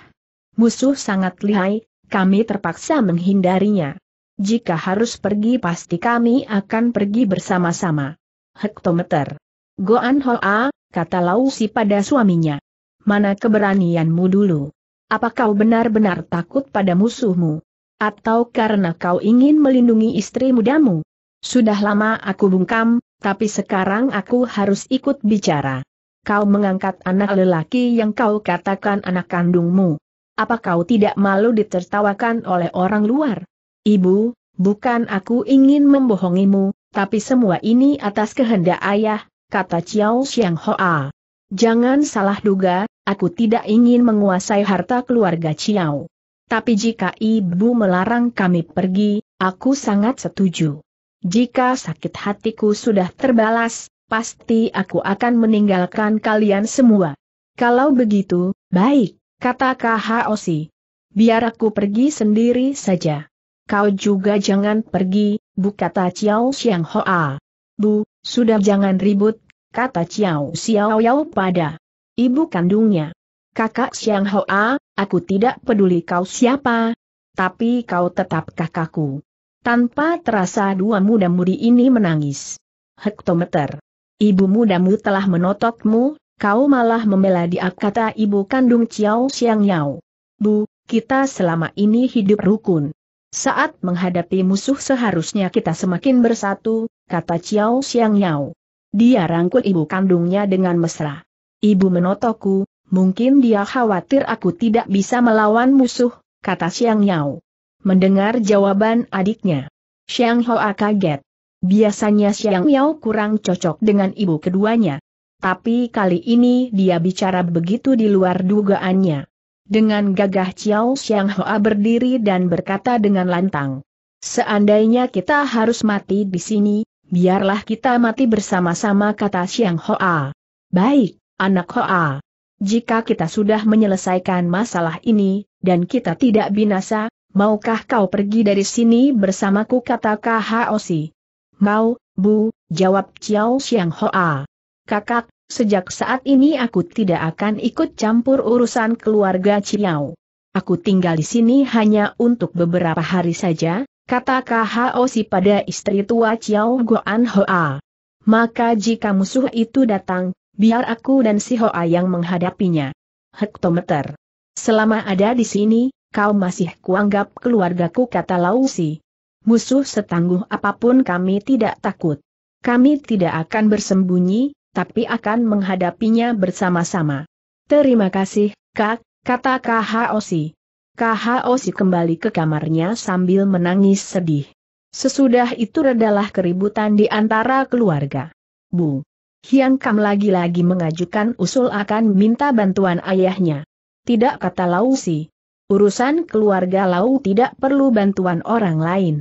[SPEAKER 1] Musuh sangat lihai, kami terpaksa menghindarinya. Jika harus pergi pasti kami akan pergi bersama-sama. Hektometer. Goan Hoa, kata Lausi pada suaminya. Mana keberanianmu dulu? Apa kau benar-benar takut pada musuhmu? Atau karena kau ingin melindungi istri mudamu? Sudah lama aku bungkam, tapi sekarang aku harus ikut bicara. Kau mengangkat anak lelaki yang kau katakan anak kandungmu. Apa kau tidak malu ditertawakan oleh orang luar? Ibu, bukan aku ingin membohongimu, tapi semua ini atas kehendak ayah, kata Chiao Xiang Hoa. Jangan salah duga, aku tidak ingin menguasai harta keluarga Chiao. Tapi jika ibu melarang kami pergi, aku sangat setuju. Jika sakit hatiku sudah terbalas, pasti aku akan meninggalkan kalian semua. Kalau begitu, baik, kata KHOC. Biar aku pergi sendiri saja. Kau juga jangan pergi, bu kata Chiao Xiang Hoa. Bu, sudah jangan ribut, kata Ciao Xiao Yao pada ibu kandungnya. Kakak Xiang Hoa, Aku tidak peduli kau siapa, tapi kau tetap kakakku. Tanpa terasa dua muda-mudi ini menangis. Hektometer. Ibu mudamu telah menotokmu, kau malah membela dia kata ibu kandung Ciao Xiang Yao. Bu, kita selama ini hidup rukun. Saat menghadapi musuh seharusnya kita semakin bersatu, kata Ciao Xiang Yao. Dia rangkul ibu kandungnya dengan mesra. Ibu menotokku, mungkin dia khawatir aku tidak bisa melawan musuh, kata Xiang Yao. Mendengar jawaban adiknya, Xiang Hoa kaget. Biasanya Xiang Yao kurang cocok dengan ibu keduanya. Tapi kali ini dia bicara begitu di luar dugaannya. Dengan gagah Chiao Xiang Hoa berdiri dan berkata dengan lantang. Seandainya kita harus mati di sini, biarlah kita mati bersama-sama kata Xiang Hoa. Baik, anak Hoa. Jika kita sudah menyelesaikan masalah ini, dan kita tidak binasa, maukah kau pergi dari sini bersamaku kata KHOC? Mau, Bu, jawab Chiao Xiang Hoa. Kakak, sejak saat ini aku tidak akan ikut campur urusan keluarga Chiao. Aku tinggal di sini hanya untuk beberapa hari saja, kata KHOC pada istri tua Chiao Goan Hoa. Maka jika musuh itu datang, Biar aku dan si Hoa yang menghadapinya. Hektometer. Selama ada di sini, kau masih kuanggap keluargaku kata Lausi. Musuh setangguh apapun kami tidak takut. Kami tidak akan bersembunyi, tapi akan menghadapinya bersama-sama. Terima kasih, Kak, kata Kahaosi. Kahaosi kembali ke kamarnya sambil menangis sedih. Sesudah itu redalah keributan di antara keluarga. Bu. Hian Kam lagi-lagi mengajukan usul akan minta bantuan ayahnya. Tidak kata Lau Si. Urusan keluarga Lau tidak perlu bantuan orang lain.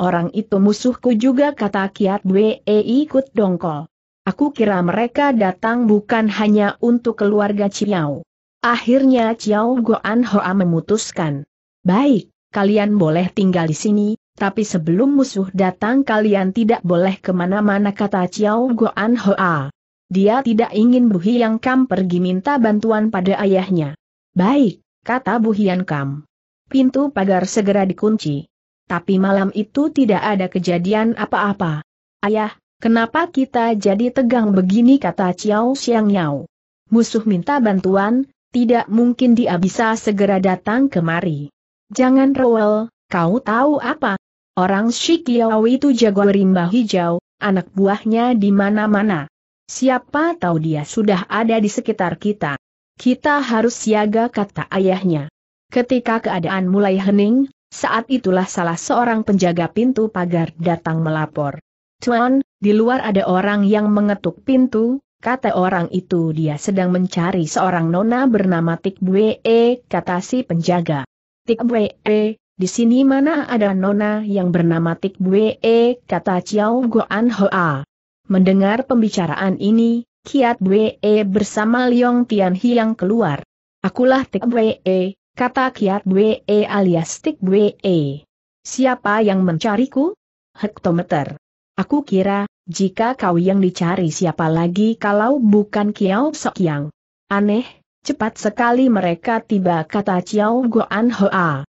[SPEAKER 1] Orang itu musuhku juga kata Kiat Wei e ikut dongkol. Aku kira mereka datang bukan hanya untuk keluarga Ciao. Akhirnya Ciao Goan Hoa memutuskan. Baik, kalian boleh tinggal di sini, tapi sebelum musuh datang kalian tidak boleh kemana-mana kata Chiao Guan Hoa. Dia tidak ingin Bu yang Kam pergi minta bantuan pada ayahnya. Baik, kata Bu Hiang Kam. Pintu pagar segera dikunci. Tapi malam itu tidak ada kejadian apa-apa. Ayah, kenapa kita jadi tegang begini kata Chiao Xiang Yao. Musuh minta bantuan, tidak mungkin dia bisa segera datang kemari. Jangan rewel, kau tahu apa? Orang Shikiao itu jago rimba hijau, anak buahnya di mana-mana. Siapa tahu dia sudah ada di sekitar kita. Kita harus siaga kata ayahnya. Ketika keadaan mulai hening, saat itulah salah seorang penjaga pintu pagar datang melapor. Tuan, di luar ada orang yang mengetuk pintu, kata orang itu dia sedang mencari seorang nona bernama Tik Bue, kata si penjaga. Tik Bue, di sini mana ada nona yang bernama Tik Bue, kata Ciao Goan Hoa. Mendengar pembicaraan ini, Kiat Bue bersama Liong Tian Hiang keluar. Akulah Tik Bue, kata Kiat Bue alias Tik Bue. Siapa yang mencariku? Hektometer. Aku kira, jika kau yang dicari siapa lagi kalau bukan Kiao Sok Yang. Aneh, cepat sekali mereka tiba kata Ciao Goan Hoa.